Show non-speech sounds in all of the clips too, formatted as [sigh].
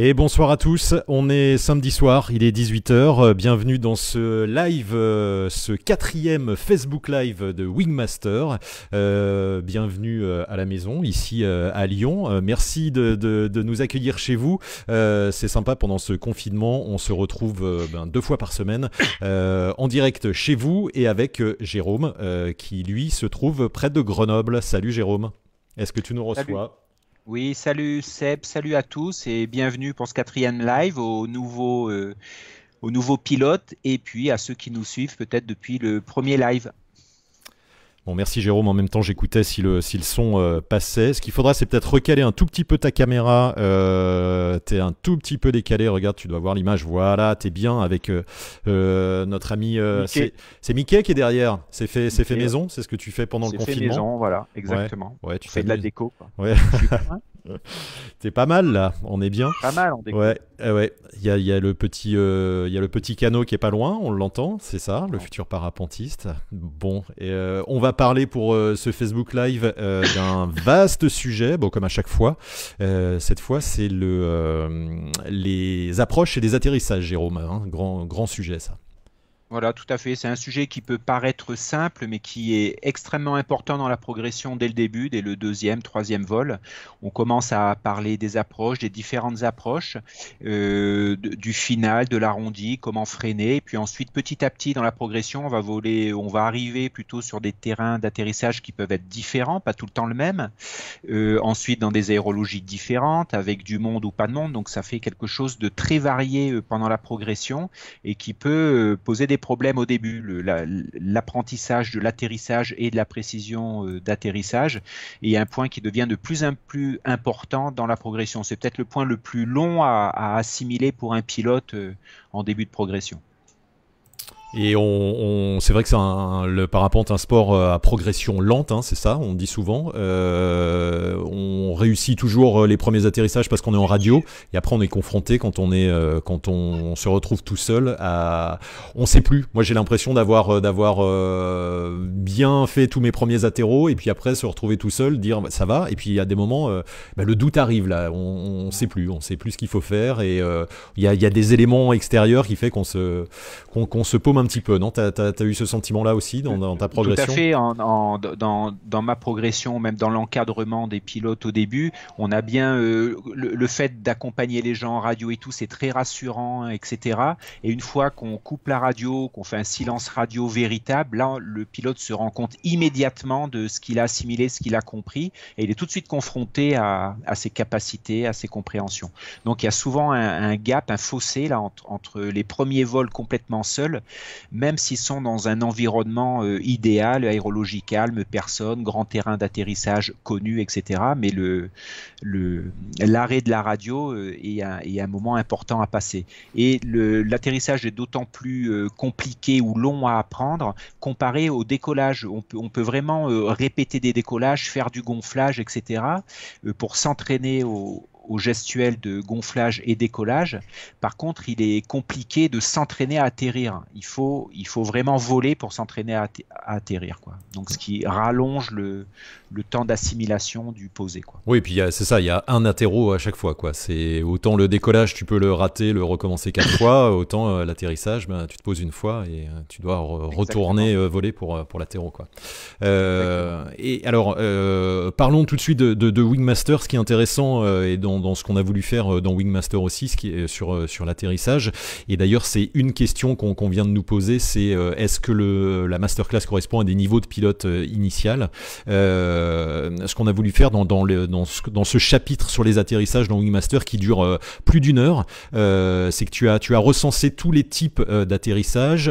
Et bonsoir à tous, on est samedi soir, il est 18h, euh, bienvenue dans ce live, euh, ce quatrième Facebook Live de Wingmaster, euh, bienvenue à la maison, ici à Lyon, merci de, nous accueillir chez vous, c'est sympa pendant ce confinement, on se retrouve ben, deux fois par semaine en direct chez vous et avec Jérôme qui lui se trouve près de Grenoble, salut Jérôme, est-ce que tu nous reçois oui, salut Seb, salut à tous et bienvenue pour ce quatrième live au nouveau, euh, au nouveau pilote et puis à ceux qui nous suivent peut-être depuis le premier live. Bon, merci Jérôme. En même temps, j'écoutais si le, son euh, passait. Ce qu'il faudra, c'est peut-être recaler un tout petit peu ta caméra. Euh, t'es un tout petit peu décalé. Regarde, tu dois voir l'image. Voilà, t'es bien avec euh, euh, notre ami. c'est, Mickey qui est derrière. C'est fait, c'est fait maison. C'est ce que tu fais pendant le confinement. C'est fait maison, voilà, exactement. Ouais, tu fais de la déco. [laughs] [laughs] C'est pas mal là, on est bien. Pas mal, on Ouais, eh ouais. Il y a, le petit, euh, Il y a le petit canot qui est pas loin, on l'entend, c'est ça, le futur parapentiste. Bon, euh, on va parler pour euh, ce Facebook Live d'un vaste sujet, bon comme à chaque fois. cette fois, c'est le, les approches et les atterrissages, Jérôme. Hein. grand, grand sujet ça. Voilà, tout à fait. C'est un sujet qui peut paraître simple, mais qui est extrêmement important dans la progression dès le début, dès le deuxième, troisième vol. On commence à parler des approches, des différentes approches, euh, du final, de l'arrondi, comment freiner. Et puis ensuite, petit à petit, dans la progression, on va voler, on va arriver plutôt sur des terrains d'atterrissage qui peuvent être différents, pas tout le temps le même. Euh, ensuite, dans des aérologies différentes, avec du monde ou pas de monde. Donc, ça fait quelque chose de très varié euh, pendant la progression et qui peut poser des problèmes au début, l'apprentissage de l'atterrissage et de la précision euh, d'atterrissage Et un point qui devient de plus en plus important dans la progression. C'est peut-être le point le plus long à assimiler pour un pilote euh, en début de progression. Et on, c'est vrai que un, le parapente un sport euh, à progression lente, hein, c'est ça, on dit souvent. Euh, on réussit toujours euh, les premiers atterrissages parce qu'on est en radio, et après on est confronté quand on est, euh, quand on, se retrouve tout seul à, on sait plus. Moi j'ai l'impression d'avoir, d'avoir bien fait tous mes premiers atterros, et puis après se retrouver tout seul, dire bah, ça va, et puis à des moments, bah, le doute arrive là, on, on sait plus, on sait plus ce qu'il faut faire, et il y a, y, a, des éléments extérieurs qui fait qu'on se, qu'on se paume un petit peu, non T'as as, eu ce sentiment-là aussi dans, ta progression Tout à fait. dans, ma progression, même dans l'encadrement des pilotes au début, on a bien euh, le, fait d'accompagner les gens en radio et tout, c'est très rassurant, etc. Et une fois qu'on coupe la radio, qu'on fait un silence radio véritable, là, le pilote se rend compte immédiatement de ce qu'il a assimilé, ce qu'il a compris, et il est tout de suite confronté à, ses capacités, à ses compréhensions. Donc il y a souvent un, gap, un fossé là entre, entre les premiers vols complètement seuls même s'ils sont dans un environnement euh, idéal, aérologique, calme, personne, grand terrain d'atterrissage connu, etc. Mais l'arrêt de la radio euh, est un, moment important à passer. Et l'atterrissage est d'autant plus euh, compliqué ou long à apprendre comparé au décollage. On peut, on peut vraiment répéter des décollages, faire du gonflage, etc. pour s'entraîner au, aux gestuels de gonflage et décollage. Par contre, il est compliqué de s'entraîner à atterrir. Il faut, il faut vraiment voler pour s'entraîner à, atterrir. Quoi. Donc, ce qui rallonge le, le temps d'assimilation du posé. Quoi. Oui, et puis c'est ça, il y a un atterro à chaque fois. Quoi. C'est autant le décollage, tu peux le rater, le recommencer quatre [coughs] fois, autant euh, l'atterrissage, ben, tu te poses une fois et euh, tu dois retourner euh, voler pour, pour l'atterro. Quoi. et alors, parlons tout de suite de, de Wingmaster, ce qui est intéressant et dont dans, ce qu'on a voulu faire euh, dans Wingmaster aussi, euh, euh, sur, l'atterrissage. Et d'ailleurs, c'est une question qu'on vient de nous poser, c'est est-ce que le, la masterclass correspond à des niveaux de pilote initial Ce qu'on a voulu faire dans, ce, chapitre sur les atterrissages dans Wingmaster qui dure plus d'une heure, c'est que tu as, recensé tous les types d'atterrissage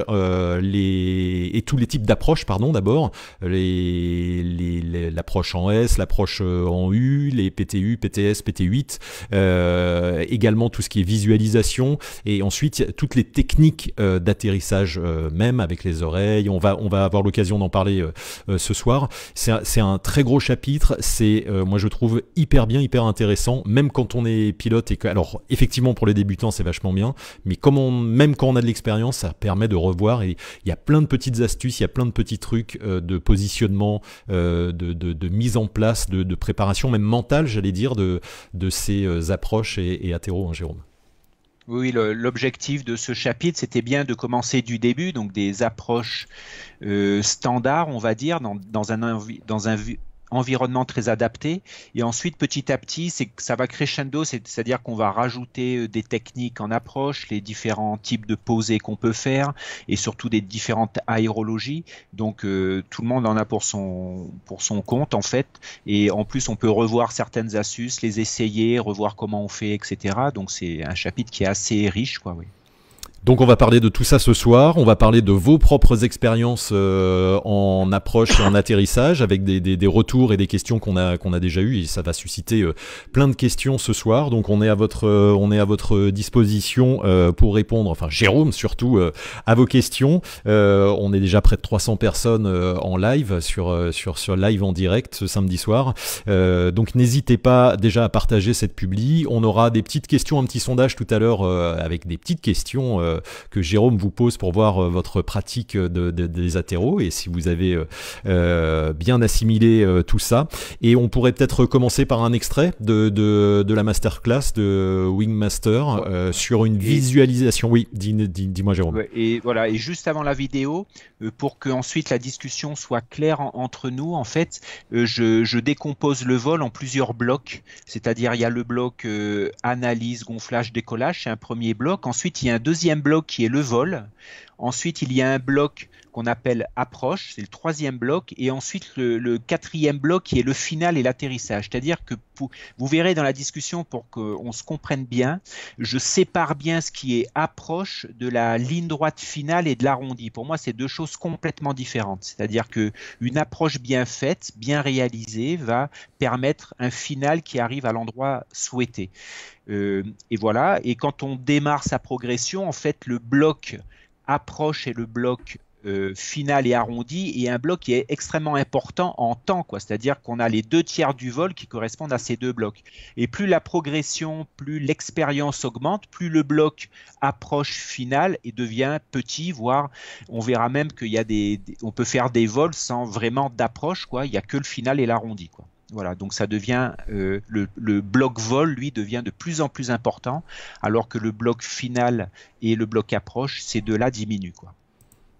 et tous les types d'approches, pardon, d'abord, l'approche les, en S, l'approche en U, les PTU, PTS, PT8, euh, également tout ce qui est visualisation, et ensuite toutes les techniques euh, d'atterrissage euh, même avec les oreilles. On va, on va avoir l'occasion d'en parler ce soir. C'est un très gros chapitre. C'est, moi, je trouve hyper bien, hyper intéressant, même quand on est pilote et que, alors, effectivement, pour les débutants, c'est vachement bien, mais comme on, même quand on a de l'expérience, ça permet de revoir. Et il y a plein de petites astuces, il y a plein de petits trucs de positionnement, de, de, mise en place, de, de préparation, même mentale, j'allais dire, de, de ces euh, approches et, et hein, Jérôme. Oui, l'objectif de ce chapitre, c'était bien de commencer du début, donc des approches euh, standards, on va dire, dans, un, dans un environnement très adapté. Et ensuite, petit à petit, c'est ça va crescendo, c'est-à-dire qu'on va rajouter euh, des techniques en approche, les différents types de posés qu'on peut faire, et surtout des différentes aérologies. Donc euh, tout le monde en a pour son pour son compte en fait. Et en plus, on peut revoir certaines astuces, les essayer, revoir comment on fait, etc. Donc c'est un chapitre qui est assez riche, quoi. Oui. Donc on va parler de tout ça ce soir, on va parler de vos propres expériences euh, en approche et en atterrissage avec des, des, retours et des questions qu'on a, qu'on a déjà eues et ça va susciter euh, plein de questions ce soir. Donc on est à votre, euh, on est à votre disposition pour répondre, enfin Jérôme surtout, à vos questions. on est déjà près de 300 personnes en live, sur, sur, sur live en direct ce samedi soir. donc n'hésitez pas déjà à partager cette publi. On aura des petites questions, un petit sondage tout à l'heure avec des petites questions euh, que Jérôme vous pose pour voir euh, votre pratique des athéros et si vous avez euh, bien assimilé tout ça. Et on pourrait peut-être commencer par un extrait de, de, la masterclass de Wingmaster sur une visualisation. Oui, dis-moi Jérôme. Et voilà, et juste avant la vidéo, pour que ensuite la discussion soit claire entre nous, en fait, je, décompose le vol en plusieurs blocs, c'est-à-dire il y a le bloc analyse, gonflage, décollage, c'est un premier bloc. Ensuite, il y a un deuxième bloc bloc qui est le vol. Ensuite, il y a un bloc qu'on appelle approche, c'est le troisième bloc, et ensuite le, quatrième bloc qui est le final et l'atterrissage. C'est-à-dire que vous verrez dans la discussion pour qu'on se comprenne bien, je sépare bien ce qui est approche de la ligne droite finale et de l'arrondi. Pour moi, c'est deux choses complètement différentes. C'est-à-dire que une approche bien faite, bien réalisée, va permettre un final qui arrive à l'endroit souhaité. Euh, et voilà. Et quand on démarre sa progression, en fait, le bloc approche et le bloc euh, final et arrondi et un bloc qui est extrêmement important en temps, quoi. C'est-à-dire qu'on a les deux tiers du vol qui correspondent à ces deux blocs. Et plus la progression, plus l'expérience augmente, plus le bloc approche final et devient petit, voire on verra même qu'il y a des, on peut faire des vols sans vraiment d'approche, quoi. Il n'y a que le final et l'arrondi, quoi. Voilà, donc ça devient euh, le, le, bloc vol, lui, devient de plus en plus important, alors que le bloc final et le bloc approche, ces deux-là diminuent. Quoi.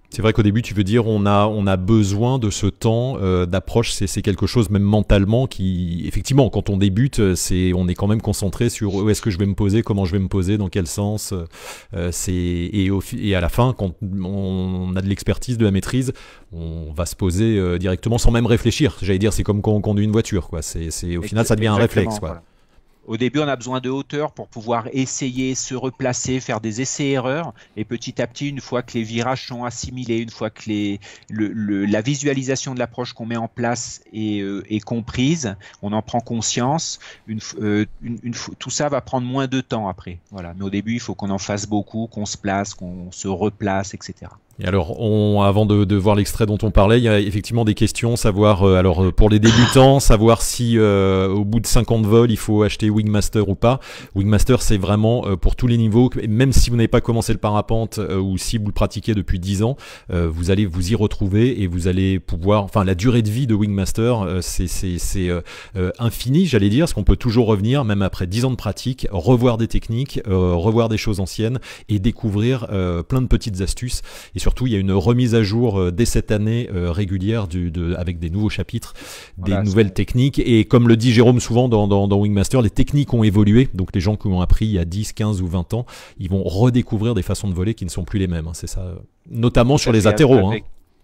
C'est vrai qu'au début, tu veux dire, on a, on a besoin de ce temps euh, d'approche. C'est quelque chose, même mentalement, qui, effectivement, quand on débute, euh, c'est, on est quand même concentré sur où est-ce que je vais me poser, comment je vais me poser, dans quel sens. Euh, c'est et, et à la fin, quand on a de l'expertise, de la maîtrise, on va se poser directement sans même réfléchir. J'allais dire, c'est comme quand on conduit une voiture, quoi. C'est, au final, ça devient un réflexe, quoi. Au début, on a besoin de hauteur pour pouvoir essayer, se replacer, faire des essais-erreurs. Et petit à petit, une fois que les virages sont assimilés, une fois que les, la visualisation de l'approche qu'on met en place est, euh, comprise, on en prend conscience. Une, euh, une, tout ça va prendre moins de temps après. Voilà. Mais au début, il faut qu'on en fasse beaucoup, qu'on se place, qu'on se replace, etc alors, on, avant de, voir l'extrait dont on parlait, il y a effectivement des questions, savoir, euh, alors euh, pour les débutants, [coughs] savoir si euh, au bout de 50 vols, il faut acheter Wingmaster ou pas. Wingmaster, c'est vraiment pour tous les niveaux, même si vous n'avez pas commencé le parapente ou si vous le pratiquez depuis 10 ans, vous allez vous y retrouver et vous allez pouvoir, enfin la durée de vie de Wingmaster, c'est infini, j'allais dire, parce qu'on peut toujours revenir, même après 10 ans de pratique, revoir des techniques, revoir des choses anciennes et découvrir plein de petites astuces. Et surtout, il y a une remise à jour euh, dès cette année euh, régulière du, avec des nouveaux chapitres, des nouvelles techniques. Et comme le dit Jérôme souvent dans, Wingmaster, les techniques ont évolué. Donc les gens qui ont appris il y a 10, 15 ou 20 ans, ils vont redécouvrir des façons de voler qui ne sont plus les mêmes. Hein. c'est ça, euh, notamment sur les atéraux. Hein.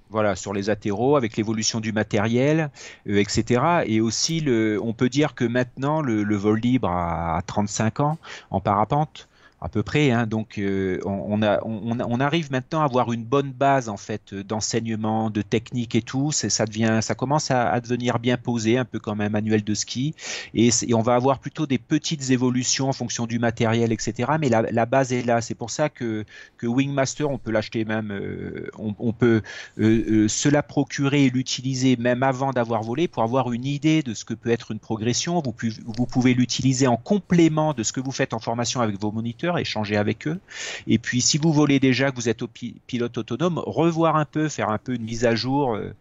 voilà, sur les atéraux, avec l'évolution du matériel, etc. Et aussi, le, on peut dire que maintenant, le, le vol libre à 35 ans en parapente, à peu près. Hein. donc, euh, on, a, on, arrive maintenant à avoir une bonne base en fait d'enseignement, de technique et tout. Ça devient, ça commence à, devenir bien posé, un peu comme un manuel de ski. Et, on va avoir plutôt des petites évolutions en fonction du matériel, etc. Mais la, base est là. C'est pour ça que, que Wingmaster, on peut l'acheter même, euh, on, peut euh, se la procurer et l'utiliser même avant d'avoir volé pour avoir une idée de ce que peut être une progression. Vous, vous pouvez l'utiliser en complément de ce que vous faites en formation avec vos moniteurs échanger avec eux. Et puis, si vous volez déjà, que vous êtes au pilote autonome, revoir un peu, faire un peu une mise à jour. Euh,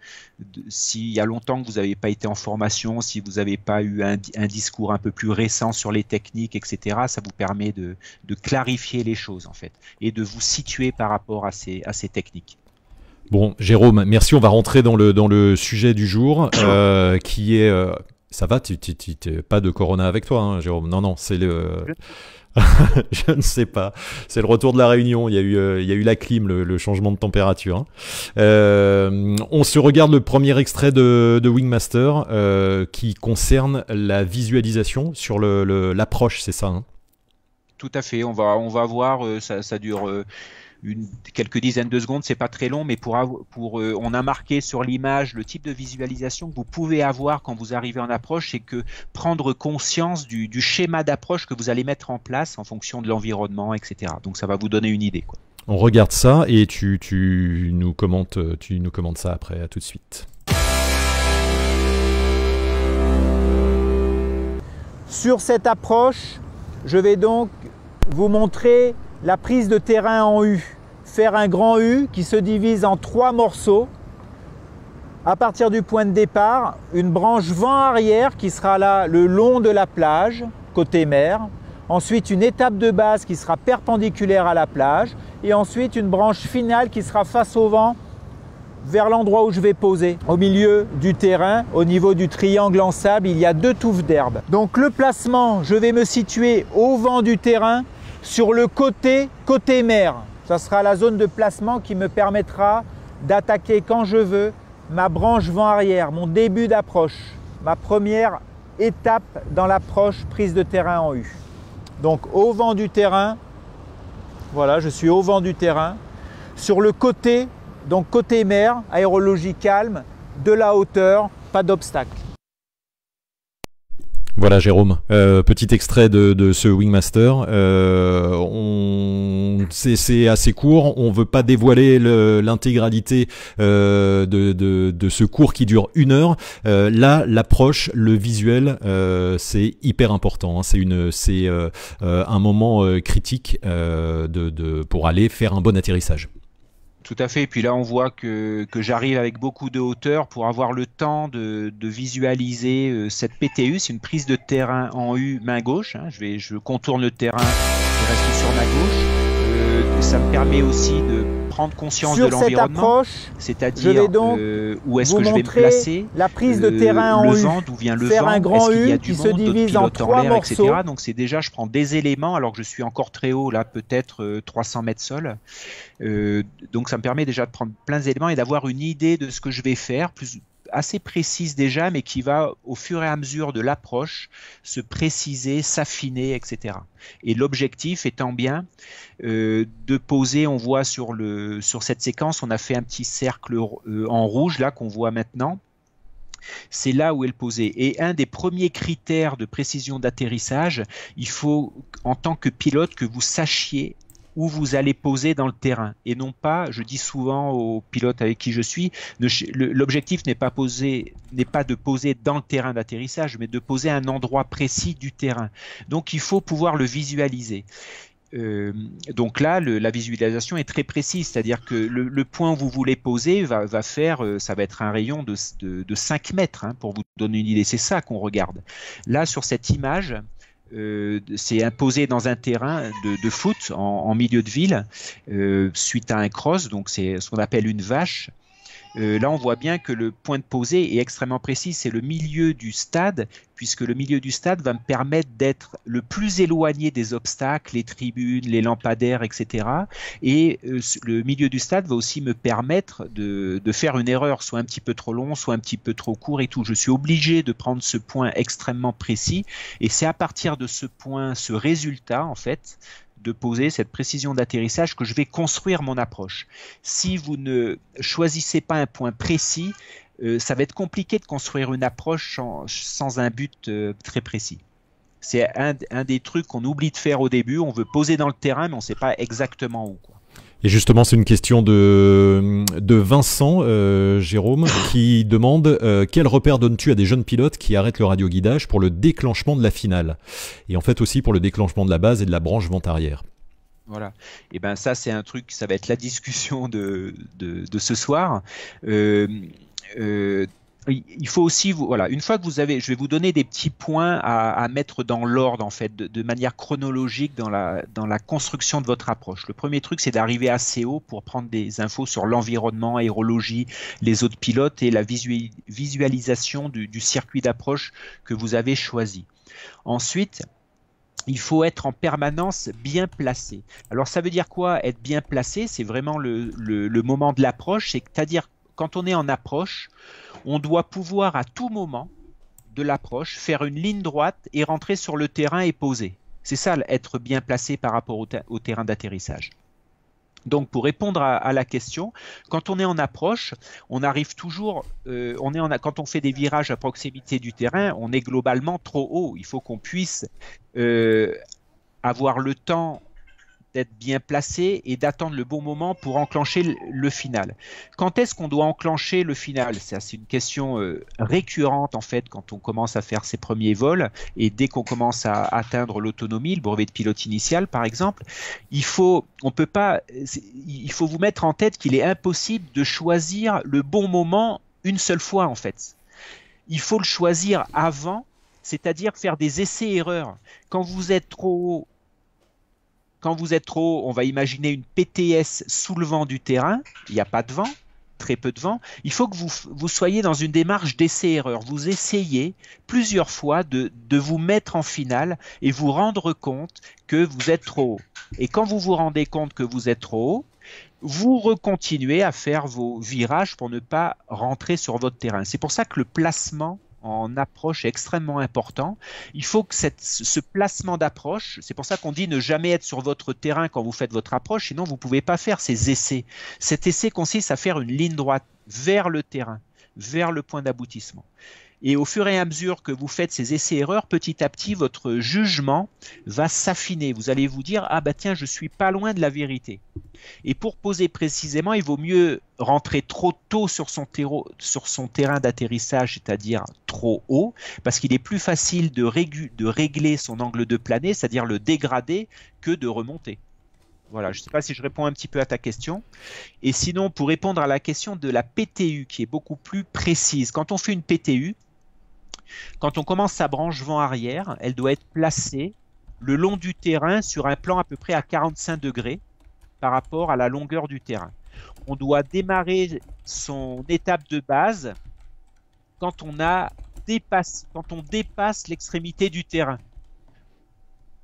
s'il y a longtemps que vous n'avez pas été en formation, si vous n'avez pas eu un, discours un peu plus récent sur les techniques, etc., ça vous permet de, clarifier les choses, en fait, et de vous situer par rapport à ces, à ces techniques. Bon, Jérôme, merci. On va rentrer dans le, dans le sujet du jour, euh, qui est. Euh, ça va, tu, tu, pas de Corona avec toi, hein, Jérôme. Non, non, c'est le. [laughs] je ne sais pas. C'est le retour de la réunion. Il y a eu, euh, il y a eu la clim, le, changement de température. Hein. Euh, on se regarde le premier extrait de, de Wingmaster euh, qui concerne la visualisation sur l'approche, le, c'est ça hein Tout à fait. On va, on va voir. Euh, ça, ça dure euh, quelques dizaines de secondes, c'est pas très long, mais pour, euh, on a marqué sur l'image le type de visualisation que vous pouvez avoir quand vous arrivez en approche, c'est que prendre conscience du, schéma d'approche que vous allez mettre en place en fonction de l'environnement, etc. Donc ça va vous donner une idée. On regarde ça et tu, nous commentes, tu nous commentes euh, ça après, à tout de suite. Sur cette approche, je vais donc vous montrer la prise de terrain en U, faire un grand U qui se divise en trois morceaux. À partir du point de départ, une branche vent arrière qui sera là le long de la plage, côté mer. Ensuite, une étape de base qui sera perpendiculaire à la plage. Et ensuite, une branche finale qui sera face au vent vers l'endroit où je vais poser. Au milieu du terrain, au niveau du triangle en sable, il y a deux touffes d'herbe. Donc le placement, je vais me situer au vent du terrain sur le côté, côté mer. Ça sera la zone de placement qui me permettra d'attaquer quand je veux ma branche vent arrière, mon début d'approche, ma première étape dans l'approche prise de terrain en U. Donc au vent du terrain, voilà, je suis au vent du terrain, sur le côté, donc côté mer, aérologie calme, de la hauteur, pas d'obstacle. Voilà Jérôme, euh, petit extrait de, ce Wingmaster. Euh, on, c'est, assez court, on veut pas dévoiler l'intégralité euh, de, ce cours qui dure une heure. là, l'approche, le visuel, c'est hyper important. Hein. C'est, une, c'est un moment critique de, pour aller faire un bon atterrissage. Tout à fait. Et puis là, on voit que, j'arrive avec beaucoup de hauteur pour avoir le temps de, visualiser euh, cette PTU. C'est une prise de terrain en U, main gauche. Hein. Je, vais, je contourne le terrain, je reste sur ma gauche permet aussi de prendre conscience de l'environnement, c'est-à-dire euh, où est-ce que je vais me placer, la prise de euh, terrain en vent, d'où vient le vent, est-ce qu'il y a du monde, d'autres pilotes en, l'air, etc. Donc c'est déjà, je prends des éléments alors que je suis encore très haut, là peut-être 300 euh, mètres sol. donc ça me permet déjà de prendre plein d'éléments et d'avoir une idée de ce que je vais faire, plus, assez précise déjà, mais qui va au fur et à mesure de l'approche se préciser, s'affiner, etc. Et l'objectif étant bien euh, de poser, on voit sur, le, sur cette séquence, on a fait un petit cercle euh, en rouge là qu'on voit maintenant. C'est là où elle posait. Et un des premiers critères de précision d'atterrissage, il faut en tant que pilote que vous sachiez où vous allez poser dans le terrain et non pas, je dis souvent aux pilotes avec qui je suis, l'objectif n'est pas, pas de poser dans le terrain d'atterrissage, mais de poser un endroit précis du terrain. Donc il faut pouvoir le visualiser. Euh, donc là, la visualisation est très précise, c'est-à-dire que le, point où vous voulez poser va, faire, euh, ça va être un rayon de, 5 mètres, hein, pour vous donner une idée, c'est ça qu'on regarde. Là, sur cette image, c'est euh, s'est imposé dans un terrain de, foot en, milieu de ville euh, suite à un cross, donc c'est ce qu'on appelle une vache. Euh, là, on voit bien que le point de posée est extrêmement précis, c'est le milieu du stade, puisque le milieu du stade va me permettre d'être le plus éloigné des obstacles, les tribunes, les lampadaires, etc. Et euh, le milieu du stade va aussi me permettre de, de, faire une erreur, soit un petit peu trop long, soit un petit peu trop court et tout. Je suis obligé de prendre ce point extrêmement précis, et c'est à partir de ce point, ce résultat, en fait, de poser cette précision d'atterrissage que je vais construire mon approche. Si vous ne choisissez pas un point précis, euh, ça va être compliqué de construire une approche sans, un but euh, très précis. C'est un, des trucs qu'on oublie de faire au début. On veut poser dans le terrain, mais on ne sait pas exactement où. Quoi. Et justement, c'est une question de, Vincent, euh, Jérôme, [coughs] qui demande euh, quel repère donnes-tu à des jeunes pilotes qui arrêtent le radioguidage pour le déclenchement de la finale Et en fait aussi pour le déclenchement de la base et de la branche vent arrière. Voilà. Et eh ben ça, c'est un truc, ça va être la discussion de, ce soir. Euh, euh il faut aussi, voilà, une fois que vous avez, je vais vous donner des petits points à, mettre dans l'ordre, en fait, de, manière chronologique dans la, dans la construction de votre approche. Le premier truc, c'est d'arriver assez haut pour prendre des infos sur l'environnement, aérologie, les autres pilotes et la visualisation du, circuit d'approche que vous avez choisi. Ensuite, il faut être en permanence bien placé. Alors ça veut dire quoi être bien placé C'est vraiment le, le moment de l'approche, c'est-à-dire quand on est en approche, on doit pouvoir à tout moment de l'approche faire une ligne droite et rentrer sur le terrain et poser. C'est ça, être bien placé par rapport au, terrain d'atterrissage. Donc pour répondre à, la question, quand on est en approche, on arrive toujours, euh, on est quand on fait des virages à proximité du terrain, on est globalement trop haut. Il faut qu'on puisse euh, avoir le temps d'être bien placé et d'attendre le bon moment pour enclencher le final. Quand est-ce qu'on doit enclencher le final c'est une question euh, récurrente en fait quand on commence à faire ses premiers vols et dès qu'on commence à atteindre l'autonomie, le brevet de pilote initial par exemple, il faut, on peut pas, il faut vous mettre en tête qu'il est impossible de choisir le bon moment une seule fois en fait. Il faut le choisir avant c'est-à-dire faire des essais-erreurs. Quand vous êtes trop quand vous êtes trop haut, on va imaginer une PTS soulevant du terrain. Il n'y a pas de vent, très peu de vent. Il faut que vous, soyez dans une démarche d'essai-erreur. Vous essayez plusieurs fois de, de vous mettre en finale et vous rendre compte que vous êtes trop haut. Et quand vous vous rendez compte que vous êtes trop haut, vous recontinuez à faire vos virages pour ne pas rentrer sur votre terrain. C'est pour ça que le placement en approche extrêmement important. Il faut que ce placement d'approche, c'est pour ça qu'on dit ne jamais être sur votre terrain quand vous faites votre approche, sinon vous ne pouvez pas faire ces essais. Cet essai consiste à faire une ligne droite vers le terrain, vers le point d'aboutissement. Et au fur et à mesure que vous faites ces essais-erreurs, petit à petit, votre jugement va s'affiner. Vous allez vous dire, ah bah tiens, je suis pas loin de la vérité. Et pour poser précisément, il vaut mieux rentrer trop tôt sur son, terrain d'atterrissage, c'est-à-dire trop haut, parce qu'il est plus facile de, régler son angle de planer, c'est-à-dire le dégrader, que de remonter. Voilà, je ne sais pas si je réponds un petit peu à ta question. Et sinon, pour répondre à la question de la PTU, qui est beaucoup plus précise, quand on fait une PTU, quand on commence sa branche vent arrière, elle doit être placée le long du terrain sur un plan à peu près à 45 degrés par rapport à la longueur du terrain. On doit démarrer son étape de base quand on, a dépasse, quand on dépasse l'extrémité du terrain.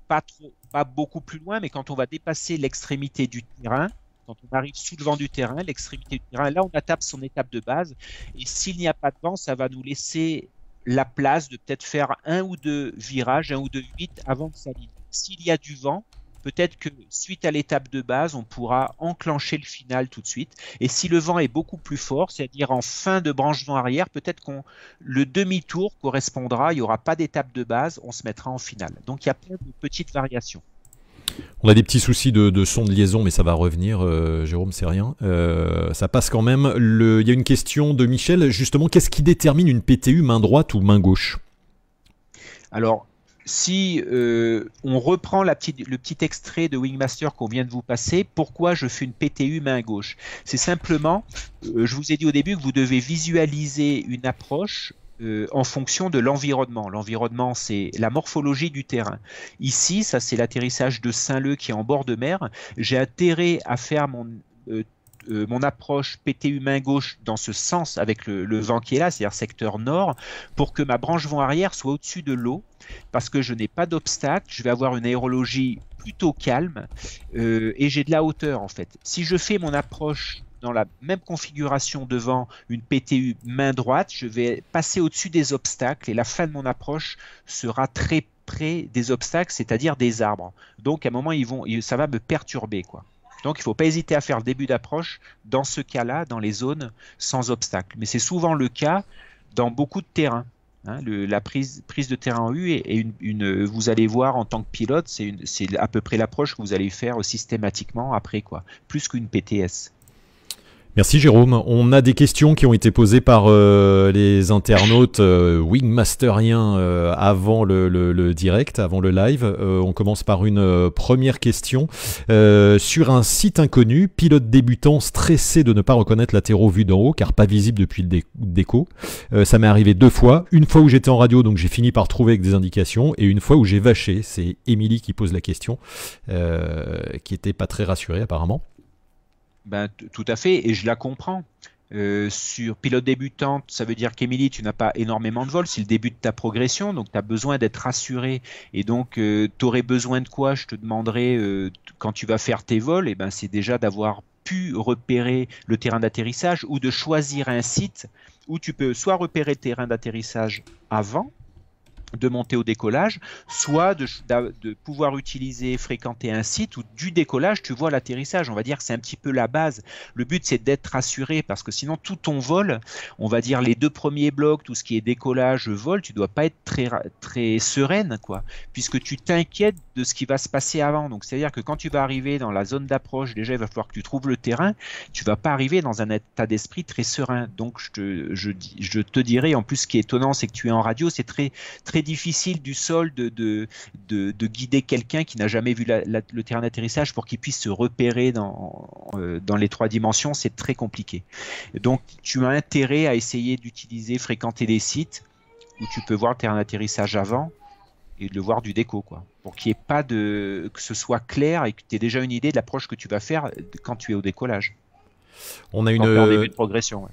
Pas, trop, pas beaucoup plus loin, mais quand on va dépasser l'extrémité du terrain, quand on arrive sous le vent du terrain, l'extrémité du terrain, là on attaque son étape de base. Et s'il n'y a pas de vent, ça va nous laisser la place de peut-être faire un ou deux virages, un ou deux huit avant que ça S'il y a du vent, peut-être que suite à l'étape de base, on pourra enclencher le final tout de suite. Et si le vent est beaucoup plus fort, c'est-à-dire en fin de branche branchement arrière, peut-être qu'on le demi-tour correspondra, il n'y aura pas d'étape de base, on se mettra en finale. Donc il y a plein de petites variations. On a des petits soucis de, son de liaison, mais ça va revenir, euh, Jérôme, c'est rien. Euh, ça passe quand même. Il y a une question de Michel, justement, qu'est-ce qui détermine une PTU main droite ou main gauche Alors, si euh, on reprend le petit extrait de Wingmaster qu'on vient de vous passer, pourquoi je fais une PTU main gauche C'est simplement, je vous ai dit au début que vous devez visualiser une approche euh, en fonction de l'environnement. L'environnement, c'est la morphologie du terrain. Ici, ça c'est l'atterrissage de Saint-Leu qui est en bord de mer. J'ai intérêt à faire mon, euh, euh, mon approche PTU main gauche dans ce sens avec le, vent qui est là, c'est-à-dire secteur nord, pour que ma branche vent arrière soit au-dessus de l'eau, parce que je n'ai pas d'obstacle, je vais avoir une aérologie plutôt calme et j'ai de la hauteur en fait. Si je fais mon approche dans la même configuration devant une PTU main droite, je vais passer au-dessus des obstacles et la fin de mon approche sera très près des obstacles, c'est-à-dire des arbres. Donc à un moment, ça va me perturber. Donc il ne faut pas hésiter à faire le début d'approche dans ce cas-là, dans les zones sans obstacles. Mais c'est souvent le cas dans beaucoup de terrains. Hein. la prise, de terrain en U, et vous allez voir en tant que pilote, c'est à peu près l'approche que vous allez faire systématiquement après, plus qu'une PTS. Merci Jérôme. On a des questions qui ont été posées par euh, les internautes euh, Wingmasteriens euh, avant le, direct, avant le live. Euh, on commence par une première question. sur un site inconnu, pilote débutant stressé de ne pas reconnaître terreau vue d'en haut, car pas visible depuis le déco. ça m'est arrivé deux fois. Une fois où j'étais en radio, donc j'ai fini par trouver avec des indications, et une fois où j'ai vaché. C'est Émilie qui pose la question, qui était pas très rassurée apparemment ben, Tout à fait, et je la comprends. Euh, sur pilote débutante, ça veut dire qu'Emilie, tu n'as pas énormément de vols, c'est le début de ta progression, donc tu as besoin d'être rassuré. Et donc, euh, tu aurais besoin de quoi Je te demanderai, euh, quand tu vas faire tes vols, et eh ben, c'est déjà d'avoir pu repérer le terrain d'atterrissage ou de choisir un site où tu peux soit repérer le terrain d'atterrissage avant, de monter au décollage, soit de, pouvoir utiliser, fréquenter un site où du décollage, tu vois l'atterrissage. On va dire que c'est un petit peu la base. Le but, c'est d'être rassuré parce que sinon, tout ton vol, on va dire les deux premiers blocs, tout ce qui est décollage, vol, tu dois pas être très, très sereine, quoi, puisque tu t'inquiètes de ce qui va se passer avant. Donc, c'est-à-dire que quand tu vas arriver dans la zone d'approche, déjà, il va falloir que tu trouves le terrain. Tu vas pas arriver dans un état d'esprit très serein. Donc, je te, je, te dirais, en plus, ce qui est étonnant, c'est que tu es en radio, c'est très, très difficile du sol de, de, guider quelqu'un qui n'a jamais vu le terrain d'atterrissage pour qu'il puisse se repérer dans, euh, dans les trois dimensions. C'est très compliqué. Donc, tu as intérêt à essayer d'utiliser, fréquenter des sites où tu peux voir le terrain d'atterrissage avant et de le voir du déco, quoi. Pour qu'il n'y ait pas de. que ce soit clair et que tu aies déjà une idée de l'approche que tu vas faire quand tu es au décollage. On a une. progression,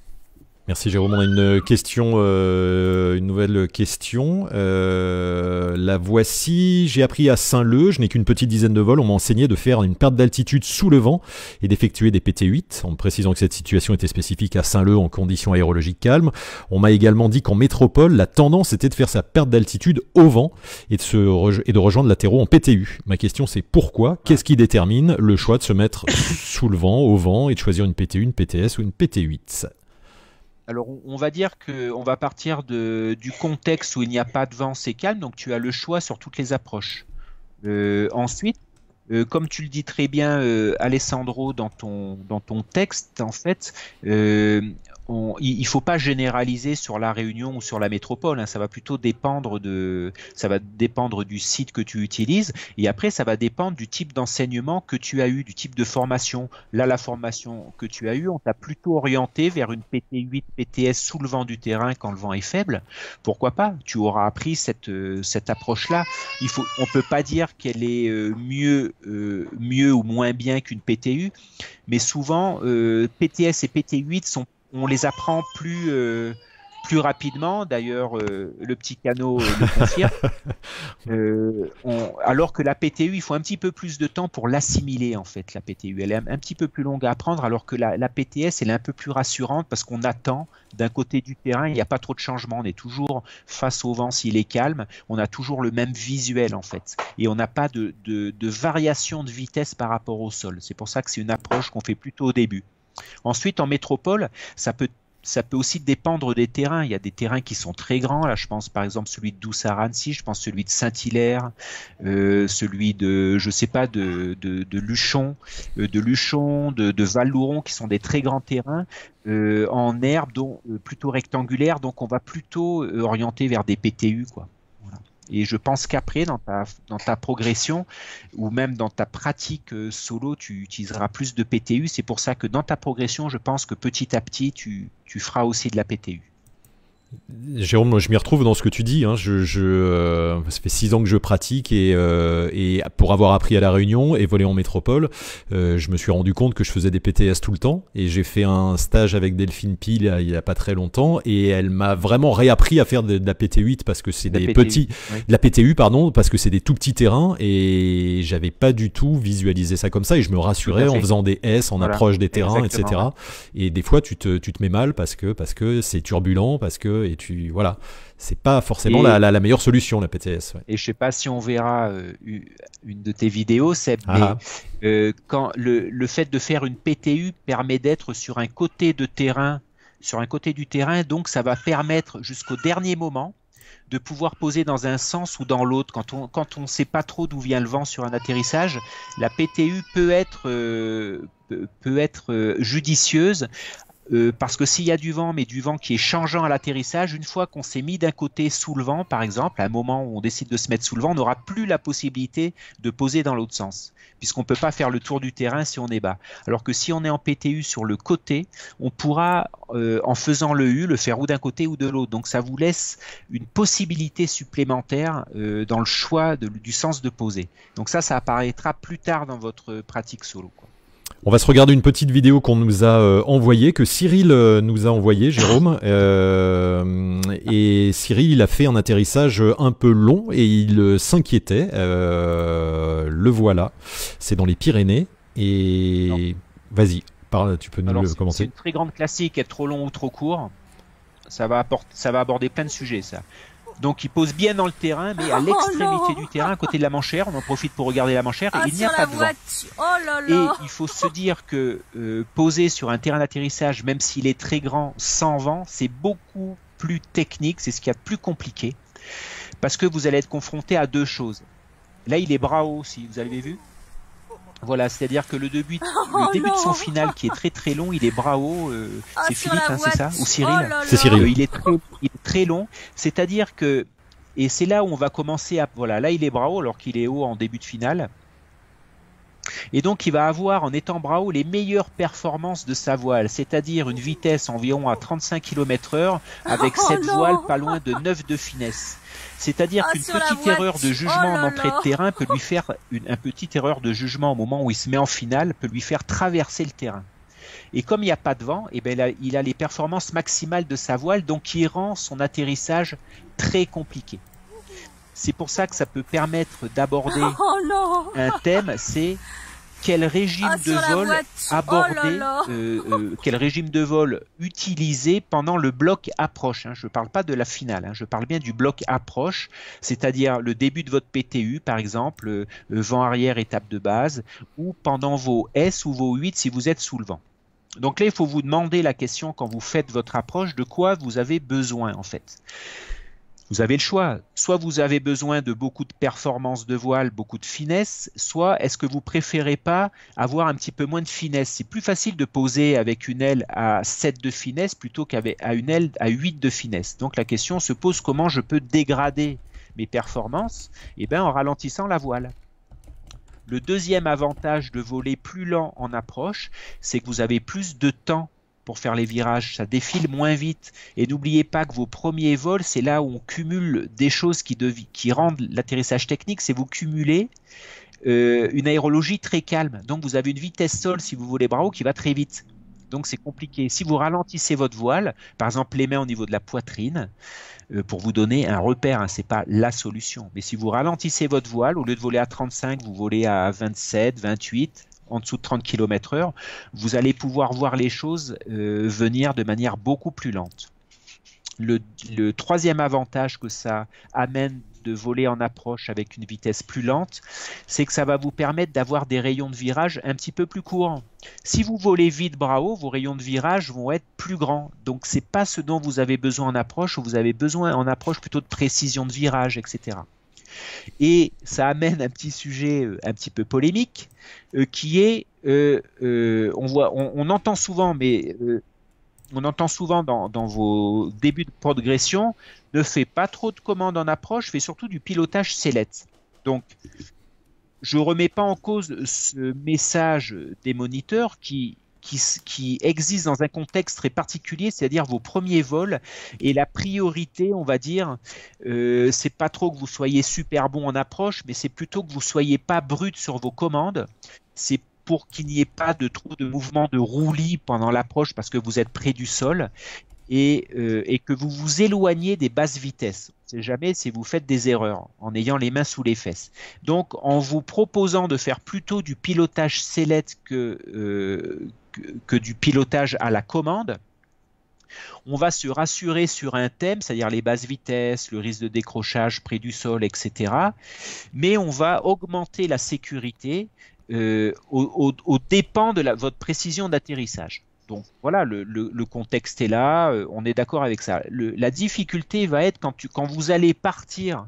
Merci Jérôme. On a une question, euh, une nouvelle question. Euh, la voici. J'ai appris à Saint-Leu, je n'ai qu'une petite dizaine de vols. On m'a enseigné de faire une perte d'altitude sous le vent et d'effectuer des PT8, en précisant que cette situation était spécifique à Saint-Leu en conditions aérologiques calmes. On m'a également dit qu'en métropole, la tendance était de faire sa perte d'altitude au vent et de, se et de rejoindre l'atéro en PTU. Ma question c'est pourquoi Qu'est-ce qui détermine le choix de se mettre sous le vent, au vent et de choisir une PTU, une PTS ou une PT8 alors on, va dire que on va partir de, du contexte où il n'y a pas de vent, c'est calme, donc tu as le choix sur toutes les approches. Euh, ensuite, euh, comme tu le dis très bien, euh, Alessandro, dans ton, dans ton texte, en fait, on, il ne faut pas généraliser sur la Réunion ou sur la métropole. Hein. ça va plutôt dépendre de, ça va dépendre du site que tu utilises. Et après, ça va dépendre du type d'enseignement que tu as eu, du type de formation. Là, la formation que tu as eue, on t'a plutôt orienté vers une PT8, PTS sous le vent du terrain quand le vent est faible. Pourquoi pas Tu auras appris cette, euh, cette approche-là. Il faut, on peut pas dire qu'elle est euh, mieux, euh, mieux ou moins bien qu'une PTU, mais souvent PTS et PT8 sont on les apprend plus euh, plus rapidement. D'ailleurs, euh, le petit canot euh, le [laughs] alors que la PTU, il faut un petit peu plus de temps pour l'assimiler, en fait, la PTU. Elle est un, petit peu plus longue à apprendre, alors que la, PTS, elle est un peu plus rassurante parce qu'on attend d'un côté du terrain, il n'y a pas trop de changement. On est toujours face au vent s'il est calme. On a toujours le même visuel, en fait. Et on n'a pas de, de variation de vitesse par rapport au sol. C'est pour ça que c'est une approche qu'on fait plutôt au début. Ensuite, en métropole, ça peut ça peut aussi dépendre des terrains. Il y a des terrains qui sont très grands. Là, je pense par exemple celui de Douce je pense celui de Saint-Hilaire, euh, celui de, je sais pas, de, de, Luchon, euh, de Luchon, de, de val qui sont des très grands terrains euh, en herbe, donc, plutôt rectangulaire. Donc, on va plutôt orienter vers des PTU, quoi. Et je pense qu'après, dans ta, dans ta progression ou même dans ta pratique euh, solo, tu utiliseras plus de PTU. C'est pour ça que dans ta progression, je pense que petit à petit, tu, tu feras aussi de la PTU. Jérôme, je m'y retrouve dans ce que tu dis. Hein. Je, euh, ça fait six ans que je pratique et, euh, et, pour avoir appris à La Réunion et volé en métropole, euh, je me suis rendu compte que je faisais des PTS tout le temps. Et j'ai fait un stage avec Delphine Pille il n'y a pas très longtemps et elle m'a vraiment réappris à faire de, la PT8 parce que c'est des PTU, petits, de la PTU pardon, parce que c'est des tout petits terrains et j'avais pas du tout visualisé ça comme ça et je me rassurais en faisant des S, en approche des terrains, etc. Et des fois tu te, tu te mets mal parce que parce que c'est turbulent, parce que et tu voilà c'est pas forcément la, meilleure solution la PTS et je sais pas si on verra euh, une de tes vidéos Seb ah mais ah. Euh, quand le, le fait de faire une PTU permet d'être sur un côté de terrain sur un côté du terrain donc ça va permettre jusqu'au dernier moment de pouvoir poser dans un sens ou dans l'autre. Quand on quand on sait pas trop d'où vient le vent sur un atterrissage, la PTU peut être euh, peut être judicieuse euh, parce que s'il y a du vent, mais du vent qui est changeant à l'atterrissage, une fois qu'on s'est mis d'un côté sous le vent, par exemple, à un moment où on décide de se mettre sous le vent, on n'aura plus la possibilité de poser dans l'autre sens, puisqu'on ne peut pas faire le tour du terrain si on est bas. Alors que si on est en PTU sur le côté, on pourra, euh, en faisant le U, le faire ou d'un côté ou de l'autre. Donc ça vous laisse une possibilité supplémentaire euh, dans le choix du sens de poser. Donc ça, ça apparaîtra plus tard dans votre pratique solo. On va se regarder une petite vidéo qu'on nous a euh, envoyée, que Cyril euh, nous a envoyée, Jérôme. Euh, et Cyril, il a fait un atterrissage un peu long et il s'inquiétait. le voilà. C'est dans les Pyrénées. Et vas-y, parle, tu peux nous le commencer. C'est une très grande classique, être trop long ou trop court. Ça va, ça va aborder plein de sujets, ça. Donc il pose bien dans le terrain, mais à oh, l'extrémité du terrain, à côté de la manchère. On en profite pour regarder la manchère. et ah, il n'y a pas de vent. Oh et il faut se dire que euh, poser sur un terrain d'atterrissage, même s'il est très grand, sans vent, c'est beaucoup plus technique. C'est ce qui est a plus compliqué. Parce que vous allez être confronté à deux choses. Là, il est bras haut, si vous avez vu. Voilà, c'est-à-dire que le début, [laughs] le oh début de son final qui est très très long, il est bravo, euh, ah, c'est Philippe, hein, c'est ça Ou Cyril oh C'est Cyril. Euh, il, est très, il est très long, c'est-à-dire que et c'est là où on va commencer à voilà, là il est bravo alors qu'il est haut en début de finale. Et donc il va avoir en étant bravo les meilleures performances de sa voile, c'est-à-dire une vitesse environ à 35 km/h avec [laughs] oh cette voile pas loin de 9 de finesse. C'est-à-dire ah, qu'une petite erreur de oh jugement en entrée de terrain peut lui faire une, petite erreur de jugement au moment où il se met en finale peut lui faire traverser le terrain. Et comme il n'y a pas de vent, et eh bien il, a, les performances maximales de sa voile, donc qui rend son atterrissage très compliqué. C'est pour ça que ça peut permettre d'aborder [laughs] oh un thème, c'est quel régime ah, de vol oh aborder, euh, euh, quel régime de vol utiliser pendant le bloc approche. Hein. Je ne parle pas de la finale, hein. je parle bien du bloc approche, c'est-à-dire le début de votre PTU, par exemple, euh, vent arrière, étape de base, ou pendant vos S ou vos 8 si vous êtes sous le vent. Donc là, il faut vous demander la question quand vous faites votre approche de quoi vous avez besoin en fait vous avez le choix. Soit vous avez besoin de beaucoup de performance de voile, beaucoup de finesse, soit est-ce que vous préférez pas avoir un petit peu moins de finesse C'est plus facile de poser avec une aile à 7 de finesse plutôt qu'avec une aile à 8 de finesse. Donc la question se pose comment je peux dégrader mes performances eh bien, en ralentissant la voile. Le deuxième avantage de voler plus lent en approche, c'est que vous avez plus de temps pour faire les virages, ça défile moins vite. Et n'oubliez pas que vos premiers vols, c'est là où on cumule des choses qui, rendent l'atterrissage technique, c'est vous cumulez euh, une aérologie très calme. Donc vous avez une vitesse sol, si vous voulez, bravo, qui va très vite. Donc c'est compliqué. Si vous ralentissez votre voile, par exemple les mains au niveau de la poitrine, euh, pour vous donner un repère, ce hein, c'est pas la solution. Mais si vous ralentissez votre voile, au lieu de voler à 35, vous volez à 27, 28, en dessous de 30 km heure, vous allez pouvoir voir les choses euh, venir de manière beaucoup plus lente. Le, troisième avantage que ça amène de voler en approche avec une vitesse plus lente, c'est que ça va vous permettre d'avoir des rayons de virage un petit peu plus courants. Si vous volez vite bras haut, vos rayons de virage vont être plus grands. Donc c'est pas ce dont vous avez besoin en approche, vous avez besoin en approche plutôt de précision de virage, etc. Et ça amène un petit sujet euh, un petit peu polémique, euh, qui est, euh, on, voit, on, entend souvent, mais on entend souvent dans, dans, vos débuts de progression, ne fais pas trop de commandes en approche, fais surtout du pilotage sellette. Donc, je remets pas en cause ce message des moniteurs qui, qui, existe dans un contexte très particulier, c'est-à-dire vos premiers vols et la priorité, on va dire, euh, c'est pas trop que vous soyez super bon en approche, mais c'est plutôt que vous soyez pas brut sur vos commandes. C'est pour qu'il n'y ait pas de trop de mouvement de roulis pendant l'approche parce que vous êtes près du sol et, euh, que vous vous éloignez des basses vitesses. On ne sait jamais si vous faites des erreurs en ayant les mains sous les fesses. Donc en vous proposant de faire plutôt du pilotage sellette que, euh, que du pilotage à la commande. On va se rassurer sur un thème, c'est-à-dire les basses vitesses, le risque de décrochage près du sol, etc. Mais on va augmenter la sécurité euh, au, dépend de la, votre précision d'atterrissage. Donc voilà, le, contexte est là, euh, on est d'accord avec ça. la difficulté va être quand, tu, quand vous allez partir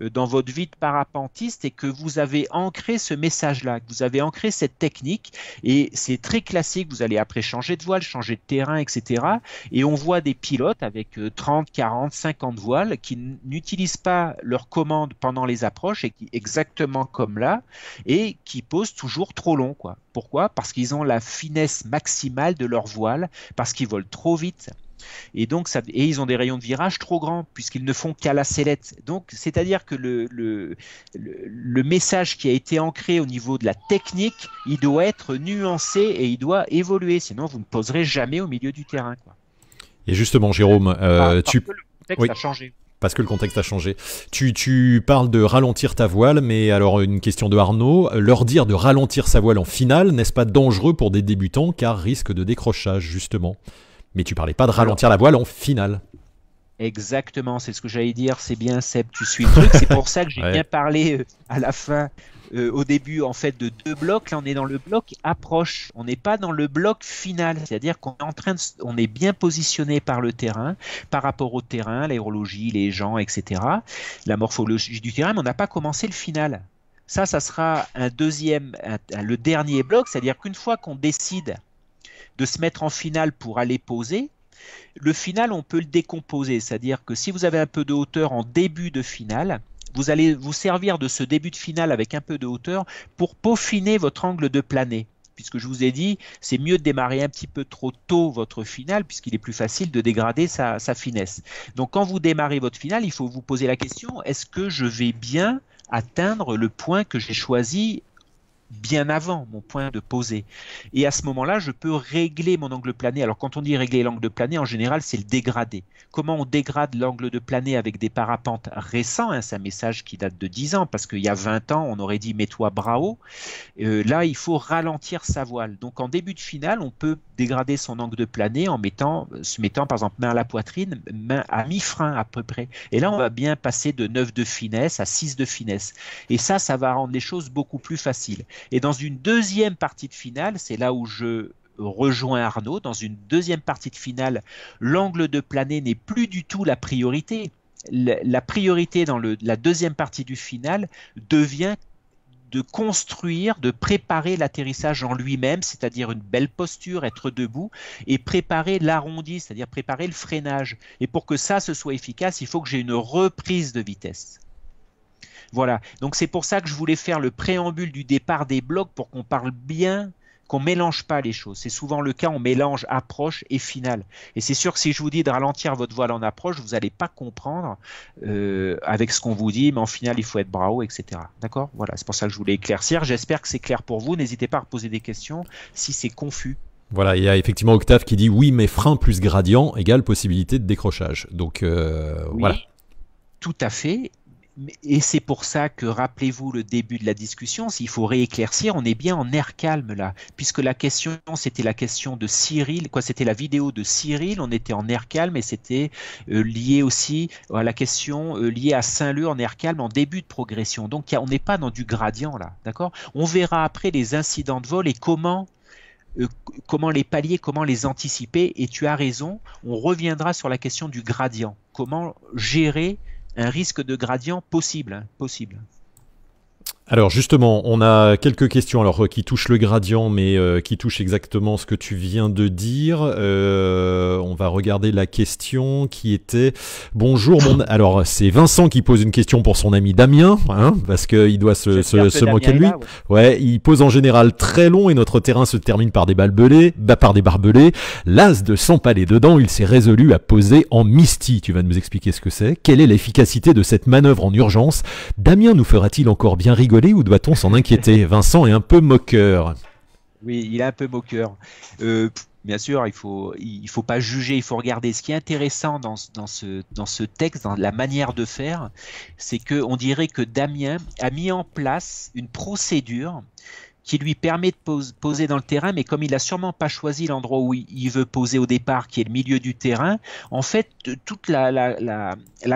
euh, dans votre vie de parapentiste et que vous avez ancré ce message-là, que vous avez ancré cette technique. Et c'est très classique, vous allez après changer de voile, changer de terrain, etc. Et on voit des pilotes avec 30, 40, 50 voiles qui n'utilisent pas leurs commandes pendant les approches et qui, exactement comme là, et qui posent toujours trop long, quoi. Pourquoi Parce qu'ils ont la finesse maximale de leur voile, parce qu'ils volent trop vite. Et donc, ça, et ils ont des rayons de virage trop grands puisqu'ils ne font qu'à la sellette. Donc, c'est-à-dire que le, le, message qui a été ancré au niveau de la technique, il doit être nuancé et il doit évoluer. Sinon, vous ne poserez jamais au milieu du terrain. Et justement, Jérôme, euh, ah, tu. parce que le contexte a changé. Tu, tu, parles de ralentir ta voile, mais alors une question de Arnaud, leur dire de ralentir sa voile en finale, n'est-ce pas dangereux pour des débutants car risque de décrochage justement mais tu parlais pas de ralentir la voile en finale. Exactement, c'est ce que j'allais dire. C'est bien, Seb, tu suis le truc. C'est pour ça que j'ai [laughs] bien parlé euh, à la fin, euh, au début, en fait, de deux blocs. Là, on est dans le bloc approche. On n'est pas dans le bloc final. C'est-à-dire qu'on est en train on est bien positionné par le terrain, par rapport au terrain, l'aérologie, les gens, etc. La morphologie du terrain, mais on n'a pas commencé le final. Ça, ça sera un deuxième, le dernier bloc. C'est-à-dire qu'une fois qu'on décide de se mettre en finale pour aller poser. Le final, on peut le décomposer, c'est-à-dire que si vous avez un peu de hauteur en début de finale, vous allez vous servir de ce début de finale avec un peu de hauteur pour peaufiner votre angle de planer. Puisque je vous ai dit, c'est mieux de démarrer un petit peu trop tôt votre finale, puisqu'il est plus facile de dégrader sa, sa, finesse. Donc quand vous démarrez votre finale, il faut vous poser la question, est-ce que je vais bien atteindre le point que j'ai choisi bien avant mon point de poser. Et à ce moment-là, je peux régler mon angle plané. Alors quand on dit régler l'angle de plané, en général, c'est le dégrader. Comment on dégrade l'angle de plané avec des parapentes récents hein, C'est un message qui date de 10 ans, parce qu'il y a 20 ans, on aurait dit mets-toi bras haut. Euh, là, il faut ralentir sa voile. Donc en début de finale, on peut dégrader son angle de plané en se mettant par exemple main à la poitrine, main à mi-frein à peu près. Et là, on va bien passer de 9 de finesse à 6 de finesse. Et ça, ça va rendre les choses beaucoup plus faciles. Et dans une deuxième partie de finale, c'est là où je rejoins Arnaud, dans une deuxième partie de finale, l'angle de planer n'est plus du tout la priorité. La priorité dans la deuxième partie du final devient de construire, de préparer l'atterrissage en lui-même, c'est-à-dire une belle posture, être debout, et préparer l'arrondi, c'est-à-dire préparer le freinage. Et pour que ça, ce soit efficace, il faut que j'ai une reprise de vitesse. Voilà. Donc c'est pour ça que je voulais faire le préambule du départ des blocs pour qu'on parle bien qu'on mélange pas les choses. C'est souvent le cas, on mélange approche et finale. Et c'est sûr que si je vous dis de ralentir votre voile en approche, vous n'allez pas comprendre euh, avec ce qu'on vous dit, mais en final, il faut être bravo, etc. D'accord Voilà, c'est pour ça que je voulais éclaircir. J'espère que c'est clair pour vous. N'hésitez pas à poser des questions si c'est confus. Voilà, il y a effectivement Octave qui dit oui, mais frein plus gradient égale possibilité de décrochage. Donc euh, voilà. Tout à fait. Et c'est pour ça que, rappelez-vous le début de la discussion, s'il faut rééclaircir, on est bien en air calme là, puisque la question, c'était la question de Cyril, quoi, c'était la vidéo de Cyril, on était en air calme et c'était euh, lié aussi à la question euh, liée à Saint-Leu en air calme en début de progression. Donc on n'est pas dans du gradient là, d'accord On verra après les incidents de vol et comment euh, comment les pallier, comment les anticiper. Et tu as raison, on reviendra sur la question du gradient. Comment gérer un risque de gradient possible. possible. Alors justement, on a quelques questions alors euh, qui touchent le gradient, mais euh, qui touchent exactement ce que tu viens de dire. Euh, on va regarder la question qui était Bonjour mon alors c'est Vincent qui pose une question pour son ami Damien, hein, parce parce qu'il doit se, se, moquer de lui. ouais. il pose en général très long et notre terrain se termine par des balbelés, bah, par des barbelés. L'as de s'empaler dedans, il s'est résolu à poser en Misty. Tu vas nous expliquer ce que c'est. Quelle est l'efficacité de cette manœuvre en urgence Damien nous fera-t-il encore bien rigoler où ou doit-on s'en inquiéter Vincent est un peu moqueur. Oui, il est un peu moqueur. Euh, bien sûr, il faut, il faut pas juger, il faut regarder. Ce qui est intéressant dans, ce, dans ce texte, dans la manière de faire, c'est que on dirait que Damien a mis en place une procédure qui lui permet de poser dans le terrain, mais comme il n'a sûrement pas choisi l'endroit où il, veut poser au départ, qui est le milieu du terrain, en fait, toute la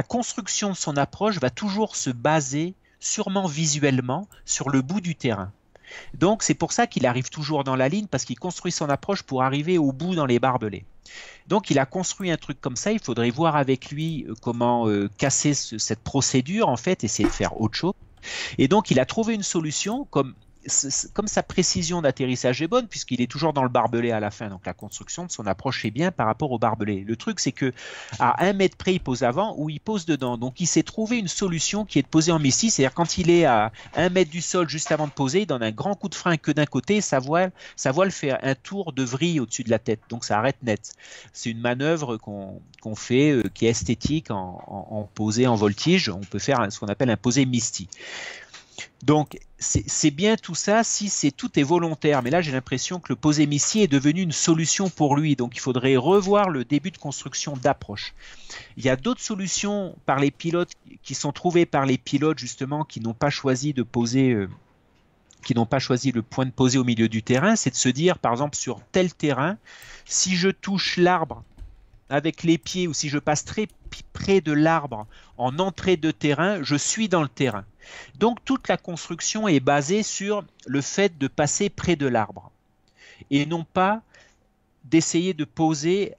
construction de son approche va toujours se baser sûrement visuellement, sur le bout du terrain. Donc c'est pour ça qu'il arrive toujours dans la ligne, parce qu'il construit son approche pour arriver au bout dans les barbelés. Donc il a construit un truc comme ça, il faudrait voir avec lui euh, comment euh, casser cette procédure en fait, essayer de faire autre chose. Et donc il a trouvé une solution comme comme sa précision d'atterrissage est bonne, puisqu'il est toujours dans le barbelé à la fin, donc la construction de son approche est bien par rapport au barbelé. Le truc, c'est que à un mètre près, il pose avant ou il pose dedans. Donc il s'est trouvé une solution qui est de poser en misty, c'est-à-dire quand il est à un mètre du sol juste avant de poser, il donne un grand coup de frein que d'un côté, sa voile, sa voile fait un tour de vrille au-dessus de la tête, donc ça arrête net. C'est une manœuvre qu'on fait, euh, qui est esthétique en, en, en posé en voltige. On peut faire ce qu'on appelle un posé Misty. Donc c'est bien tout ça si c'est tout est volontaire. Mais là, j'ai l'impression que le missile est devenu une solution pour lui. Donc il faudrait revoir le début de construction d'approche. Il y a d'autres solutions par les pilotes qui sont trouvées par les pilotes justement qui n'ont pas choisi de poser. Euh, qui n'ont pas choisi le point de poser au milieu du terrain, c'est de se dire, par exemple, sur tel terrain, si je touche l'arbre avec les pieds ou si je passe très près de l'arbre en entrée de terrain, je suis dans le terrain. Donc toute la construction est basée sur le fait de passer près de l'arbre et non pas d'essayer de poser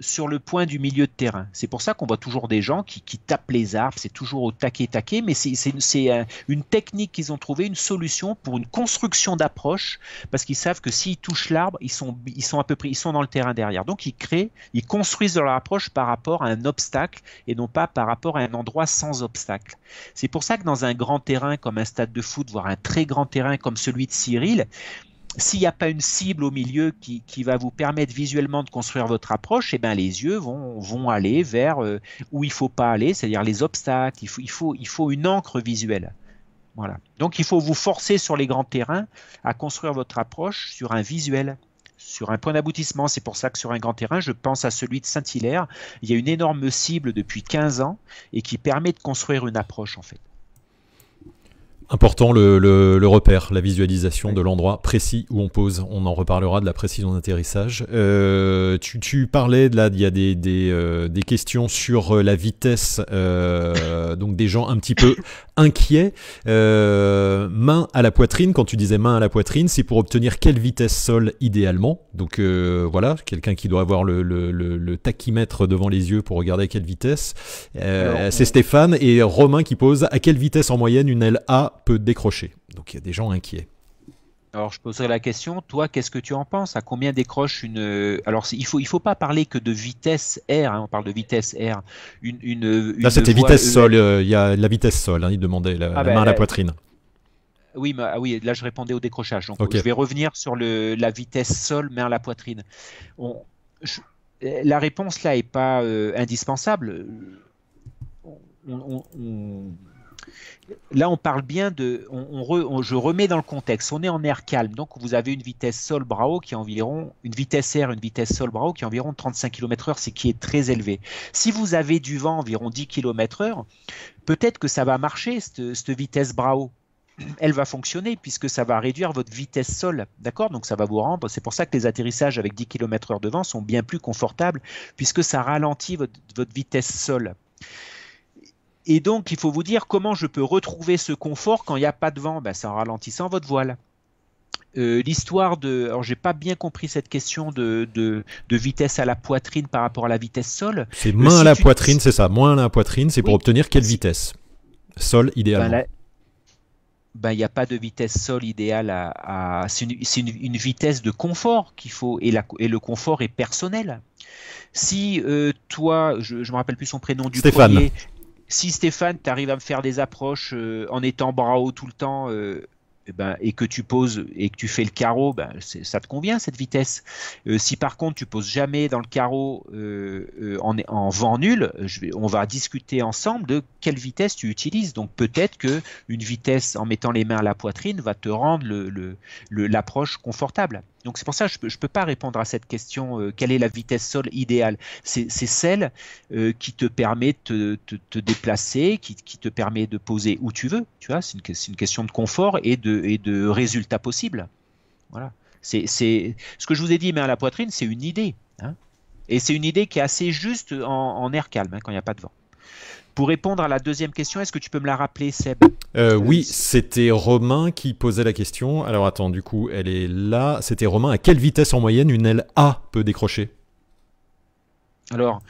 sur le point du milieu de terrain. C'est pour ça qu'on voit toujours des gens qui, tapent les arbres, c'est toujours au taquet taquet, mais c'est euh, une technique qu'ils ont trouvé, une solution pour une construction d'approche, parce qu'ils savent que s'ils touchent l'arbre, ils sont, ils sont à peu près, ils sont dans le terrain derrière. Donc ils créent, ils construisent leur approche par rapport à un obstacle et non pas par rapport à un endroit sans obstacle. C'est pour ça que dans un grand terrain comme un stade de foot, voire un très grand terrain comme celui de Cyril, s'il n'y a pas une cible au milieu qui, qui, va vous permettre visuellement de construire votre approche, eh ben, les yeux vont, vont aller vers euh, où il ne faut pas aller, c'est-à-dire les obstacles. Il faut, il, faut, il faut une encre visuelle. Voilà. Donc il faut vous forcer sur les grands terrains à construire votre approche sur un visuel sur un point d'aboutissement. C'est pour ça que sur un grand terrain, je pense à celui de Saint-Hilaire. Il y a une énorme cible depuis 15 ans et qui permet de construire une approche en fait. Important le, repère, la visualisation de l'endroit précis où on pose. On en reparlera de la précision d'atterrissage. Euh, tu, tu, parlais de il y a des, euh, questions sur euh, la vitesse, euh, donc des gens un petit peu [laughs] inquiets. main à la poitrine, quand tu disais main à la poitrine, c'est pour obtenir quelle vitesse sol idéalement. Donc voilà, quelqu'un qui doit avoir le, le, tachymètre devant les yeux pour regarder à quelle vitesse. c'est Stéphane et Romain qui pose à quelle vitesse en moyenne une aile A peut décrocher. Donc il y a des gens inquiets. Alors je poserai la question, toi, qu'est-ce que tu en penses À combien décroche une Alors il faut il faut pas parler que de vitesse R. Hein. on parle de vitesse R. Une, Là c'était vitesse e. sol. Euh, il y a la vitesse sol. Hein. il demandait la, ah main bah, à la euh, poitrine. Oui, ah oui, là je répondais au décrochage. Donc je vais revenir sur le, la vitesse sol main à la poitrine. la réponse là est pas euh, indispensable. On, on, Là, on parle bien de. je remets dans le contexte. On est en air calme, donc vous avez une vitesse sol brao qui est environ une vitesse air, une vitesse sol brao qui est environ 35 km/h, c'est qui est très élevé. Si vous avez du vent environ 10 km/h, peut-être que ça va marcher cette, vitesse brao elle va fonctionner puisque ça va réduire votre vitesse sol, d'accord Donc ça va vous rendre, c'est pour ça que les atterrissages avec 10 km/h de vent sont bien plus confortables puisque ça ralentit votre vitesse sol. Et donc, il faut vous dire comment je peux retrouver ce confort quand il n'y a pas de vent ben, C'est en ralentissant votre voile. Euh, l'histoire de. Alors, j'ai pas bien compris cette question de, vitesse à la poitrine par rapport à la vitesse sol. C'est euh, moins à la poitrine, c'est ça. Moins à la poitrine, c'est pour obtenir quelle vitesse Sol idéalement. Ben, il n'y a pas de vitesse sol idéale à, c'est une, vitesse de confort qu'il faut et, le confort est personnel si euh, toi je, ne me rappelle plus son prénom du Stéphane si Stéphane, tu arrives à me faire des approches euh, en étant bras haut tout le temps, euh, eh ben, et, que tu poses et que tu fais le carreau, ben, ça te convient cette vitesse. Euh, si par contre tu poses jamais dans le carreau en, en, vent nul, je on va discuter ensemble de quelle vitesse tu utilises. Donc peut-être que une vitesse en mettant les mains à la poitrine va te rendre l'approche le, confortable. Donc c'est pour ça que je ne peux, pas répondre à cette question, euh, quelle est la vitesse sol idéale C'est celle euh, qui te permet de te, te, déplacer, qui, qui, te permet de poser où tu veux, tu vois, c'est une, question de confort et de, et de résultat possible. Voilà. C'est Ce que je vous ai dit, mais à la poitrine, c'est une idée. Hein et c'est une idée qui est assez juste en, air calme, hein, quand il n'y a pas de vent. Pour répondre à la deuxième question, est-ce que tu peux me la rappeler, Seb euh, euh, Oui, c'était Romain qui posait la question. Alors attends, du coup, elle est là. C'était Romain, à quelle vitesse en moyenne une aile A peut décrocher alors,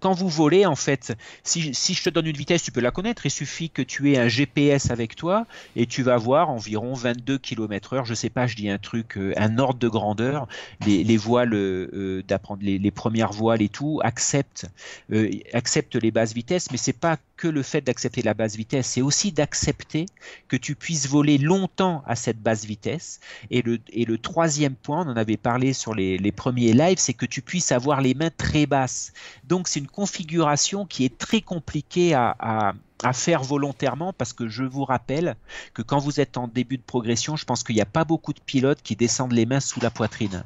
quand, vous volez, en fait, si, je te donne une vitesse, tu peux la connaître. Il suffit que tu aies un GPS avec toi et tu vas voir environ 22 km/h. Je sais pas, je dis un truc, euh, un ordre de grandeur. Les, voiles euh, euh, d'apprendre, les, premières voiles et tout acceptent, les basses vitesses, mais c'est pas que le fait d'accepter la basse vitesse, c'est aussi d'accepter que tu puisses voler longtemps à cette basse vitesse. Et le, troisième point, on en avait parlé sur les, premiers lives, c'est que tu puisses avoir les mains très basses. Donc c'est une configuration qui est très compliquée à faire volontairement parce que je vous rappelle que quand vous êtes en début de progression, je pense qu'il n'y a pas beaucoup de pilotes qui descendent les mains sous la poitrine.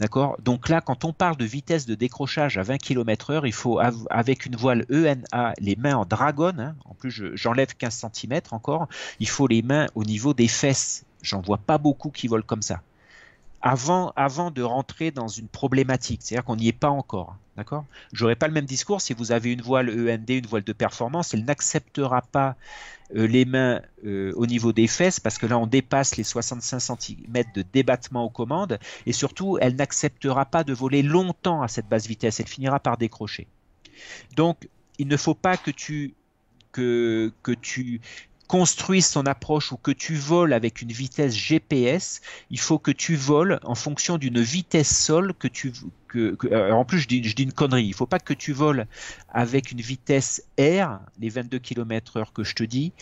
D'accord Donc là, quand on parle de vitesse de décrochage à 20 km heure, il faut, avec une voile ENA, les mains en dragonne, hein. en plus j'enlève 15 cm encore, il faut les mains au niveau des fesses. J'en vois pas beaucoup qui volent comme ça avant, de rentrer dans une problématique. C'est-à-dire qu'on n'y est pas encore. D'accord J'aurais pas le même discours si vous avez une voile END, une voile de performance, elle n'acceptera pas euh, les mains euh, au niveau des fesses parce que là on dépasse les 65 cm de débattement aux commandes et surtout elle n'acceptera pas de voler longtemps à cette basse vitesse, elle finira par décrocher. Donc il ne faut pas que tu que, que tu Construis son approche ou que tu voles avec une vitesse GPS, il faut que tu voles en fonction d'une vitesse sol que tu que, euh, en plus je dis, je dis une connerie, il faut pas que tu voles avec une vitesse air, les 22 km/h que je te dis,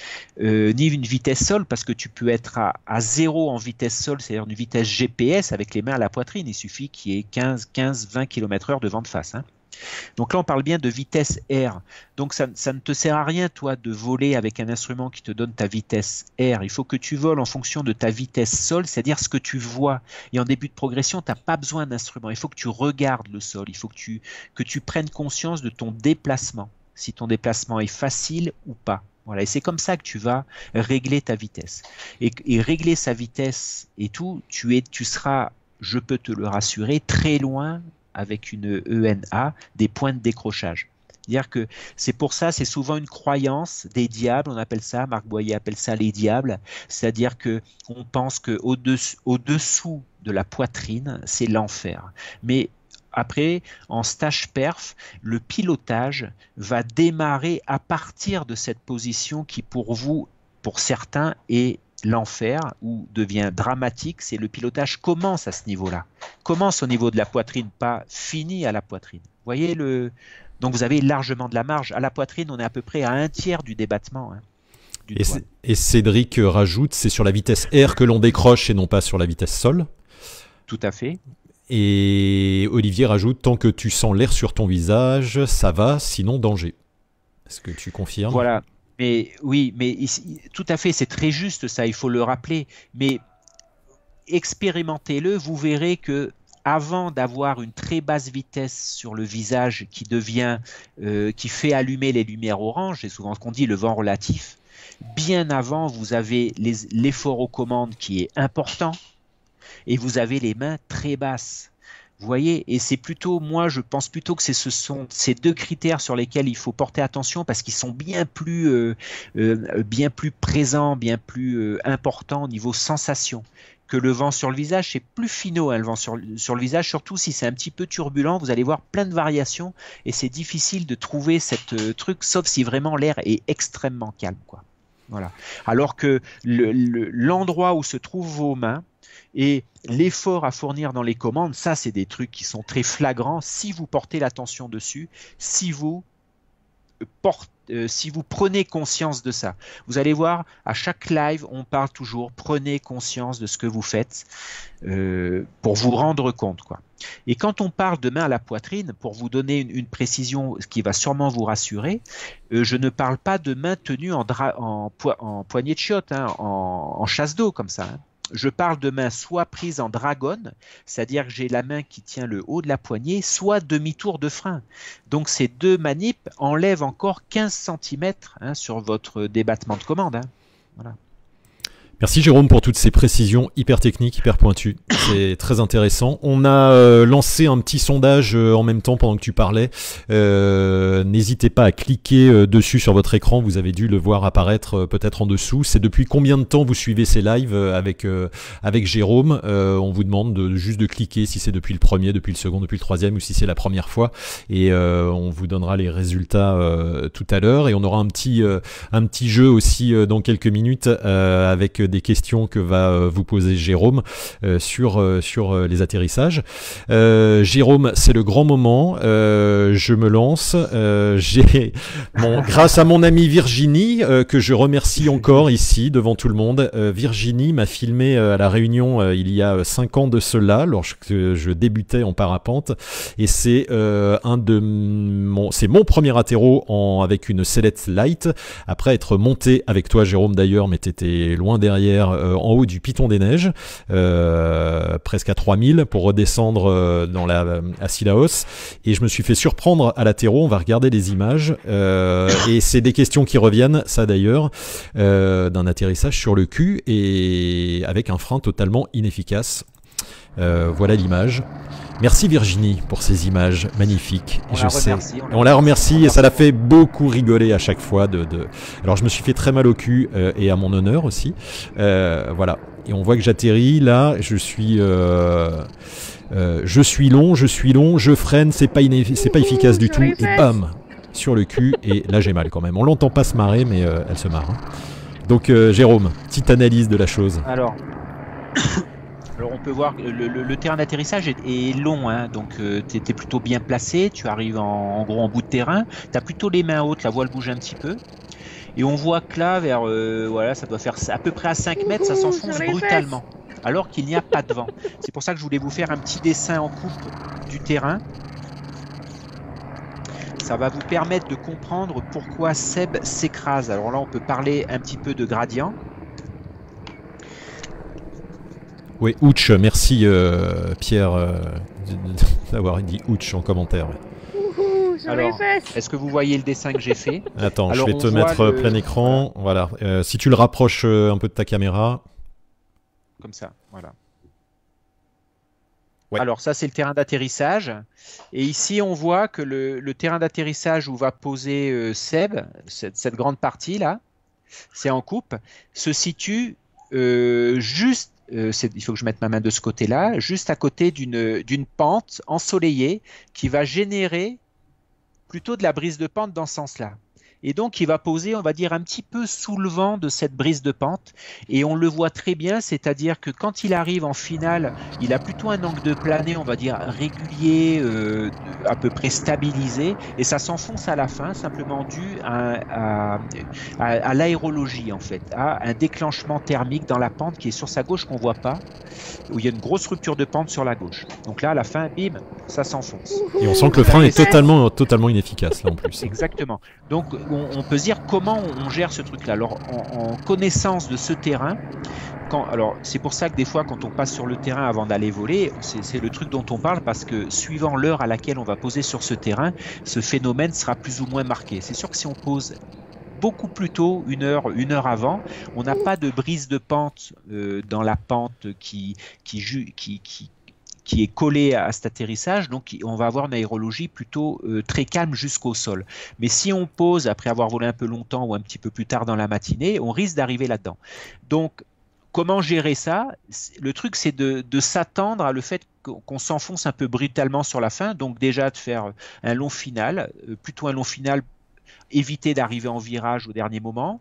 euh, ni une vitesse sol parce que tu peux être à, à zéro en vitesse sol, c'est-à-dire une vitesse GPS avec les mains à la poitrine, il suffit qu'il y ait 15 15 20 km/h devant de face hein. Donc là, on parle bien de vitesse R. Donc ça, ne te sert à rien, toi, de voler avec un instrument qui te donne ta vitesse R. Il faut que tu voles en fonction de ta vitesse sol, c'est-à-dire ce que tu vois. Et en début de progression, tu n'as pas besoin d'instrument. Il faut que tu regardes le sol. Il faut que tu, que tu prennes conscience de ton déplacement, si ton déplacement est facile ou pas. Voilà, et c'est comme ça que tu vas régler ta vitesse. Et, et régler sa vitesse et tout, tu, es, tu seras, je peux te le rassurer, très loin avec une ENA, des points de décrochage. Dire que c'est pour ça, c'est souvent une croyance des diables, on appelle ça, Marc Boyer appelle ça les diables, c'est-à-dire que on pense que au, -dessous, au dessous de la poitrine, c'est l'enfer. Mais après, en stage perf, le pilotage va démarrer à partir de cette position qui pour vous, pour certains, est l'enfer ou devient dramatique, c'est le pilotage commence à ce niveau-là. Commence au niveau de la poitrine, pas fini à la poitrine. Vous voyez le. Donc vous avez largement de la marge. À la poitrine, on est à peu près à un tiers du débattement. Hein, et, Cédric rajoute, c'est sur la vitesse air que l'on décroche et non pas sur la vitesse sol. Tout à fait. Et Olivier rajoute, tant que tu sens l'air sur ton visage, ça va, sinon danger. Est-ce que tu confirmes Voilà. Mais oui, mais tout à fait, c'est très juste ça, il faut le rappeler. Mais expérimentez-le, vous verrez que avant d'avoir une très basse vitesse sur le visage qui devient, euh, qui fait allumer les lumières oranges, c'est souvent ce qu'on dit, le vent relatif. Bien avant, vous avez l'effort aux commandes qui est important et vous avez les mains très basses. Vous voyez, et c'est plutôt, moi, je pense plutôt que ce sont ces deux critères sur lesquels il faut porter attention parce qu'ils sont bien plus, euh, euh, bien plus présents, bien plus euh, importants au niveau sensation que le vent sur le visage. C'est plus finot, hein, le vent sur, sur, le visage, surtout si c'est un petit peu turbulent. Vous allez voir plein de variations et c'est difficile de trouver cette truc, sauf si vraiment l'air est extrêmement calme. Quoi. Alors que l'endroit le, où se trouvent vos mains et l'effort à fournir dans les commandes, ça, c'est des trucs qui sont très flagrants si vous portez l'attention dessus, si vous portez euh, si vous prenez conscience de ça, vous allez voir, à chaque live, on parle toujours, prenez conscience de ce que vous faites euh, pour vous rendre compte. Quoi. Et quand on parle de main à la poitrine, pour vous donner une, précision qui va sûrement vous rassurer, euh, je ne parle pas de main tenue en, en, poignée de chiottes, hein, en, chasse d'eau comme ça. Hein. Je parle de main soit prise en dragonne, c'est-à-dire que j'ai la main qui tient le haut de la poignée, soit demi-tour de frein. Donc ces deux manips enlèvent encore 15 cm hein, sur votre débattement de commande. Hein. Voilà. Merci Jérôme pour toutes ces précisions hyper techniques, hyper pointues. C'est [coughs] très intéressant. On a euh, lancé un petit sondage euh, en même temps pendant que tu parlais. Euh, N'hésitez pas à cliquer euh, dessus sur votre écran. Vous avez dû le voir apparaître peut-être en dessous. C'est depuis combien de temps vous suivez ces lives avec, avec Jérôme On vous demande de, juste de cliquer si c'est depuis le premier, depuis le second, depuis le troisième ou si c'est la première fois. Et on vous donnera les résultats tout à l'heure. Et on aura un petit, un petit jeu aussi dans quelques minutes avec des questions que va euh, vous poser Jérôme euh, sur, euh, sur les atterrissages. Jérôme, c'est le grand moment. je me lance. J'ai [laughs] grâce à mon ami Virginie que je remercie encore ici devant tout le monde. Virginie m'a filmé à la Réunion il y a cinq ans de cela lorsque je débutais en parapente et c'est un de mon c'est mon premier atterro en avec une sellette light après être monté avec toi Jérôme d'ailleurs mais étais loin derrière euh, en haut du Piton des Neiges, euh, presque à 3000, pour redescendre euh, dans la, à Silaos Et je me suis fait surprendre à l'atéro. on va regarder les images. et c'est des questions qui reviennent, ça d'ailleurs, d'un atterrissage sur le cul et avec un frein totalement inefficace. voilà l'image. Merci Virginie pour ces images magnifiques. On je la sais, remercie, on, la remercie, et ça l'a fait beaucoup rigoler à chaque fois. De, Alors je me suis fait très mal au cul euh, et à mon honneur aussi. Euh, voilà. Et on voit que j'atterris là. Je suis, euh, je suis long, je suis long, je freine. C'est pas c'est pas efficace du tout. Et bam sur le cul. Et là j'ai mal quand même. On l'entend pas se marrer, mais elle se marre. Hein. Donc Jérôme, petite analyse de la chose. Alors peut voir le, le, terrain d'atterrissage est, long, hein. donc euh, tu es, plutôt bien placé, tu arrives en, gros en bout de terrain, tu as plutôt les mains hautes, la voile bouge un petit peu. Et on voit que là, vers, euh, voilà, ça doit faire à peu près à 5 mètres, ça s'enfonce brutalement, alors qu'il n'y a pas de vent. C'est pour ça que je voulais vous faire un petit dessin en coupe du terrain. Ça va vous permettre de comprendre pourquoi Seb s'écrase. Alors là, on peut parler un petit peu de gradient. Oui, ouch, merci euh, Pierre euh, [laughs] d'avoir dit ouch en commentaire. Alors, est-ce que vous voyez le dessin que j'ai fait [laughs] Attends, je vais te mettre euh, plein écran. Voilà. si tu le rapproches un peu de ta caméra. Comme ça, voilà. Alors ça, c'est le terrain d'atterrissage. Et ici, on voit que le, terrain d'atterrissage où va poser Seb, cette, grande partie là, c'est en coupe, se situe juste euh, il faut que je mette ma main de ce côté-là, juste à côté d'une pente ensoleillée qui va générer plutôt de la brise de pente dans ce sens-là et donc il va poser, on va dire, un petit peu sous le vent de cette brise de pente, et on le voit très bien, c'est-à-dire que quand il arrive en finale, il a plutôt un angle de plané, on va dire, régulier, euh, à peu près stabilisé, et ça s'enfonce à la fin, simplement dû à, à, à, à l'aérologie, en fait, à un déclenchement thermique dans la pente qui est sur sa gauche qu'on voit pas, où il y a une grosse rupture de pente sur la gauche. Donc là, à la fin, bim, ça s'enfonce. Et on sent que le frein est totalement, totalement inefficace, là, en plus. Exactement. Donc, on, peut dire comment on gère ce truc-là. Alors, en, connaissance de ce terrain, quand, alors c'est pour ça que des fois, quand on passe sur le terrain avant d'aller voler, c'est le truc dont on parle parce que suivant l'heure à laquelle on va poser sur ce terrain, ce phénomène sera plus ou moins marqué. C'est sûr que si on pose beaucoup plus tôt, une heure, une heure avant. On n'a pas de brise de pente euh, dans la pente qui, qui, qui, qui qui est collé à cet atterrissage, donc on va avoir une aérologie plutôt euh, très calme jusqu'au sol. Mais si on pose après avoir volé un peu longtemps ou un petit peu plus tard dans la matinée, on risque d'arriver là-dedans. Donc comment gérer ça Le truc, c'est de, de s'attendre à le fait qu'on s'enfonce un peu brutalement sur la fin, donc déjà de faire un long final, euh, plutôt un long final éviter d'arriver en virage au dernier moment,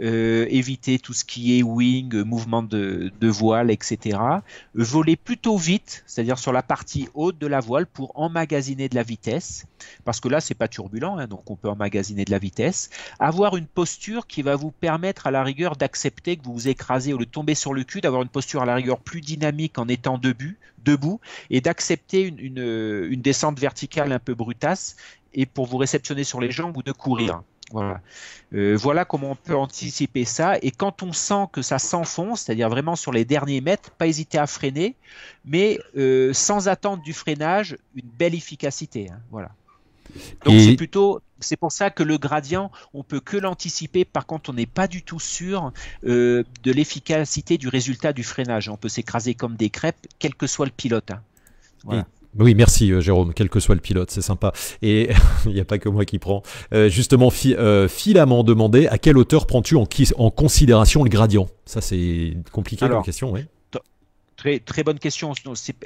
euh, éviter tout ce qui est wing, mouvement de, voile, etc. Voler plutôt vite, c'est-à-dire sur la partie haute de la voile pour emmagasiner de la vitesse, parce que là c'est pas turbulent, hein, donc on peut emmagasiner de la vitesse. Avoir une posture qui va vous permettre à la rigueur d'accepter que vous vous écrasez ou de tomber sur le cul, d'avoir une posture à la rigueur plus dynamique en étant debout, debout et d'accepter une, une descente verticale un peu brutasse et pour vous réceptionner sur les jambes ou de courir. Voilà. Euh, voilà comment on peut anticiper ça. Et quand on sent que ça s'enfonce, c'est-à-dire vraiment sur les derniers mètres, pas hésiter à freiner, mais euh, sans attendre du freinage, une belle efficacité. Hein. Voilà. Donc c'est plutôt, c'est pour ça que le gradient, on peut que l'anticiper. Par contre, on n'est pas du tout sûr euh, de l'efficacité du résultat du freinage. On peut s'écraser comme des crêpes, quel que soit le pilote. Hein. Voilà. Bah oui, merci euh, Jérôme, quel que soit le pilote, c'est sympa. Et [laughs] il n'y a pas que moi qui prends. Euh, justement, fi euh, Filament demandé. à quelle hauteur prends-tu en, en, considération le gradient Ça, c'est compliqué la question, oui. Très, bonne question.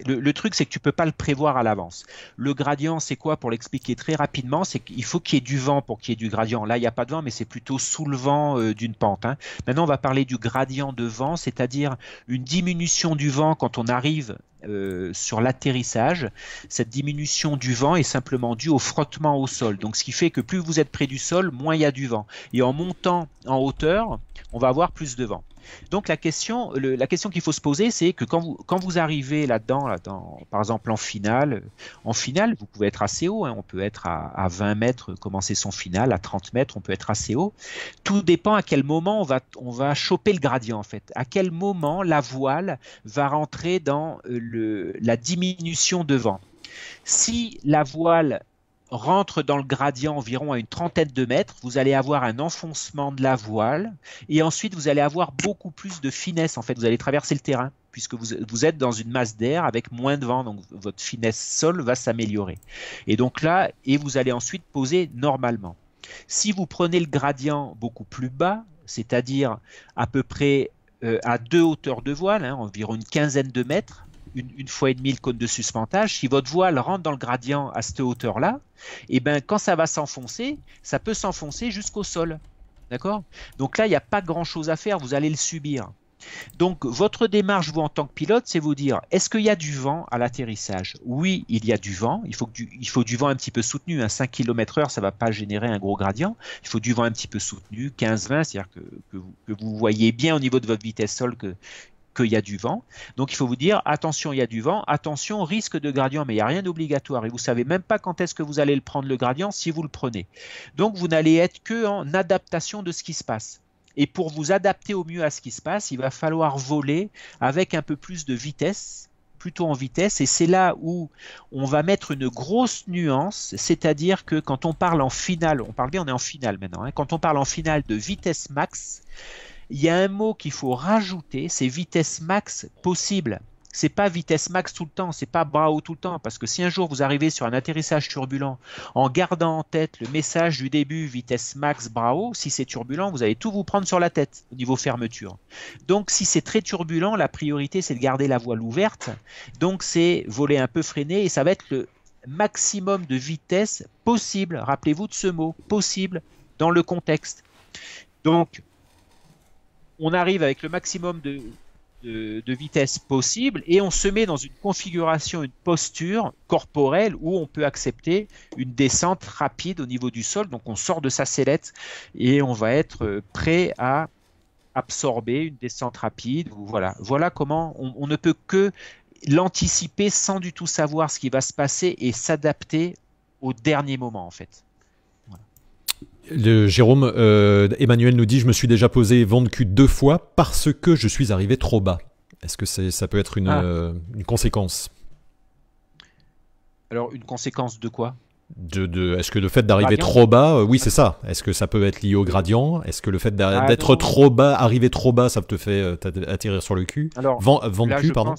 Le, truc, c'est que tu ne peux pas le prévoir à l'avance. Le gradient, c'est quoi Pour l'expliquer très rapidement, c'est qu'il faut qu'il y ait du vent pour qu'il y ait du gradient. Là, il n'y a pas de vent, mais c'est plutôt sous le vent euh, d'une pente. Hein. Maintenant, on va parler du gradient de vent, c'est-à-dire une diminution du vent quand on arrive euh, sur l'atterrissage, cette diminution du vent est simplement due au frottement au sol. Donc ce qui fait que plus vous êtes près du sol, moins il y a du vent. Et en montant en hauteur, on va avoir plus de vent. Donc la question, la question qu'il faut se poser, c'est que quand vous, arrivez là-dedans, par exemple en finale, euh, en finale, vous pouvez être assez haut, hein. on peut être à, 20 mètres, commencer son final, à 30 mètres, on peut être assez haut. Tout dépend à quel moment on va, on va choper le gradient en fait, à quel moment la voile va rentrer dans euh, le, la diminution de vent. Si la voile rentre dans le gradient environ à une trentaine de mètres, vous allez avoir un enfoncement de la voile et ensuite vous allez avoir beaucoup plus de finesse. En fait, vous allez traverser le terrain puisque vous, êtes dans une masse d'air avec moins de vent, donc votre finesse sol va s'améliorer. Et donc là, et vous allez ensuite poser normalement. Si vous prenez le gradient beaucoup plus bas, c'est-à-dire à peu près euh, à deux hauteurs de voile, hein, environ une quinzaine de mètres, une, fois et demie le cône de suspentage, si votre voile rentre dans le gradient à cette hauteur-là, et eh ben quand ça va s'enfoncer, ça peut s'enfoncer jusqu'au sol. D'accord Donc là, il n'y a pas grand chose à faire, vous allez le subir. Donc votre démarche, vous en tant que pilote, c'est vous dire, est-ce qu'il y a du vent à l'atterrissage Oui, il y a du vent, il faut, du, il faut du vent un petit peu soutenu, à 5 km heure, ça ne va pas générer un gros gradient, il faut du vent un petit peu soutenu, 15-20, c'est-à-dire que, vous, que, vous, voyez bien au niveau de votre vitesse sol que qu'il y a du vent. Donc il faut vous dire attention, il y a du vent, attention, risque de gradient, mais il n'y a rien d'obligatoire. Et vous savez même pas quand est-ce que vous allez le prendre le gradient si vous le prenez. Donc vous n'allez être qu'en adaptation de ce qui se passe. Et pour vous adapter au mieux à ce qui se passe, il va falloir voler avec un peu plus de vitesse, plutôt en vitesse. Et c'est là où on va mettre une grosse nuance, c'est-à-dire que quand on parle en finale, on parle bien, on est en finale maintenant, hein, quand on parle en finale de vitesse max, il y a un mot qu'il faut rajouter, c'est vitesse max possible. C'est pas vitesse max tout le temps, c'est pas bravo tout le temps, parce que si un jour vous arrivez sur un atterrissage turbulent en gardant en tête le message du début vitesse max bravo, si c'est turbulent, vous allez tout vous prendre sur la tête au niveau fermeture. Donc si c'est très turbulent, la priorité c'est de garder la voile ouverte, donc c'est voler un peu freiné et ça va être le maximum de vitesse possible. Rappelez-vous de ce mot, possible, dans le contexte. Donc, on arrive avec le maximum de, vitesse possible et on se met dans une configuration, une posture corporelle où on peut accepter une descente rapide au niveau du sol. Donc on sort de sa sellette et on va être euh, prêt à absorber une descente rapide. Voilà, voilà comment on ne peut que l'anticiper sans du tout savoir ce qui va se passer et s'adapter au dernier moment en fait. Le Jérôme, euh, Emmanuel nous dit Je me suis déjà posé vent de cul deux fois parce que je suis arrivé trop bas. Est-ce que ça peut être une, ah. euh, conséquence Alors, une conséquence de quoi de, de Est-ce que le fait d'arriver trop bas, euh, oui, c'est ça. Est-ce que ça peut être lié au gradient Est-ce que le fait ah, d'être trop bas, arriver trop bas, ça te fait atterrir sur le cul vent, de cul, pardon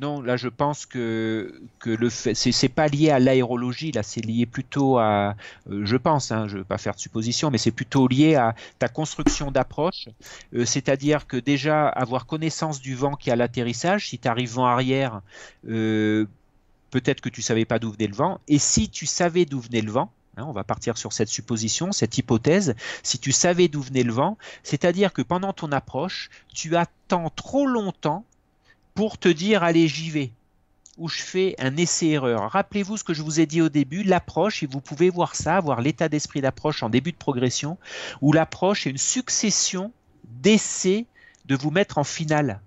non, là je pense que, que le fait, c'est pas lié à l'aérologie, là c'est lié plutôt à, euh, je pense, hein, je ne veux pas faire de supposition, mais c'est plutôt lié à ta construction d'approche, euh, c'est-à-dire que déjà avoir connaissance du vent qui est à l'atterrissage, si tu arrives vent arrière, euh, peut-être que tu savais pas d'où venait le vent, et si tu savais d'où venait le vent, hein, on va partir sur cette supposition, cette hypothèse. Si tu savais d'où venait le vent, c'est-à-dire que pendant ton approche, tu attends trop longtemps pour te dire allez j'y vais où je fais un essai-erreur. Rappelez-vous ce que je vous ai dit au début, l'approche, et vous pouvez voir ça, voir l'état d'esprit d'approche en début de progression, où l'approche est une succession d'essais de vous mettre en finale.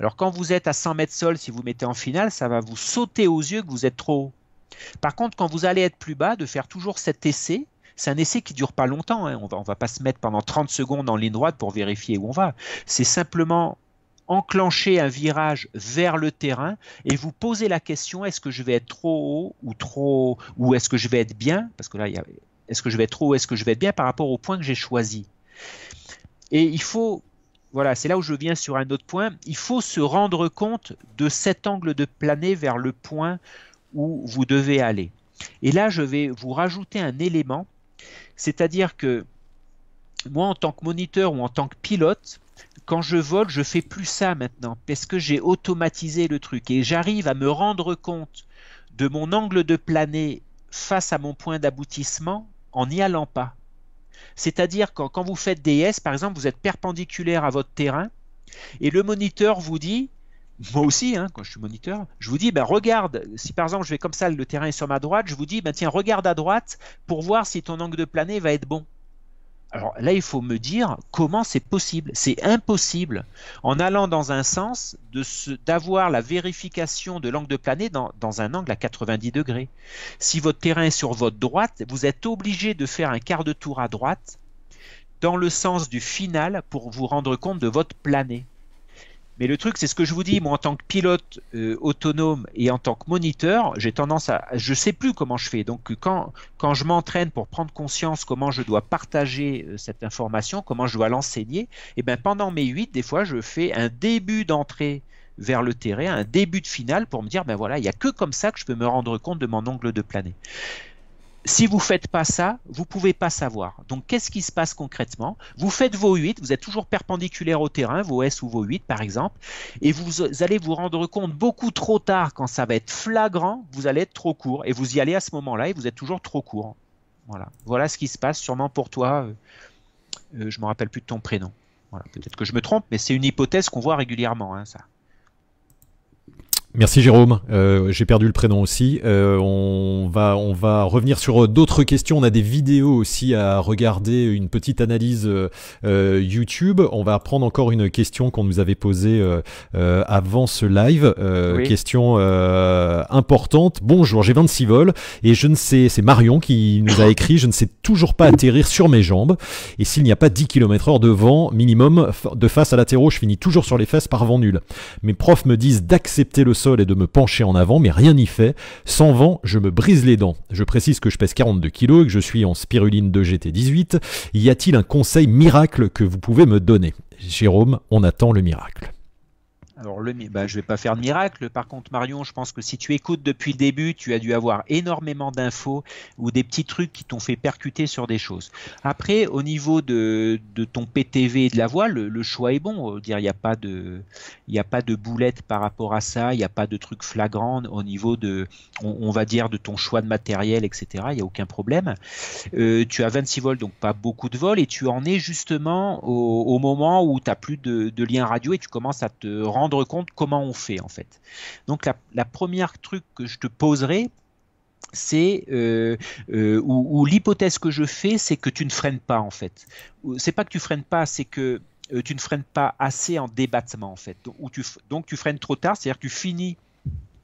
Alors quand vous êtes à 100 mètres sol, si vous mettez en finale, ça va vous sauter aux yeux que vous êtes trop haut. Par contre, quand vous allez être plus bas, de faire toujours cet essai, c'est un essai qui dure pas longtemps, hein. on va, ne va pas se mettre pendant 30 secondes en ligne droite pour vérifier où on va. C'est simplement Enclencher un virage vers le terrain et vous posez la question est-ce que je vais être trop haut ou trop ou est-ce que je vais être bien parce que là y est-ce que je vais être trop haut, est-ce que je vais être bien par rapport au point que j'ai choisi. Et il faut voilà, c'est là où je viens sur un autre point, il faut se rendre compte de cet angle de planer vers le point où vous devez aller. Et là, je vais vous rajouter un élément, c'est-à-dire que moi en tant que moniteur ou en tant que pilote, quand je vole, je fais plus ça maintenant parce que j'ai automatisé le truc et j'arrive à me rendre compte de mon angle de planer face à mon point d'aboutissement en n'y allant pas. C'est-à-dire quand, vous faites des S, par exemple, vous êtes perpendiculaire à votre terrain et le moniteur vous dit, moi aussi, hein, quand je suis moniteur, je vous dis, ben regarde, si par exemple je vais comme ça, le terrain est sur ma droite, je vous dis, ben tiens, regarde à droite pour voir si ton angle de planer va être bon. Alors là, il faut me dire comment c'est possible. C'est impossible, en allant dans un sens, d'avoir la vérification de l'angle de plané dans, un angle à 90 degrés. Si votre terrain est sur votre droite, vous êtes obligé de faire un quart de tour à droite dans le sens du final pour vous rendre compte de votre plané. Mais le truc, c'est ce que je vous dis, moi en tant que pilote euh, autonome et en tant que moniteur, j'ai tendance à... Je ne sais plus comment je fais. Donc quand, quand je m'entraîne pour prendre conscience comment je dois partager euh, cette information, comment je dois l'enseigner, et eh bien pendant mes huit, des fois, je fais un début d'entrée vers le terrain, un début de finale pour me dire, ben voilà, il n'y a que comme ça que je peux me rendre compte de mon angle de plané. Si vous ne faites pas ça, vous ne pouvez pas savoir. Donc qu'est-ce qui se passe concrètement Vous faites vos 8, vous êtes toujours perpendiculaire au terrain, vos S ou vos 8 par exemple, et vous allez vous rendre compte beaucoup trop tard quand ça va être flagrant, vous allez être trop court, et vous y allez à ce moment-là et vous êtes toujours trop court. Voilà, voilà ce qui se passe sûrement pour toi. Euh, euh, je ne me rappelle plus de ton prénom. Voilà. Peut-être que je me trompe, mais c'est une hypothèse qu'on voit régulièrement, hein, ça. Merci Jérôme, euh, j'ai perdu le prénom aussi. Euh, on, va, on va revenir sur euh, d'autres questions. On a des vidéos aussi à regarder, une petite analyse YouTube. On va prendre encore une question qu'on nous avait posée avant ce live. Question importante. Bonjour, j'ai 26 vols et je ne sais, c'est Marion qui nous a écrit, je ne sais toujours pas atterrir sur mes jambes. Et s'il n'y a pas 10 km heure de vent minimum de face à l'atterro, je finis toujours sur les fesses par vent nul. Mes profs me disent d'accepter le et de me pencher en avant, mais rien n'y fait. Sans vent, je me brise les dents. Je précise que je pèse 42 kg et que je suis en spiruline de GT18. Y a-t-il un conseil miracle que vous pouvez me donner Jérôme, on attend le miracle. Alors le, bah, je vais pas faire de miracle. Par contre, Marion, je pense que si tu écoutes depuis le début, tu as dû avoir énormément d'infos ou des petits trucs qui t'ont fait percuter sur des choses. Après, au niveau de, ton PTV et de la voix, le, choix est bon. il n'y a pas de, il a pas de boulette par rapport à ça. Il n'y a pas de truc flagrant au niveau de, on, va dire de ton choix de matériel, etc. Il n'y a aucun problème. Euh, tu as 26 vols donc pas beaucoup de vols, et tu en es justement au, moment où tu n'as plus de, de lien radio et tu commences à te rendre compte comment on fait en fait. Donc la, première truc que je te poserai, c'est euh, euh, ou l'hypothèse que je fais, c'est que tu ne freines pas en fait. C'est pas que tu freines pas, c'est que euh, tu ne freines pas assez en débattement en fait. Donc, tu, donc tu freines trop tard, c'est-à-dire tu finis,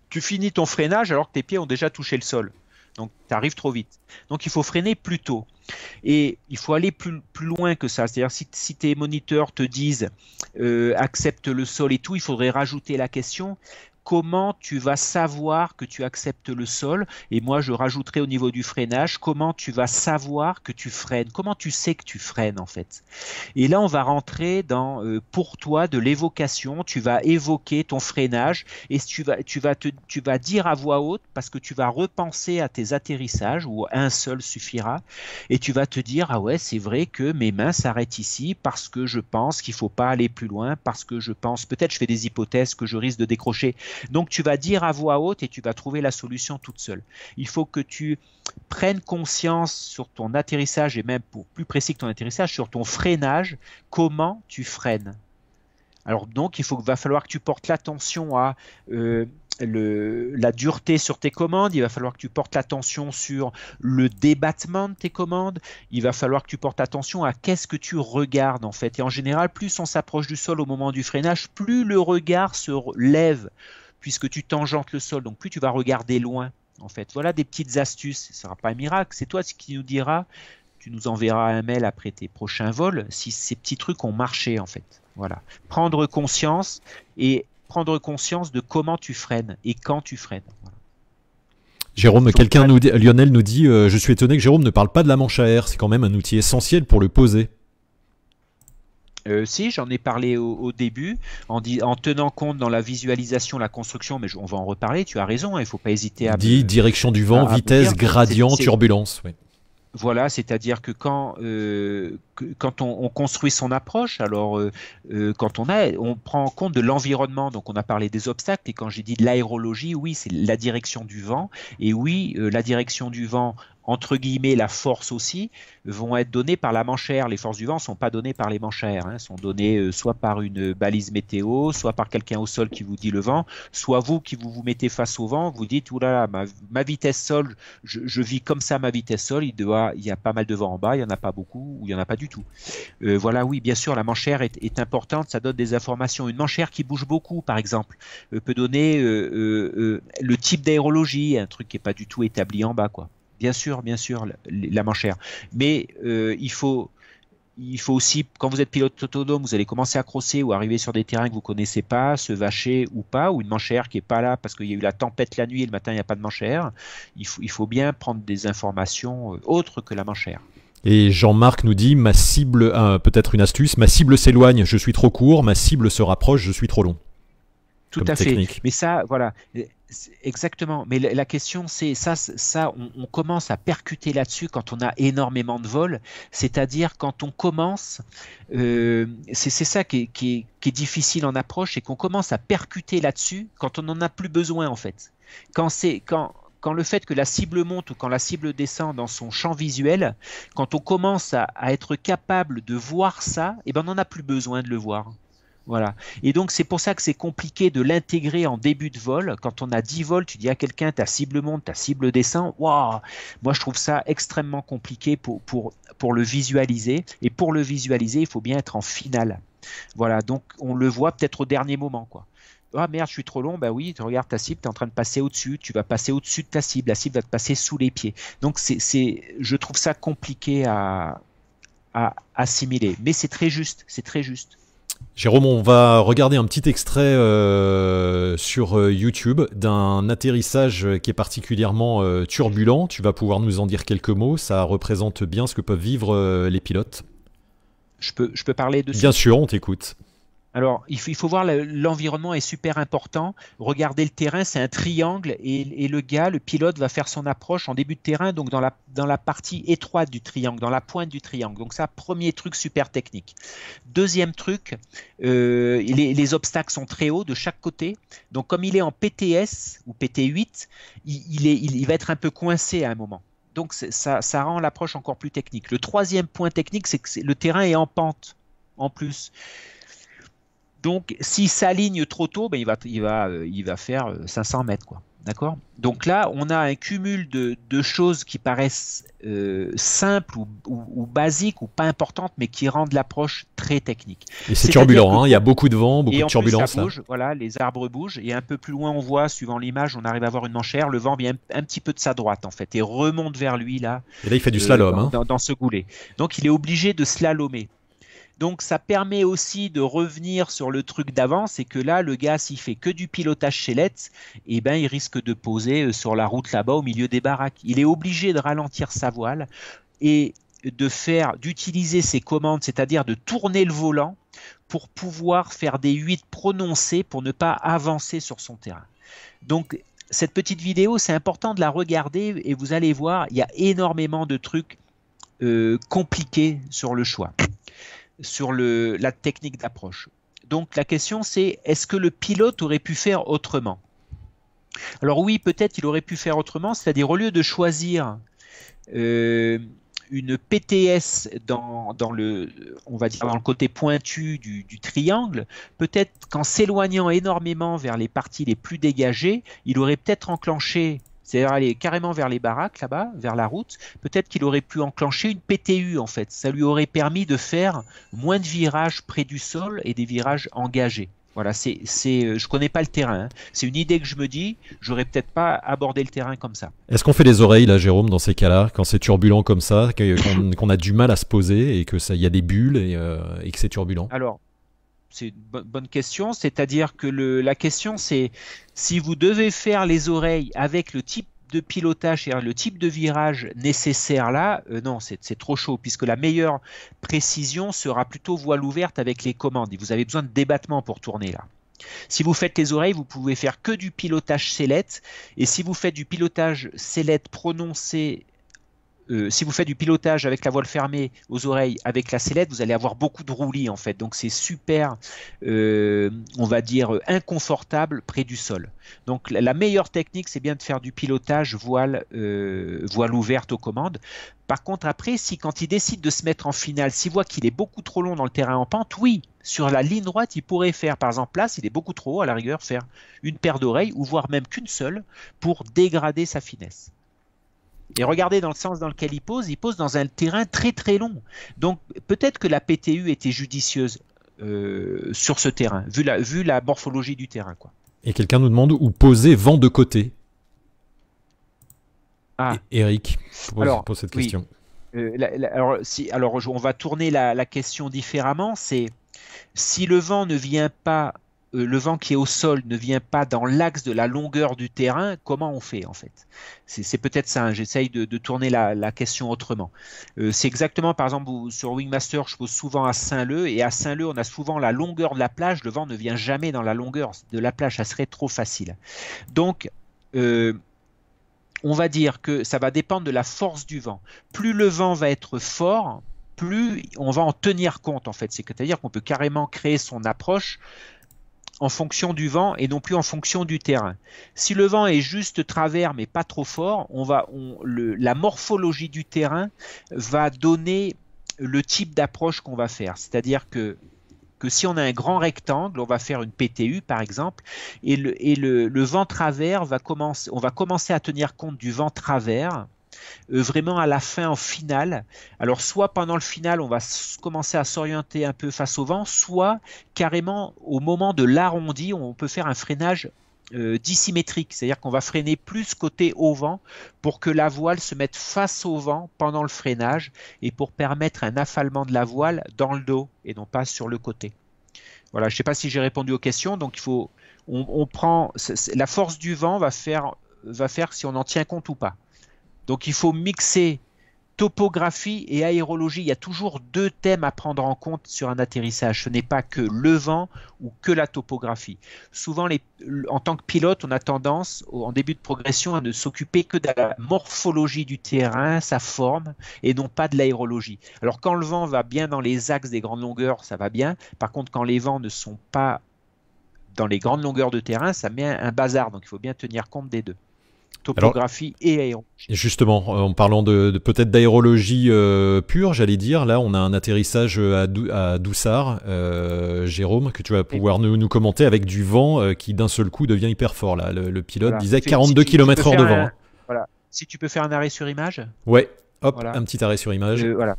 tu finis ton freinage alors que tes pieds ont déjà touché le sol. Donc, tu arrives trop vite. Donc, il faut freiner plus tôt. Et il faut aller plus, loin que ça. C'est-à-dire, si, tes moniteurs te disent euh, accepte le sol et tout, il faudrait rajouter la question comment tu vas savoir que tu acceptes le sol. Et moi, je rajouterai au niveau du freinage, comment tu vas savoir que tu freines, comment tu sais que tu freines en fait. Et là, on va rentrer dans, euh, pour toi, de l'évocation. Tu vas évoquer ton freinage et tu vas, tu, vas te, tu vas dire à voix haute, parce que tu vas repenser à tes atterrissages, où un seul suffira, et tu vas te dire, ah ouais, c'est vrai que mes mains s'arrêtent ici parce que je pense qu'il faut pas aller plus loin, parce que je pense, peut-être je fais des hypothèses que je risque de décrocher, donc tu vas dire à voix haute et tu vas trouver la solution toute seule. Il faut que tu prennes conscience sur ton atterrissage et même pour plus précis que ton atterrissage, sur ton freinage, comment tu freines. Alors donc il va falloir que tu portes l'attention à euh, la dureté sur tes commandes, il va falloir que tu portes l'attention sur le débattement de tes commandes, il va falloir que tu portes attention à qu'est-ce que tu regardes en fait. Et en général, plus on s'approche du sol au moment du freinage, plus le regard se lève puisque tu tangentes le sol, donc plus tu vas regarder loin. En fait, voilà des petites astuces. Ce ne sera pas un miracle. C'est toi qui nous dira. Tu nous enverras un mail après tes prochains vols si ces petits trucs ont marché en fait. Voilà. Prendre conscience et prendre conscience de comment tu freines et quand tu freines. Jérôme, quelqu'un nous dit, Lionel nous dit, euh, je suis étonné que Jérôme ne parle pas de la manche à air. C'est quand même un outil essentiel pour le poser. Euh, si, j'en ai parlé au, début, en, tenant compte dans la visualisation, la construction, mais on va en reparler, tu as raison, hein, il ne faut pas hésiter à... direction du vent, vitesse, gradient, turbulence. Voilà, c'est-à-dire que quand, euh, on, construit son approche, alors euh, quand on a, on prend en compte de l'environnement. Donc on a parlé des obstacles et quand j'ai dit de l'aérologie, oui, c'est la direction du vent. Et oui, la direction du vent entre guillemets la force aussi, vont être données par la manchère. Les forces du vent ne sont pas données par les manchères, hein, sont données euh, soit par une balise météo, soit par quelqu'un au sol qui vous dit le vent, soit vous qui vous vous mettez face au vent, vous dites, oulala, ma, ma vitesse sol, je, je, vis comme ça ma vitesse sol, il, il y a pas mal de vent en bas, il n'y en a pas beaucoup ou il n'y en a pas du tout. Euh, voilà, oui, bien sûr, la manchère est, est, importante, ça donne des informations. Une manchère qui bouge beaucoup, par exemple, euh, peut donner le type d'aérologie, un truc qui est pas du tout établi en bas, quoi. Bien sûr, bien sûr, la, manchère. Mais euh, il faut il faut aussi, quand vous êtes pilote autonome, vous allez commencer à crosser ou arriver sur des terrains que vous ne connaissez pas, se vacher ou pas, ou une manchère qui est pas là parce qu'il y a eu la tempête la nuit et le matin il n'y a pas de manchère. Il faut, il faut bien prendre des informations euh, autres que la manchère. Et Jean-Marc nous dit ma cible, euh, peut-être une astuce, ma cible s'éloigne, je suis trop court, ma cible se rapproche, je suis trop long. Tout à fait. Mais ça, voilà. Exactement. Mais la question, c'est ça, ça on, commence à percuter là-dessus quand on a énormément de vols. C'est-à-dire quand on commence, euh, c'est ça qui est, qui, est, qui est, difficile en approche, et qu'on commence à percuter là-dessus quand on n'en a plus besoin en fait. Quand c'est quand quand le fait que la cible monte ou quand la cible descend dans son champ visuel, quand on commence à, être capable de voir ça, eh ben on n'en a plus besoin de le voir. Voilà. Et donc, c'est pour ça que c'est compliqué de l'intégrer en début de vol. Quand on a 10 vols, tu dis à quelqu'un, ta cible monte, ta cible descend. Waouh Moi, je trouve ça extrêmement compliqué pour, pour, le visualiser. Et pour le visualiser, il faut bien être en finale. Voilà. Donc, on le voit peut-être au dernier moment, quoi. Ah merde, je suis trop long. Bah oui, tu regardes ta cible, tu es en train de passer au-dessus. Tu vas passer au-dessus de ta cible. La cible va te passer sous les pieds. Donc, c'est, je trouve ça compliqué à, à assimiler. Mais c'est très juste. C'est très juste. Jérôme, on va regarder un petit extrait euh, sur euh, YouTube d'un atterrissage qui est particulièrement euh, turbulent. Tu vas pouvoir nous en dire quelques mots. Ça représente bien ce que peuvent vivre les pilotes. Je peux, je peux parler de Bien sûr, on t'écoute. Alors, il faut, voir, l'environnement est super important. Regardez le terrain, c'est un triangle et, le gars, le pilote, va faire son approche en début de terrain, donc dans la, dans la partie étroite du triangle, dans la pointe du triangle. Donc ça, premier truc super technique. Deuxième truc, euh, les, obstacles sont très hauts de chaque côté. Donc comme il est en PTS ou PT8, il, est, il va être un peu coincé à un moment. Donc ça, ça rend l'approche encore plus technique. Le troisième point technique, c'est que le terrain est en pente en plus. Donc, s'il s'aligne trop tôt, ben, il, va, il, va, euh, il va faire 500 euh, mètres. Quoi. D'accord Donc là, on a un cumul de, choses qui paraissent euh, simples ou, basiques ou pas importantes, mais qui rendent l'approche très technique. Et c'est turbulent, hein, il y a beaucoup de vent, beaucoup et de en turbulence. Plus, ça hein. bouge, voilà, les arbres bougent, et un peu plus loin, on voit, suivant l'image, on arrive à voir une manchère, le vent vient un, petit peu de sa droite, en fait, et remonte vers lui, là. Et là, il fait du slalom. Hein. dans, dans, ce goulet. Donc, il est obligé de slalomer. Donc ça permet aussi de revenir sur le truc d'avant, c'est que là, le gars, s'il fait que du pilotage chez Let's, eh ben, il risque de poser euh, sur la route là-bas au milieu des baraques. Il est obligé de ralentir sa voile et de faire, d'utiliser ses commandes, c'est-à-dire de tourner le volant pour pouvoir faire des 8 prononcés pour ne pas avancer sur son terrain. Donc cette petite vidéo, c'est important de la regarder et vous allez voir, il y a énormément de trucs euh, compliqués sur le choix sur le, la technique d'approche. Donc la question c'est est-ce que le pilote aurait pu faire autrement Alors oui, peut-être il aurait pu faire autrement, c'est-à-dire au lieu de choisir euh, une PTS dans, le on va dire dans le côté pointu du triangle, peut-être qu'en s'éloignant énormément vers les parties les plus dégagées, il aurait peut-être enclenché c'est-à-dire aller carrément vers les baraques là-bas, vers la route, peut-être qu'il aurait pu enclencher une PTU en fait. Ça lui aurait permis de faire moins de virages près du sol et des virages engagés. Voilà, c'est, c'est, euh, je connais pas le terrain. Hein. C'est une idée que je me dis. J'aurais peut-être pas abordé le terrain comme ça. Est-ce qu'on fait des oreilles là, Jérôme, dans ces cas-là, quand c'est turbulent comme ça, qu'on, a du mal à se poser et que ça, y a des bulles et, euh, et que c'est turbulent Alors, c'est une bonne question. C'est-à-dire que la question, c'est si vous devez faire les oreilles avec le type de pilotage et le type de virage nécessaire là, euh, non, c'est trop chaud, puisque la meilleure précision sera plutôt voile ouverte avec les commandes. Et vous avez besoin de débattement pour tourner là. Si vous faites les oreilles, vous pouvez faire que du pilotage sellette. Et si vous faites du pilotage sellette prononcé euh, si vous faites du pilotage avec la voile fermée aux oreilles, avec la sellette, vous allez avoir beaucoup de roulis en fait. Donc c'est super, euh, on va dire, inconfortable près du sol. Donc la, meilleure technique, c'est bien de faire du pilotage voile, euh, voile ouverte aux commandes. Par contre, après, si quand il décide de se mettre en finale, s'il voit qu'il est beaucoup trop long dans le terrain en pente, oui, sur la ligne droite, il pourrait faire, par exemple, place, il est beaucoup trop haut, à la rigueur, faire une paire d'oreilles, ou voire même qu'une seule, pour dégrader sa finesse. Et regardez dans le sens dans lequel il pose, il pose dans un terrain très très long. Donc peut-être que la PTU était judicieuse euh, sur ce terrain, vu la, vu la morphologie du terrain. Quoi. Et quelqu'un nous demande où poser vent de côté. Ah. Eric, pose, alors, cette question. Euh, alors, si, alors on va tourner la, la question différemment, c'est si le vent ne vient pas euh, le vent qui est au sol ne vient pas dans l'axe de la longueur du terrain, comment on fait en fait C'est peut-être ça, hein, j'essaye de, tourner la, question autrement. Euh, c'est exactement par exemple sur Wingmaster, je pose souvent à Saint-Leu, et à Saint-Leu, on a souvent la longueur de la plage, le vent ne vient jamais dans la longueur de la plage, ça serait trop facile. Donc, euh, on va dire que ça va dépendre de la force du vent. Plus le vent va être fort, plus on va en tenir compte en fait. C'est-à-dire qu'on peut carrément créer son approche en fonction du vent et non plus en fonction du terrain. Si le vent est juste travers mais pas trop fort, la morphologie du terrain va donner le type d'approche qu'on va faire. C'est-à-dire que que si on a un grand rectangle, on va faire une PTU par exemple, et le, le vent travers va commencer, on va commencer à tenir compte du vent travers euh, vraiment à la fin en finale. Alors soit pendant le final, on va commencer à s'orienter un peu face au vent, soit carrément au moment de l'arrondi, on peut faire un freinage euh, dissymétrique, c'est-à-dire qu'on va freiner plus côté au vent pour que la voile se mette face au vent pendant le freinage et pour permettre un affalement de la voile dans le dos et non pas sur le côté. Voilà, je ne sais pas si j'ai répondu aux questions, donc il faut, on prend la force du vent va faire, va faire si on en tient compte ou pas. Donc il faut mixer topographie et aérologie. Il y a toujours deux thèmes à prendre en compte sur un atterrissage. Ce n'est pas que le vent ou que la topographie. Souvent, en tant que pilote, on a tendance, en début de progression, à ne s'occuper que de la morphologie du terrain, sa forme, et non pas de l'aérologie. Alors quand le vent va bien dans les axes des grandes longueurs, ça va bien. Par contre, quand les vents ne sont pas dans les grandes longueurs de terrain, ça met un bazar. Donc il faut bien tenir compte des deux topographie et Justement, euh, en parlant de, peut-être d'aérologie euh, pure, j'allais dire, là on a un atterrissage à, Doussard, euh, Jérôme, que tu vas pouvoir nous, commenter avec du vent qui d'un seul coup devient hyper fort. Là. Le, pilote disait 42 km/h de vent. Si tu peux faire un arrêt sur image. Ouais, hop, un petit arrêt sur image. voilà.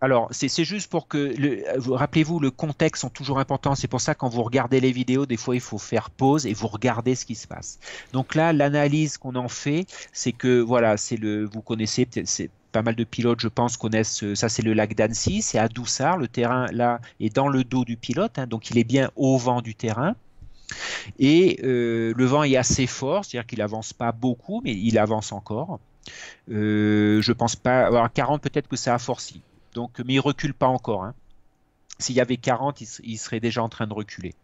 Alors, c'est juste pour que, rappelez-vous, le contexte sont toujours importants. C'est pour ça quand vous regardez les vidéos, des fois, il faut faire pause et vous regardez ce qui se passe. Donc là, l'analyse qu'on en fait, c'est que, voilà, c'est le, vous connaissez, c'est pas mal de pilotes, je pense, connaissent. Euh, ça, c'est le lac d'Annecy, c'est à Doussard. Le terrain là est dans le dos du pilote, hein, donc il est bien au vent du terrain. Et euh, le vent est assez fort, c'est-à-dire qu'il avance pas beaucoup, mais il avance encore. Euh, je pense pas. Alors 40, peut-être que ça a forci. Donc, mais il recule pas encore. Hein. S'il y avait 40, il, serait déjà en train de reculer.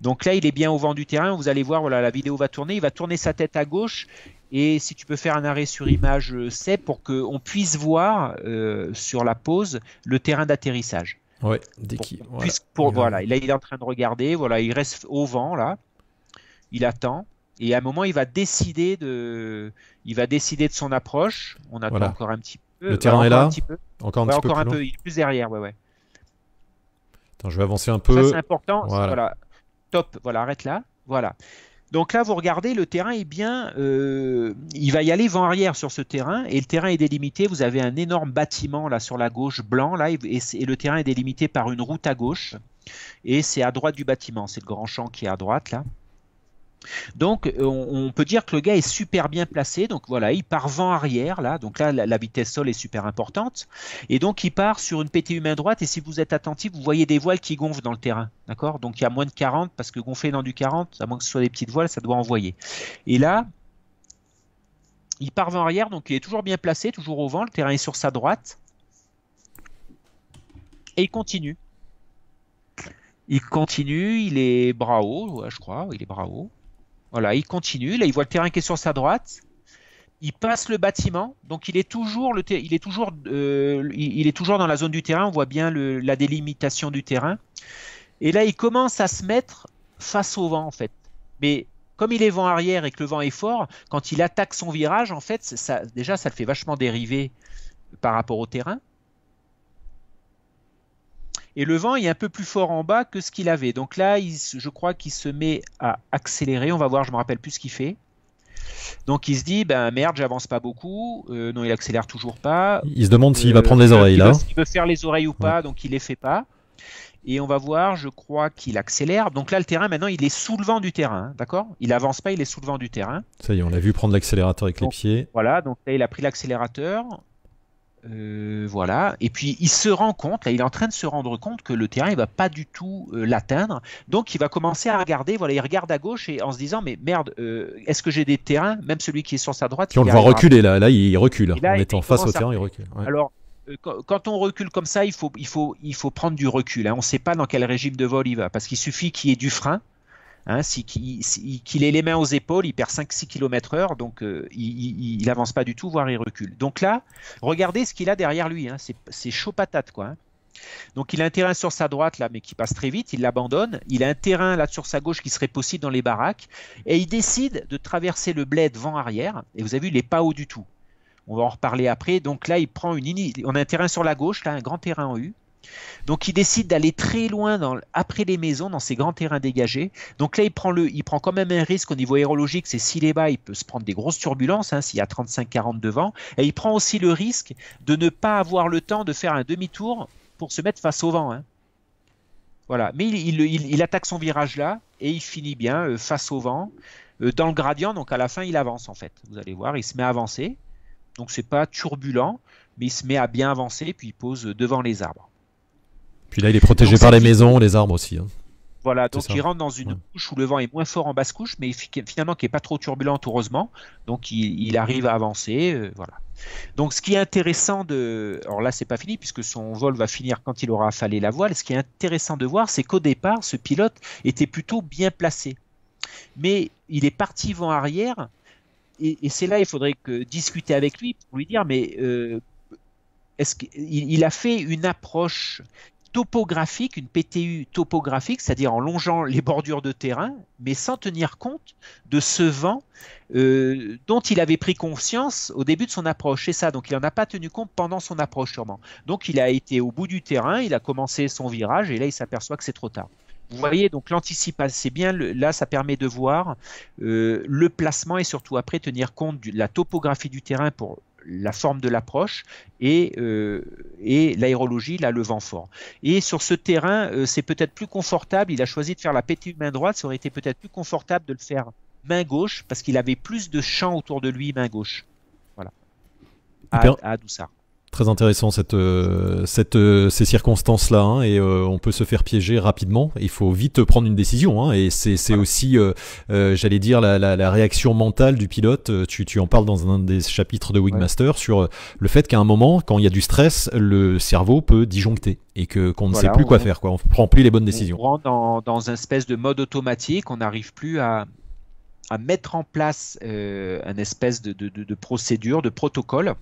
Donc là, il est bien au vent du terrain. Vous allez voir, voilà, la vidéo va tourner. Il va tourner sa tête à gauche. Et si tu peux faire un arrêt sur image euh, c'est pour qu'on puisse voir euh, sur la pause le terrain d'atterrissage. Ouais, dès qu'il. Voilà. pour, voilà, il est en train de regarder. Voilà, il reste au vent, là. Il attend. Et à un moment, il va décider de, il va décider de son approche. On attend encore un petit peu. Le bah, terrain est là Encore un petit peu. Encore un peu, il est plus derrière, ouais, ouais. Attends, je vais avancer un peu. Ça, c'est important. Voilà. Top, voilà, arrête là. Voilà. Donc là, vous regardez, le terrain est bien. Euh, il va y aller vent arrière sur ce terrain et le terrain est délimité. Vous avez un énorme bâtiment là sur la gauche, blanc là, et le terrain est délimité par une route à gauche. Et c'est à droite du bâtiment. C'est le grand champ qui est à droite là. Donc euh, on, peut dire que le gars est super bien placé. Donc voilà, il part vent arrière là. Donc là, la, vitesse sol est super importante. Et donc il part sur une PTU main droite. Et si vous êtes attentif, vous voyez des voiles qui gonflent dans le terrain. D'accord Donc il y a moins de 40 parce que gonfler dans du 40, à moins que ce soit des petites voiles, ça doit envoyer. Et là, il part vent arrière. Donc il est toujours bien placé, toujours au vent. Le terrain est sur sa droite. Et il continue. Il continue, il est bras haut, je crois, il est bras voilà, il continue. Là, il voit le terrain qui est sur sa droite. Il passe le bâtiment, donc il est toujours, le il est toujours, euh, il est toujours dans la zone du terrain. On voit bien la délimitation du terrain. Et là, il commence à se mettre face au vent, en fait. Mais comme il est vent arrière et que le vent est fort, quand il attaque son virage, en fait, ça, déjà, ça le fait vachement dériver par rapport au terrain. Et le vent est un peu plus fort en bas que ce qu'il avait. Donc là, je crois qu'il se met à accélérer. On va voir, je me rappelle plus ce qu'il fait. Donc il se dit, ben merde, j'avance pas beaucoup. Euh, non, il accélère toujours pas. Il se demande s'il va euh, prendre les oreilles là. il veut faire les oreilles ou pas, donc il les fait pas. Et on va voir, je crois qu'il accélère. Donc là, le terrain, maintenant, il est sous le vent du terrain, d'accord Il avance pas, il est sous le vent du terrain. Ça y est, on l'a vu prendre l'accélérateur avec les pieds. Voilà, donc là, il a pris l'accélérateur. Euh, voilà. Et puis il se rend compte, là, il est en train de se rendre compte que le terrain, il va pas du tout euh, l'atteindre. Donc il va commencer à regarder. Voilà, il regarde à gauche et en se disant, mais merde, euh, est-ce que j'ai des terrains Même celui qui est sur sa droite. on reculer là. Là, il recule. en étant face au terrain, il recule. Alors. Quand on recule comme ça, il faut, il faut, il faut prendre du recul. Hein. On ne sait pas dans quel régime de vol il va, parce qu'il suffit qu'il y ait du frein, Hein, qu'il ait les mains aux épaules, il perd 5-6 km heure, donc euh, il n'avance pas du tout, voire il recule. Donc là, regardez ce qu'il a derrière lui, hein, c'est chaud patate quoi. Hein. Donc il a un terrain sur sa droite là, mais qui passe très vite, il l'abandonne. Il a un terrain là sur sa gauche qui serait possible dans les baraques, et il décide de traverser le bled vent arrière. Et vous avez vu, il n'est pas haut du tout. On va en reparler après. Donc là, il prend une on a un terrain sur la gauche, là, un grand terrain en U. Donc il décide d'aller très loin après les maisons, dans ces grands terrains dégagés. Donc là, il prend, le, il prend quand même un risque au niveau aérologique, c'est s'il est bas, il peut se prendre des grosses turbulences, hein, s'il y a 35-40 de vent. Et il prend aussi le risque de ne pas avoir le temps de faire un demi-tour pour se mettre face au vent. Hein. Voilà. Mais il, attaque son virage là et il finit bien euh, face au vent, euh, dans le gradient. Donc à la fin, il avance en fait. Vous allez voir, il se met à avancer. Donc c'est pas turbulent, mais il se met à bien avancer puis il pose devant les arbres. Puis là, il est protégé par les maisons, les arbres aussi. Hein. Voilà, donc il rentre dans une couche où le vent est moins fort en basse couche, mais finalement qui n'est pas trop turbulente, heureusement. Donc il, arrive à avancer, euh, voilà. Donc ce qui est intéressant de, alors là c'est pas fini puisque son vol va finir quand il aura affalé la voile. Ce qui est intéressant de voir, c'est qu'au départ, ce pilote était plutôt bien placé, mais il est parti vent arrière. Et, c'est là, il faudrait que discuter avec lui pour lui dire, mais euh, est-ce qu'il a fait une approche topographique, une PTU topographique, c'est-à-dire en longeant les bordures de terrain, mais sans tenir compte de ce vent euh, dont il avait pris conscience au début de son approche. C'est ça, donc il n'en a pas tenu compte pendant son approche sûrement. Donc il a été au bout du terrain, il a commencé son virage et là il s'aperçoit que c'est trop tard. Vous voyez, donc l'anticipation, c'est bien, là ça permet de voir euh, le placement et surtout après tenir compte de la topographie du terrain pour la forme de l'approche et, euh, et l'aérologie, là, le vent fort. Et sur ce terrain, euh, c'est peut-être plus confortable. Il a choisi de faire la petite main droite. Ça aurait été peut-être plus confortable de le faire main gauche parce qu'il avait plus de champ autour de lui, main gauche. Voilà. À, à Doussard. Très intéressant cette, euh, euh, ces circonstances-là, hein, et euh, on peut se faire piéger rapidement. Il faut vite prendre une décision, hein, et c'est aussi, j'allais dire, la, réaction mentale du pilote. Tu, en parles dans un des chapitres de Wingmaster sur le fait qu'à un moment, quand il y a du stress, le cerveau peut disjoncter et que qu'on ne sait plus quoi faire, quoi. On prend plus les bonnes décisions. On rentre dans, un espèce de mode automatique. On n'arrive plus à, mettre en place un espèce de, procédure, de protocole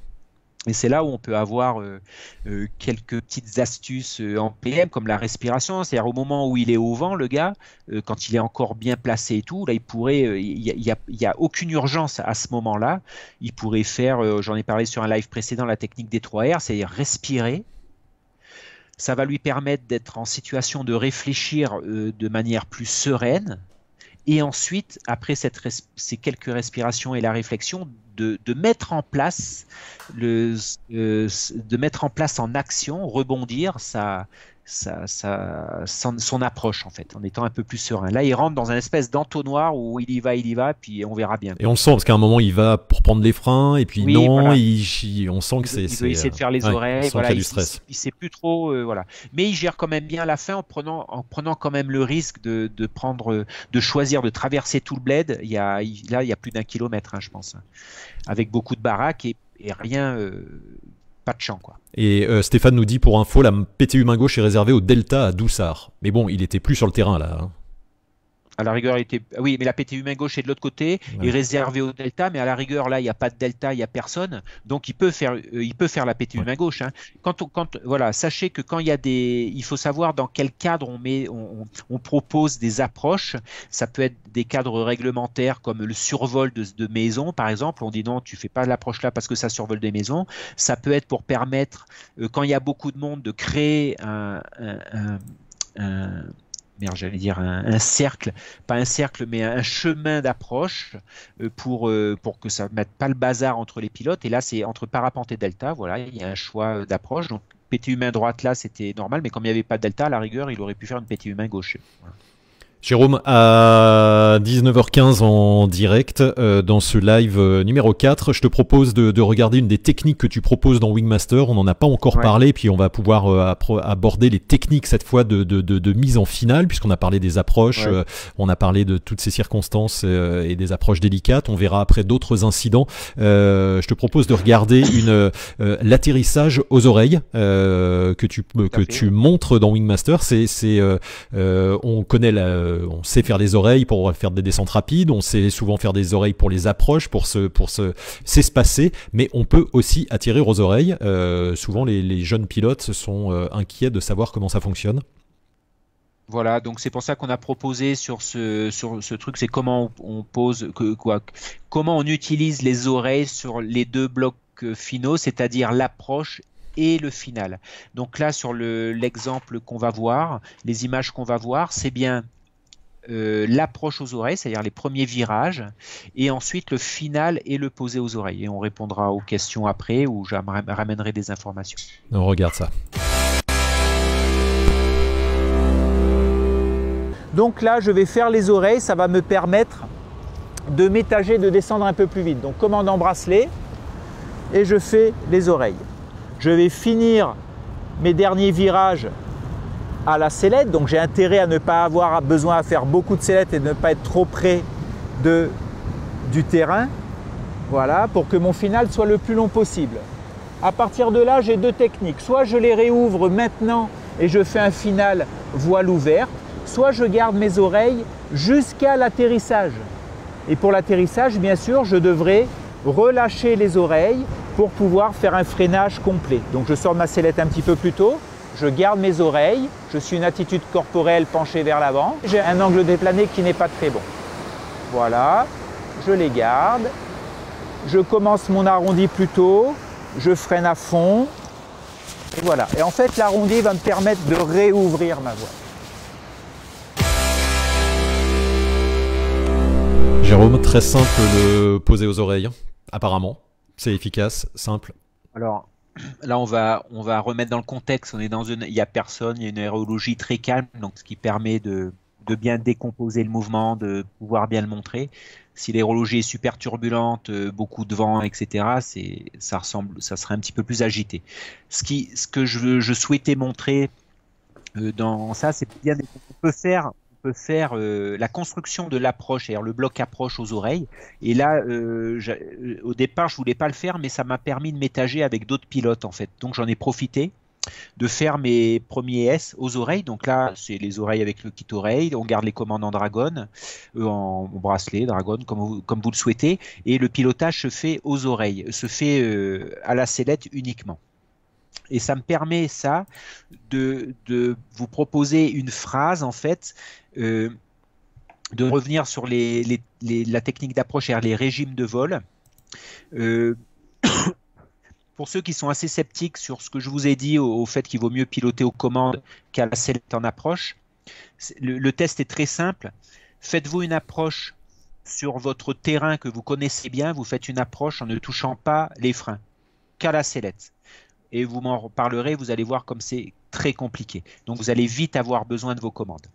et c'est là où on peut avoir euh, euh, quelques petites astuces euh, en PM, comme la respiration. C'est-à-dire au moment où il est au vent, le gars, quand il est encore bien placé et tout, là, il pourrait, il n'y a, aucune urgence à ce moment-là. Il pourrait faire, j'en ai parlé sur un live précédent, la technique des 3 R, c'est à dire respirer. Ça va lui permettre d'être en situation de réfléchir de manière plus sereine. Et ensuite, après ces quelques respirations et la réflexion, de, mettre en place, le, euh, de mettre en place en action, rebondir, ça, sa, son, approche en fait, en étant un peu plus serein. Là, il rentre dans un espèce d'entonnoir où il y va, il y va, puis on verra bien. Et on sent parce qu'à un moment il va pour prendre les freins et puis non, il, on sent que c'est. Il, veut essayer de faire les oreilles, voilà, il, du stress. il, sait plus trop, euh, voilà. Mais il gère quand même bien la fin en prenant, en prenant quand même le risque de, de prendre, de choisir de traverser tout le bled. Il y a, là, il y a plus d'un kilomètre, hein, je pense, hein, avec beaucoup de baraques et, rien. Euh, et euh, Stéphane nous dit pour info, la PTU main gauche est réservée au Delta à Doussard. Mais bon, il était plus sur le terrain là. Hein à la rigueur, il était... Ah oui, mais la PTU main gauche est de l'autre côté, il est réservée au delta, mais à la rigueur, là, il n'y a pas de delta, il n'y a personne, donc il peut faire, euh, il peut faire la PTU main gauche. Hein. Quand, quand, voilà, sachez que quand il y a des, il faut savoir dans quel cadre on met, on, propose des approches. Ça peut être des cadres réglementaires comme le survol de, maisons, par exemple. On dit non, tu fais pas l'approche là parce que ça survole des maisons. Ça peut être pour permettre, euh, quand il y a beaucoup de monde, de créer un, un merde, j'allais dire un, cercle, pas un cercle, mais un chemin d'approche euh, pour euh, pour que ça mette pas le bazar entre les pilotes. Et là, c'est entre parapente et delta. Voilà, il y a un choix euh, d'approche. Donc pété humain droite là, c'était normal, mais comme il n'y avait pas de delta, à la rigueur, il aurait pu faire une pété humain gauche. Jérôme, à 19h15 en direct, euh, dans ce live euh, numéro 4, je te propose de, de, regarder une des techniques que tu proposes dans Wingmaster. On n'en a pas encore parlé, puis on va pouvoir euh, aborder les techniques cette fois de, mise en finale, puisqu'on a parlé des approches, on a parlé de toutes ces circonstances et des approches délicates. On verra après d'autres incidents. je te propose de regarder [coughs] une l'atterrissage aux oreilles que tu que tu montres dans Wingmaster. C'est c'est on connaît la euh, on sait faire des oreilles pour faire des descentes rapides, on sait souvent faire des oreilles pour les approches, pour pour s'espacer, mais on peut aussi attirer aux oreilles. Euh, souvent, les, jeunes pilotes sont euh, inquiets de savoir comment ça fonctionne. Voilà, donc c'est pour ça qu'on a proposé sur ce, sur ce truc, c'est comment on, pose, quoi, comment on utilise les oreilles sur les deux blocs finaux, c'est-à-dire l'approche et le final. Donc là, sur l'exemple qu'on va voir, les images qu'on va voir, c'est bien euh, l'approche aux oreilles, c'est-à-dire les premiers virages, et ensuite le final et le poser aux oreilles. Et on répondra aux questions après où je ramènerai des informations. On regarde ça. Donc là, je vais faire les oreilles, ça va me permettre de m'étager, de descendre un peu plus vite. Donc commande en bracelet et je fais les oreilles. Je vais finir mes derniers virages à la sellette. Donc j'ai intérêt à ne pas avoir besoin à faire beaucoup de sellette et ne pas être trop près de, du terrain. Voilà, pour que mon final soit le plus long possible. À partir de là, j'ai deux techniques. Soit je les réouvre maintenant et je fais un final voile ouverte, soit je garde mes oreilles jusqu'à l'atterrissage. Et pour l'atterrissage, bien sûr, je devrais relâcher les oreilles pour pouvoir faire un freinage complet. Donc je sors ma sellette un petit peu plus tôt, je garde mes oreilles, je suis une attitude corporelle penchée vers l'avant, j'ai un angle déplané qui n'est pas très bon. Voilà, je les garde, je commence mon arrondi plus tôt, je freine à fond, et voilà. Et en fait, l'arrondi va me permettre de réouvrir ma voix. Jérôme, très simple de poser aux oreilles, hein. apparemment. C'est efficace, simple. Alors, là on va on va remettre dans le contexte. On est dans une, il y a personne, il y a une aérologie très calme, donc ce qui permet de de bien décomposer le mouvement, de pouvoir bien le montrer. Si l'aérologie est super turbulente, euh, beaucoup de vent, etc., c'est, ça ressemble, ça serait un petit peu plus agité. Ce qui, ce que je, je souhaitais montrer euh, dans ça, c'est bien qu'on peut faire peut faire euh, la construction de l'approche, cest le bloc approche aux oreilles. Et là, euh, euh, au départ, je voulais pas le faire, mais ça m'a permis de m'étager avec d'autres pilotes en fait. Donc j'en ai profité de faire mes premiers S aux oreilles. Donc là, c'est les oreilles avec le kit oreille. On garde les commandes en dragon, en bracelet, dragon, comme vous, comme vous le souhaitez. Et le pilotage se fait aux oreilles, se fait à la sellette uniquement. Et ça me permet, ça, de, de vous proposer une phrase, en fait, euh, de revenir sur la technique d'approche et les régimes de vol. Euh, [coughs] pour ceux qui sont assez sceptiques sur ce que je vous ai dit au, fait qu'il vaut mieux piloter aux commandes qu'à la sellette en approche, le, le test est très simple. Faites-vous une approche sur votre terrain que vous connaissez bien, vous faites une approche en ne touchant pas les freins qu'à la sellette. Et vous m'en reparlerez, vous allez voir comme c'est très compliqué. Donc vous allez vite avoir besoin de vos commandes.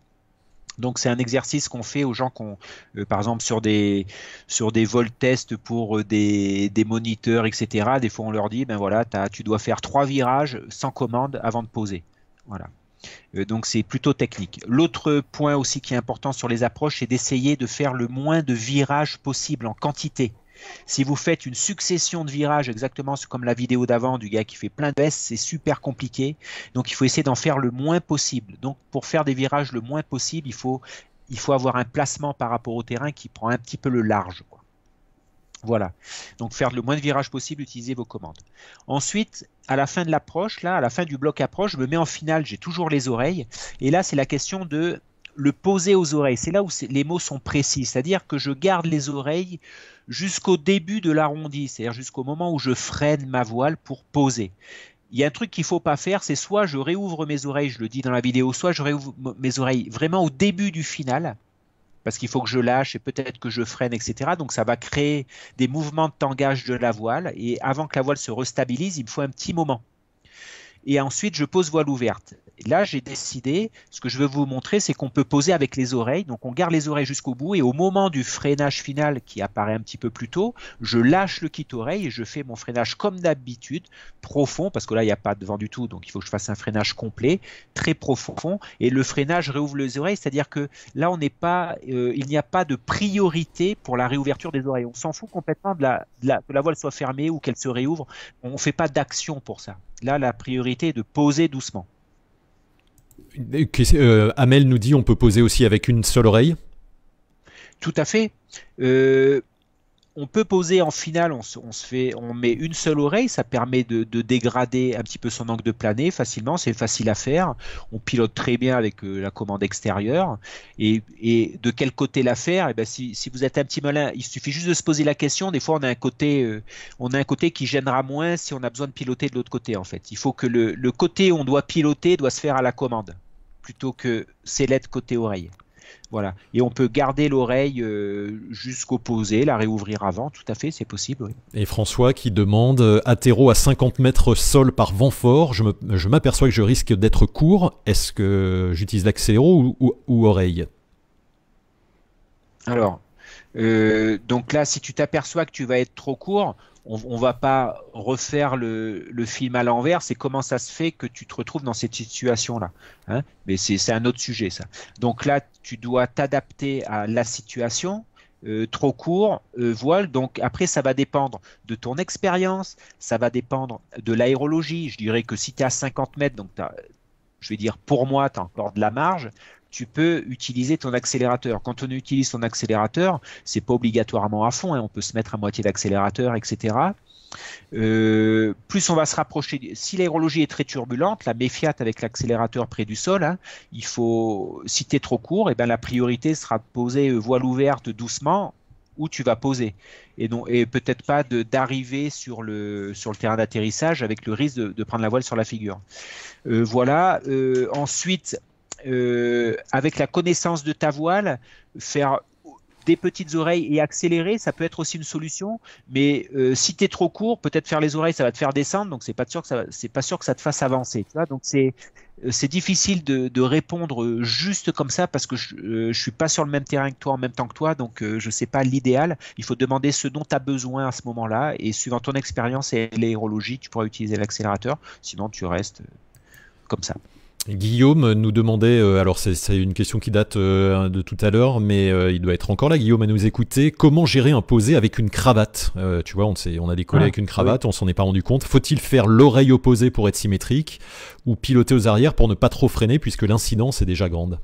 Donc c'est un exercice qu'on fait aux gens qu'on, euh, par exemple sur des sur des vols tests pour euh, des, moniteurs etc. Des fois on leur dit ben voilà tu dois faire trois virages sans commande avant de poser. Voilà. Euh, donc c'est plutôt technique. L'autre point aussi qui est important sur les approches, c'est d'essayer de faire le moins de virages possible en quantité. Si vous faites une succession de virages exactement comme la vidéo d'avant du gars qui fait plein de baisses, c'est super compliqué. Donc il faut essayer d'en faire le moins possible. Donc pour faire des virages le moins possible, il faut, il faut avoir un placement par rapport au terrain qui prend un petit peu le large. Voilà. Donc faire le moins de virages possible, utiliser vos commandes. Ensuite, à la fin de l'approche, là, à la fin du bloc approche, je me mets en finale, j'ai toujours les oreilles. Et là, c'est la question de le poser aux oreilles. C'est là où les mots sont précis, c'est-à-dire que je garde les oreilles jusqu'au début de l'arrondi, c'est-à-dire jusqu'au moment où je freine ma voile pour poser. Il y a un truc qu'il faut pas faire, c'est soit je réouvre mes oreilles, je le dis dans la vidéo, soit je réouvre mes oreilles vraiment au début du final, parce qu'il faut que je lâche et peut-être que je freine, etc. Donc ça va créer des mouvements de tangage de la voile, et avant que la voile se restabilise, il me faut un petit moment et ensuite je pose voile ouverte. là, j'ai décidé, ce que je veux vous montrer, c'est qu'on peut poser avec les oreilles. Donc, on garde les oreilles jusqu'au bout et au moment du freinage final qui apparaît un petit peu plus tôt, je lâche le kit oreille et je fais mon freinage comme d'habitude, profond, parce que là, il n'y a pas de vent du tout, donc il faut que je fasse un freinage complet, très profond. Et le freinage réouvre les oreilles, c'est-à-dire que là, on n'est pas, euh, il n'y a pas de priorité pour la réouverture des oreilles. On s'en fout complètement de la, de la, que la voile soit fermée ou qu'elle se réouvre. On ne fait pas d'action pour ça là, la priorité est de poser doucement. Euh, Amel nous dit on peut poser aussi avec une seule oreille. Tout à fait. Euh, on peut poser en finale, on se, on se, fait, on met une seule oreille, ça permet de, dégrader un petit peu son angle de planer facilement, c'est facile à faire. On pilote très bien avec euh, la commande extérieure. Et, de quel côté la faire Et eh ben, si, vous êtes un petit malin, il suffit juste de se poser la question. Des fois, on a un côté, euh, on a un côté qui gênera moins si on a besoin de piloter de l'autre côté. En fait, il faut que le, le côté où on doit piloter doit se faire à la commande plutôt que c'est l'aide côté oreille. Voilà. Et on peut garder l'oreille euh, jusqu'au posé, la réouvrir avant, tout à fait, c'est possible. Et François qui demande euh, Athéro à 50 mètres sol par vent fort, je m'aperçois que je risque d'être court. Est-ce que j'utilise l'accéléro ou, oreille Alors, euh, donc là, si tu t'aperçois que tu vas être trop court, on, on, va pas refaire le, film à l'envers, c'est comment ça se fait que tu te retrouves dans cette situation-là. Hein Mais c'est un autre sujet, ça. Donc là, tu dois t'adapter à la situation, euh, trop court, euh, voile. Donc après, ça va dépendre de ton expérience, ça va dépendre de l'aérologie. Je dirais que si tu es à 50 mètres, donc je vais dire pour moi, tu as encore de la marge tu peux utiliser ton accélérateur. Quand on utilise son accélérateur, c'est pas obligatoirement à fond, hein. on peut se mettre à moitié d'accélérateur, etc. Euh, plus on va se rapprocher. Si l'aérologie est très turbulente, la méfiate avec l'accélérateur près du sol, hein, il faut, si tu es trop court, et eh ben, la priorité sera de poser euh, voile ouverte doucement où tu vas poser. Et, et peut-être pas d'arriver sur le, sur le terrain d'atterrissage avec le risque de, prendre la voile sur la figure. Euh, voilà. ensuite, euh, avec la connaissance de ta voile, faire des petites oreilles et accélérer, ça peut être aussi une solution. Mais euh, si tu es trop court, peut-être faire les oreilles, ça va te faire descendre, donc c'est pas sûr que ça, pas sûr que ça te fasse avancer. donc c'est euh, difficile de, répondre juste comme ça parce que je, suis pas sur le même terrain que toi en même temps que toi, donc je sais pas l'idéal. Il faut demander ce dont tu as besoin à ce moment-là et suivant ton expérience et l'aérologie, tu pourras utiliser l'accélérateur. Sinon, tu restes comme ça. Guillaume nous demandait, euh, alors c'est une question qui date euh, de tout à l'heure, mais euh, il doit être encore là, Guillaume, à nous écouter. Comment gérer un posé avec une cravate Tu vois, on, on a décollé avec une cravate, on s'en est pas rendu compte. Faut-il faire l'oreille opposée pour être symétrique ou piloter aux arrières pour ne pas trop freiner puisque l'incidence est déjà grande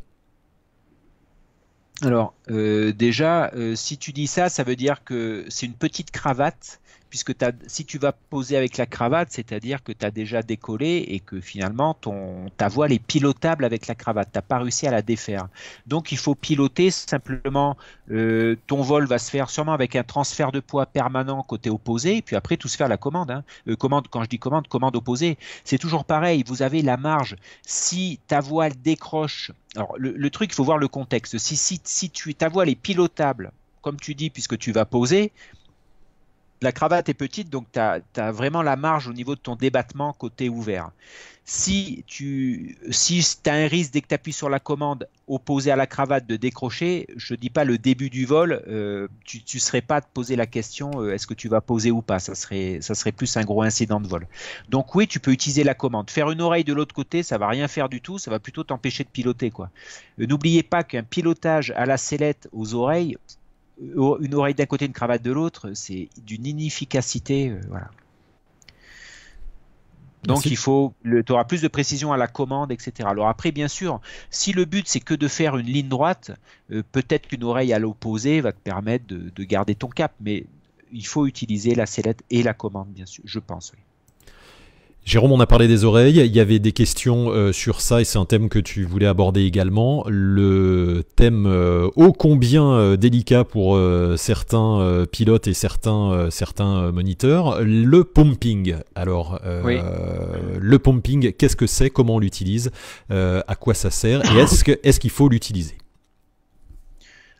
Alors, déjà, si tu dis ça, ça veut dire que c'est une petite cravate puisque si tu vas poser avec la cravate, c'est-à-dire que tu as déjà décollé et que finalement ton, ta voile est pilotable avec la cravate, tu n'as pas réussi à la défaire. Donc il faut piloter simplement, euh, ton vol va se faire sûrement avec un transfert de poids permanent côté opposé, et puis après tout se faire la commande. Hein. Euh, commande, quand je dis commande, commande opposée. C'est toujours pareil, vous avez la marge. Si ta voile décroche, alors le, truc, il faut voir le contexte. Si, si, si tu, ta voile est pilotable, comme tu dis, puisque tu vas poser, la cravate est petite, donc tu as, vraiment la marge au niveau de ton débattement côté ouvert. Si tu si as un risque dès que tu appuies sur la commande opposée à la cravate de décrocher, je ne dis pas le début du vol, euh, tu ne serais pas à te poser la question euh, est-ce que tu vas poser ou pas ça serait, ça serait plus un gros incident de vol. Donc oui, tu peux utiliser la commande. Faire une oreille de l'autre côté, ça va rien faire du tout, ça va plutôt t'empêcher de piloter. quoi. Euh, n'oubliez pas qu'un pilotage à la sellette aux oreilles, euh, une oreille d'un côté, une cravate de l'autre, c'est d'une inefficacité. Euh, voilà. Donc il faut, tu auras plus de précision à la commande, etc. Alors après, bien sûr, si le but c'est que de faire une ligne droite, euh, peut-être qu'une oreille à l'opposé va te permettre de, de, garder ton cap, mais il faut utiliser la sellette et la commande, bien sûr, je pense. Oui. Jérôme, on a parlé des oreilles. Il y avait des questions euh, sur ça et c'est un thème que tu voulais aborder également. Le thème euh, ô combien euh, délicat pour certains pilotes et certains, certains moniteurs. Le pumping. Alors, le pumping, qu'est-ce que c'est Comment on l'utilise À quoi ça sert Et est-ce qu'il est qu'il faut l'utiliser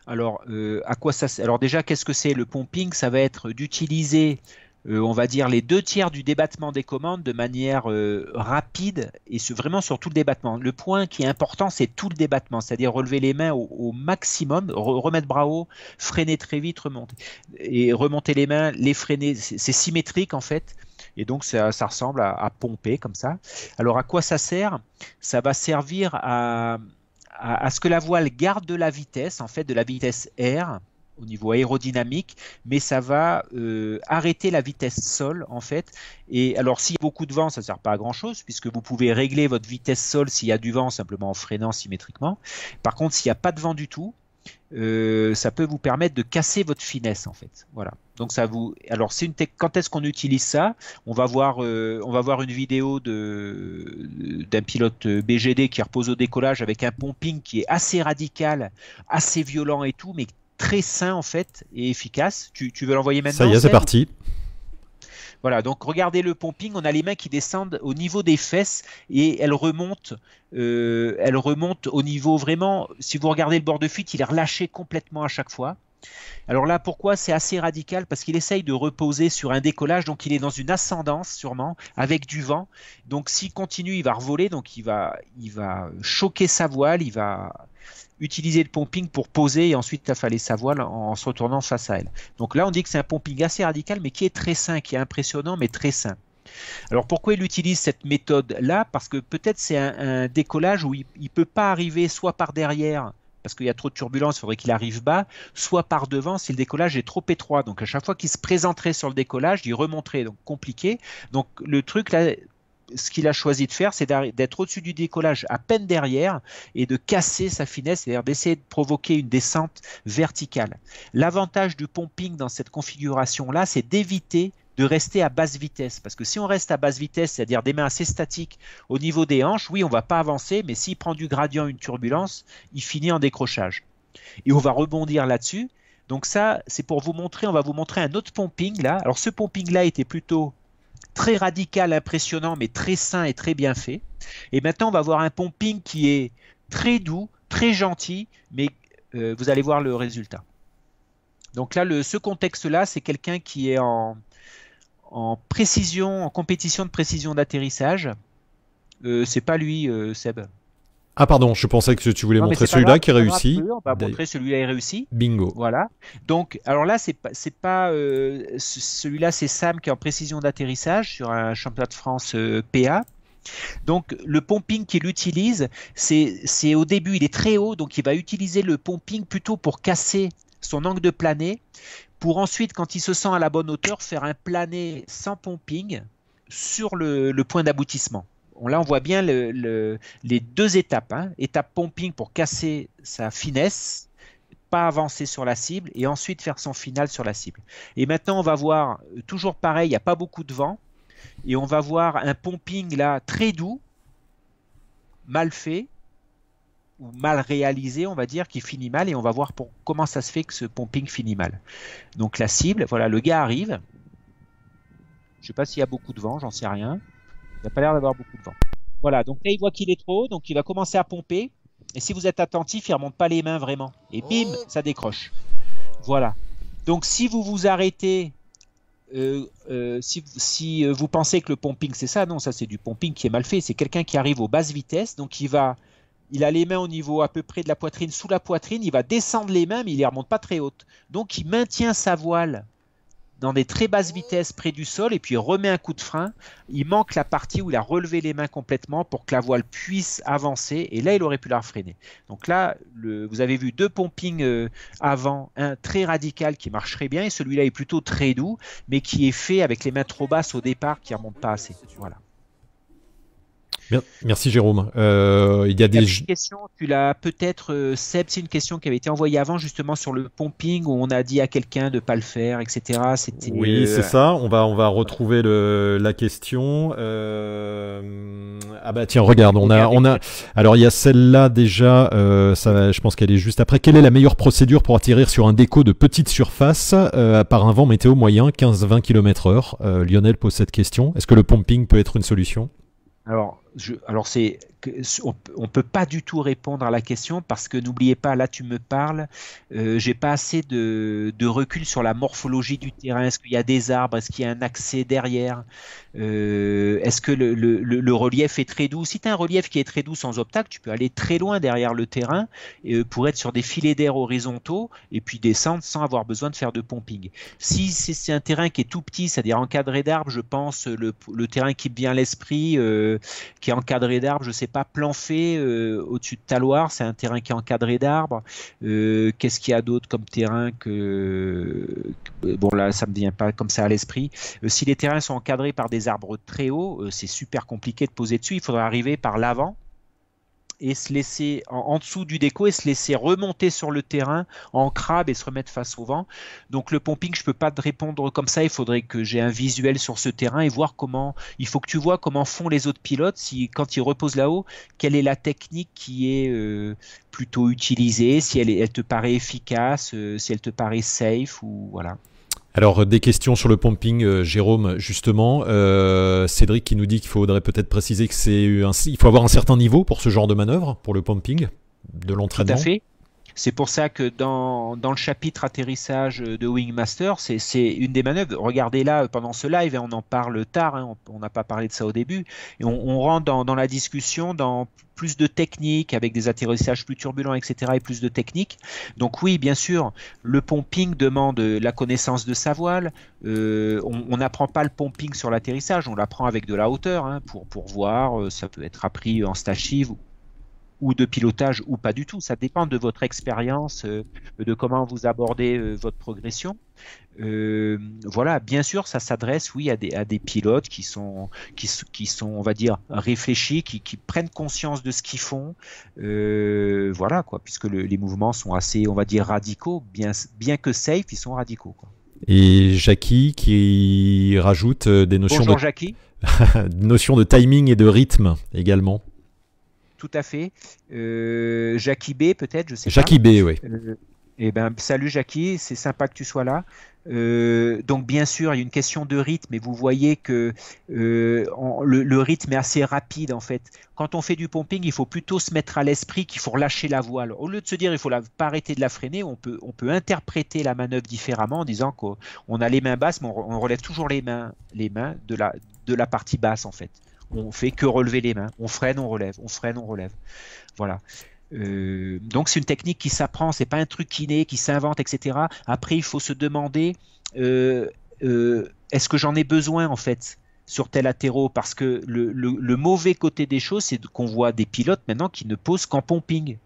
alors, à quoi ça Alors déjà, qu'est-ce que c'est le pumping Ça va être d'utiliser euh, on va dire, les deux tiers du débattement des commandes de manière euh, rapide et vraiment sur tout le débattement. Le point qui est important, c'est tout le débattement, c'est-à-dire relever les mains au, maximum, remettre bras haut, freiner très vite, remonter. Et remonter les mains, les freiner, c'est symétrique en fait. Et donc ça, ressemble à, pomper comme ça. Alors à quoi ça sert Ça va servir à, à, ce que la voile garde de la vitesse, en fait de la vitesse R, au niveau aérodynamique, mais ça va euh, arrêter la vitesse sol en fait. Et alors s'il y a beaucoup de vent, ça ne sert pas à grand chose puisque vous pouvez régler votre vitesse sol s'il y a du vent simplement en freinant symétriquement. Par contre, s'il n'y a pas de vent du tout, euh, ça peut vous permettre de casser votre finesse en fait. Voilà. Donc ça vous. Alors c'est une quand est-ce qu'on utilise ça On va voir, euh, on va voir une vidéo de d'un pilote BGD qui repose au décollage avec un pumping qui est assez radical, assez violent et tout, mais très sain en fait et efficace. Tu, veux l'envoyer maintenant Ça y est, c'est parti. Voilà, donc regardez le pumping, on a les mains qui descendent au niveau des fesses et elles remontent, euh, au niveau vraiment, si vous regardez le bord de fuite, il est relâché complètement à chaque fois. Alors là, pourquoi c'est assez radical Parce qu'il essaye de reposer sur un décollage, donc il est dans une ascendance sûrement, avec du vent. Donc s'il continue, il va revoler, donc il va, il va choquer sa voile, il va, utiliser le pumping pour poser et ensuite affaler sa voile en, se retournant face à elle. Donc là, on dit que c'est un pumping assez radical, mais qui est très sain, qui est impressionnant, mais très sain. Alors pourquoi il utilise cette méthode-là Parce que peut-être c'est un, décollage où il ne peut pas arriver soit par derrière, parce qu'il y a trop de turbulence, il faudrait qu'il arrive bas, soit par devant si le décollage est trop étroit. Donc à chaque fois qu'il se présenterait sur le décollage, il remonterait, donc compliqué. Donc le truc là, ce qu'il a choisi de faire, c'est d'être au-dessus du décollage, à peine derrière, et de casser sa finesse, c'est-à-dire d'essayer de provoquer une descente verticale. L'avantage du pumping dans cette configuration-là, c'est d'éviter de rester à basse vitesse. Parce que si on reste à basse vitesse, c'est-à-dire des mains assez statiques au niveau des hanches, oui, on ne va pas avancer, mais s'il prend du gradient, une turbulence, il finit en décrochage. Et on va rebondir là-dessus. Donc ça, c'est pour vous montrer, on va vous montrer un autre pumping là. Alors ce pumping là était plutôt très radical, impressionnant, mais très sain et très bien fait. Et maintenant, on va voir un pumping qui est très doux, très gentil, mais euh, vous allez voir le résultat. Donc là, le, ce contexte-là, c'est quelqu'un qui est en, précision, en compétition de précision d'atterrissage. Euh, c'est pas lui, euh, Seb. Ah pardon, je pensais que tu voulais montrer celui-là qui réussit. On va montrer celui-là est réussi. Bingo. Voilà. Donc, alors là, c'est pas, pas euh, celui-là, c'est Sam qui est en précision d'atterrissage sur un championnat de France euh, PA. Donc le pumping qu'il utilise, c'est au début, il est très haut, donc il va utiliser le pumping plutôt pour casser son angle de plané, pour ensuite, quand il se sent à la bonne hauteur, faire un plané sans pumping sur le point d'aboutissement on, là, on voit bien les deux étapes. Hein. Étape pumping pour casser sa finesse, pas avancer sur la cible, et ensuite faire son final sur la cible. Et maintenant, on va voir, euh, toujours pareil, il n'y a pas beaucoup de vent, et on va voir un pumping là très doux, mal fait, ou mal réalisé, on va dire, qui finit mal, et on va voir comment ça se fait que ce pumping finit mal. Donc la cible, voilà, le gars arrive, je sais pas s'il y a beaucoup de vent, j'en sais rien. Il n'a pas l'air d'avoir beaucoup de vent. Voilà, donc là il voit qu'il est trop haut, donc il va commencer à pomper. Et si vous êtes attentif, il ne remonte pas les mains vraiment. Et bim, oh. ça décroche. Voilà. Donc si vous vous arrêtez, euh, euh, si, euh, vous pensez que le pumping c'est ça, non, ça c'est du pumping qui est mal fait. C'est quelqu'un qui arrive aux basses vitesses, donc il va, il a les mains au niveau à peu près de la poitrine, sous la poitrine, il va descendre les mains, mais il ne les remonte pas très haute. Donc il maintient sa voile dans des très basses vitesses près du sol et puis remet un coup de frein. Il manque la partie où il a relevé les mains complètement pour que la voile puisse avancer et là il aurait pu la freiner. Donc là, le, vous avez vu deux pompings euh, avant, un très radical qui marcherait bien et celui-là est plutôt très doux mais qui est fait avec les mains trop basses au départ qui ne remontent pas assez. Voilà. Merci Jérôme. Euh, il y a des questions. Tu l'as peut-être. Euh, Seb, c'est une question qui avait été envoyée avant justement sur le pumping où on a dit à quelqu'un de pas le faire, etc. C'était. Oui, euh, c'est ça. On va on va retrouver le, la question. Euh... Ah bah tiens, regarde, on a on a. Alors il y a celle-là déjà. Euh, ça, je pense qu'elle est juste après. Quelle est la meilleure procédure pour atterrir sur un déco de petite surface euh, par un vent météo moyen, 15-20 km/h Lionel pose cette question. Est-ce que le pumping peut être une solution Alors alors c'est on, ne peut pas du tout répondre à la question parce que n'oubliez pas là tu me parles je euh, j'ai pas assez de, recul sur la morphologie du terrain est-ce qu'il y a des arbres est-ce qu'il y a un accès derrière euh, est-ce que le, relief est très doux si tu as un relief qui est très doux sans obstacle tu peux aller très loin derrière le terrain euh, pour être sur des filets d'air horizontaux et puis descendre sans avoir besoin de faire de pumping si c'est un terrain qui est tout petit c'est-à-dire encadré d'arbres je pense le, terrain qui me vient à l'esprit qui est encadré d'arbres. Je sais pas, plan fait euh, au-dessus de Taloir, c'est un terrain qui est encadré d'arbres. Euh, qu'est-ce qu'il y a d'autre comme terrain que, euh, bon là ça me vient pas comme ça à l'esprit. si les terrains sont encadrés par des arbres très hauts, c'est super compliqué de poser dessus. Il faudra arriver par l'avant et se laisser en, dessous du déco et se laisser remonter sur le terrain en crabe et se remettre face au vent. Donc le pumping, je peux pas te répondre comme ça. Il faudrait que j'ai un visuel sur ce terrain et voir comment. Il faut que tu vois comment font les autres pilotes si quand ils reposent là-haut, quelle est la technique qui est euh, plutôt utilisée, si elle, te paraît efficace, euh, si elle te paraît safe ou voilà. Alors euh, des questions sur le pumping, euh, Jérôme justement. Euh, Cédric qui nous dit qu'il faudrait peut-être préciser que c'est il faut avoir un certain niveau pour ce genre de manœuvre, pour le pumping, de l'entraînement. C'est pour ça que dans, le chapitre atterrissage de Wingmaster, c'est une des manœuvres. Regardez là pendant ce live, et on en parle tard, hein, on n'a pas parlé de ça au début, et on, rentre dans, la discussion dans plus de techniques, avec des atterrissages plus turbulents, etc., et plus de techniques. Donc oui, bien sûr, le pumping demande la connaissance de sa voile. Euh, on n'apprend pas le pumping sur l'atterrissage, on l'apprend avec de la hauteur, hein, pour, pour voir, euh, ça peut être appris en stage ou de pilotage ou pas du tout. Ça dépend de votre expérience, euh, de comment vous abordez euh, votre progression. Euh, voilà, bien sûr, ça s'adresse, oui, à des, à des pilotes qui sont, qui, sont, on va dire, réfléchis, qui, qui prennent conscience de ce qu'ils font. voilà, quoi, puisque les mouvements sont assez, on va dire, radicaux, bien, bien que safe, ils sont radicaux. Et Jackie qui rajoute des notions de... Jackie. [laughs] notions de timing et de rythme également tout à fait. Euh, Jackie B, peut-être, je sais pas. Jackie B, oui. Euh, eh ben, salut Jackie, c'est sympa que tu sois là. Euh, donc bien sûr, il y a une question de rythme, et vous voyez que le, rythme est assez rapide en fait. Quand on fait du pumping, il faut plutôt se mettre à l'esprit qu'il faut relâcher la voile. Au lieu de se dire ne faut pas arrêter de la freiner, on peut, on peut interpréter la manœuvre différemment en disant qu'on a les mains basses, mais on, on relève toujours les mains, les mains de la, de la partie basse en fait on fait que relever les mains. On freine, on relève, on freine, on relève. Voilà. Euh, donc c'est une technique qui s'apprend, c'est pas un truc qui naît, qui s'invente, etc. Après, il faut se demander euh, euh, est-ce que j'en ai besoin en fait sur tel latéraux Parce que le, mauvais côté des choses, c'est qu'on voit des pilotes maintenant qui ne posent qu'en pumping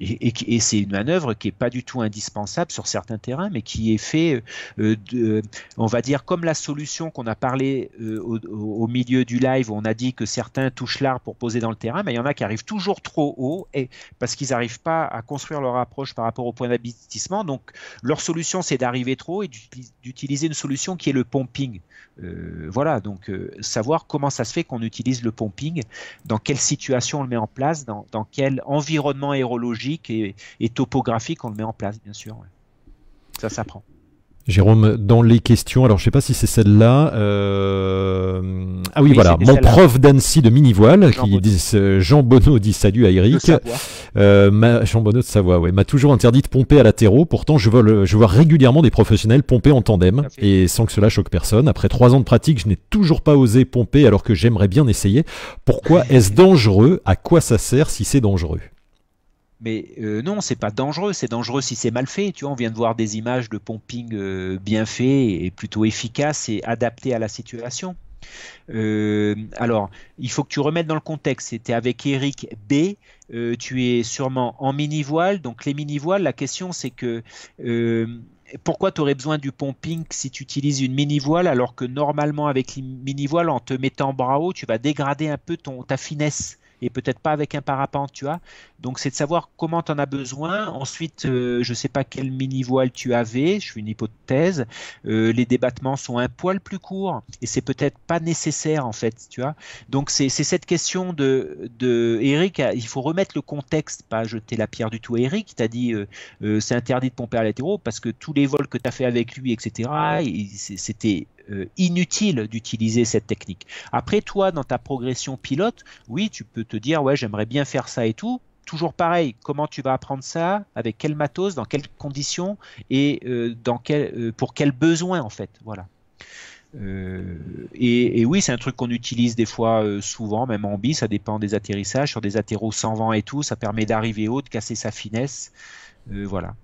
et, c'est une manœuvre qui n'est pas du tout indispensable sur certains terrains, mais qui est fait, euh, euh, on va dire, comme la solution qu'on a parlé euh, au, milieu du live, où on a dit que certains touchent l'arbre pour poser dans le terrain, mais il y en a qui arrivent toujours trop haut et, parce qu'ils n'arrivent pas à construire leur approche par rapport au point d'abitissement. Donc, leur solution, c'est d'arriver trop et d'utiliser une solution qui est le pumping. voilà, donc savoir comment ça se fait qu'on utilise le pumping, dans quelle situation on le met en place, dans, dans quel environnement aérologique et, topographique, on le met en place, bien sûr. Ça s'apprend. Jérôme, dans les questions, alors je ne sais pas si c'est celle-là. Euh, ah oui, voilà, mon prof d'Annecy de mini-voile, Jean qui Bonneau. dit euh, Jean dit salut à Eric. Euh, Jean Bonneau de Savoie, ouais, m'a toujours interdit de pomper à l'atéraux. Pourtant, je, je vois régulièrement des professionnels pomper en tandem et sans que cela choque personne. Après trois ans de pratique, je n'ai toujours pas osé pomper alors que j'aimerais bien essayer. Pourquoi [laughs] est-ce dangereux À quoi ça sert si c'est dangereux mais non, euh, non, c'est pas dangereux. C'est dangereux si c'est mal fait. Tu vois, on vient de voir des images de pumping euh, bien fait et plutôt efficace et adapté à la situation. Euh, alors, il faut que tu remettes dans le contexte. C'était avec Eric B. tu es sûrement en mini voile. Donc les mini voiles, la question c'est que pourquoi tu aurais besoin du pumping si tu utilises une mini-voile alors que normalement avec les mini-voiles, en te mettant bras haut, tu vas dégrader un peu ton, ta finesse et peut-être pas avec un parapente, tu vois. Donc c'est de savoir comment tu en as besoin. Ensuite, je euh, je sais pas quel mini voile tu avais, je fais une hypothèse. Euh, les débattements sont un poil plus courts et c'est peut-être pas nécessaire en fait, tu vois. Donc c'est cette question de, de Eric, ah, il faut remettre le contexte, pas jeter la pierre du tout à Eric. as dit euh, c'est interdit de pomper à latéraux parce que tous les vols que tu as fait avec lui, etc. c'était euh, inutile d'utiliser cette technique. Après, toi, dans ta progression pilote, oui, tu peux te dire, ouais, j'aimerais bien faire ça et tout. Toujours pareil, comment tu vas apprendre ça, avec quel matos, dans quelles conditions et euh, euh, pour quels besoins en fait. Voilà. et, oui, c'est un truc qu'on utilise des fois souvent, même en bi, ça dépend des atterrissages. Sur des atterros sans vent et tout, ça permet d'arriver haut, de casser sa finesse. voilà.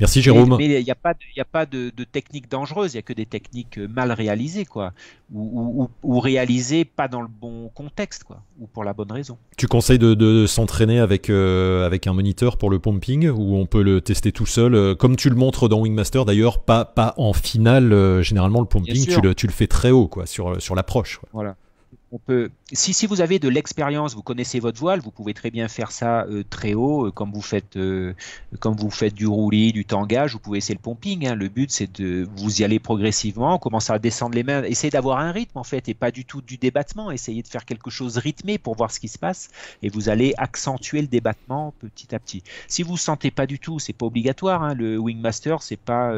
Merci Jérôme. Mais il n'y a pas, de, a pas de, technique dangereuse, il n'y a que des techniques euh, mal réalisées, quoi, ou, réalisées pas dans le bon contexte, quoi, ou pour la bonne raison. Tu conseilles de, s'entraîner avec, euh, avec un moniteur pour le pumping, ou on peut le tester tout seul, euh, comme tu le montres dans Wingmaster d'ailleurs, pas, pas en finale, généralement le pumping, tu le, tu le, fais très haut, quoi, sur, sur l'approche. Voilà. On peut, si, vous avez de l'expérience, vous connaissez votre voile, vous pouvez très bien faire ça euh, très haut, euh, comme vous faites, euh, comme vous faites du roulis, du tangage, vous pouvez essayer le pumping. Hein. Le but, c'est de vous y aller progressivement, commencer à descendre les mains, essayer d'avoir un rythme en fait, et pas du tout du débattement. Essayez de faire quelque chose rythmé pour voir ce qui se passe, et vous allez accentuer le débattement petit à petit. Si vous ne sentez pas du tout, c'est pas obligatoire. Hein. Le wingmaster, c'est pas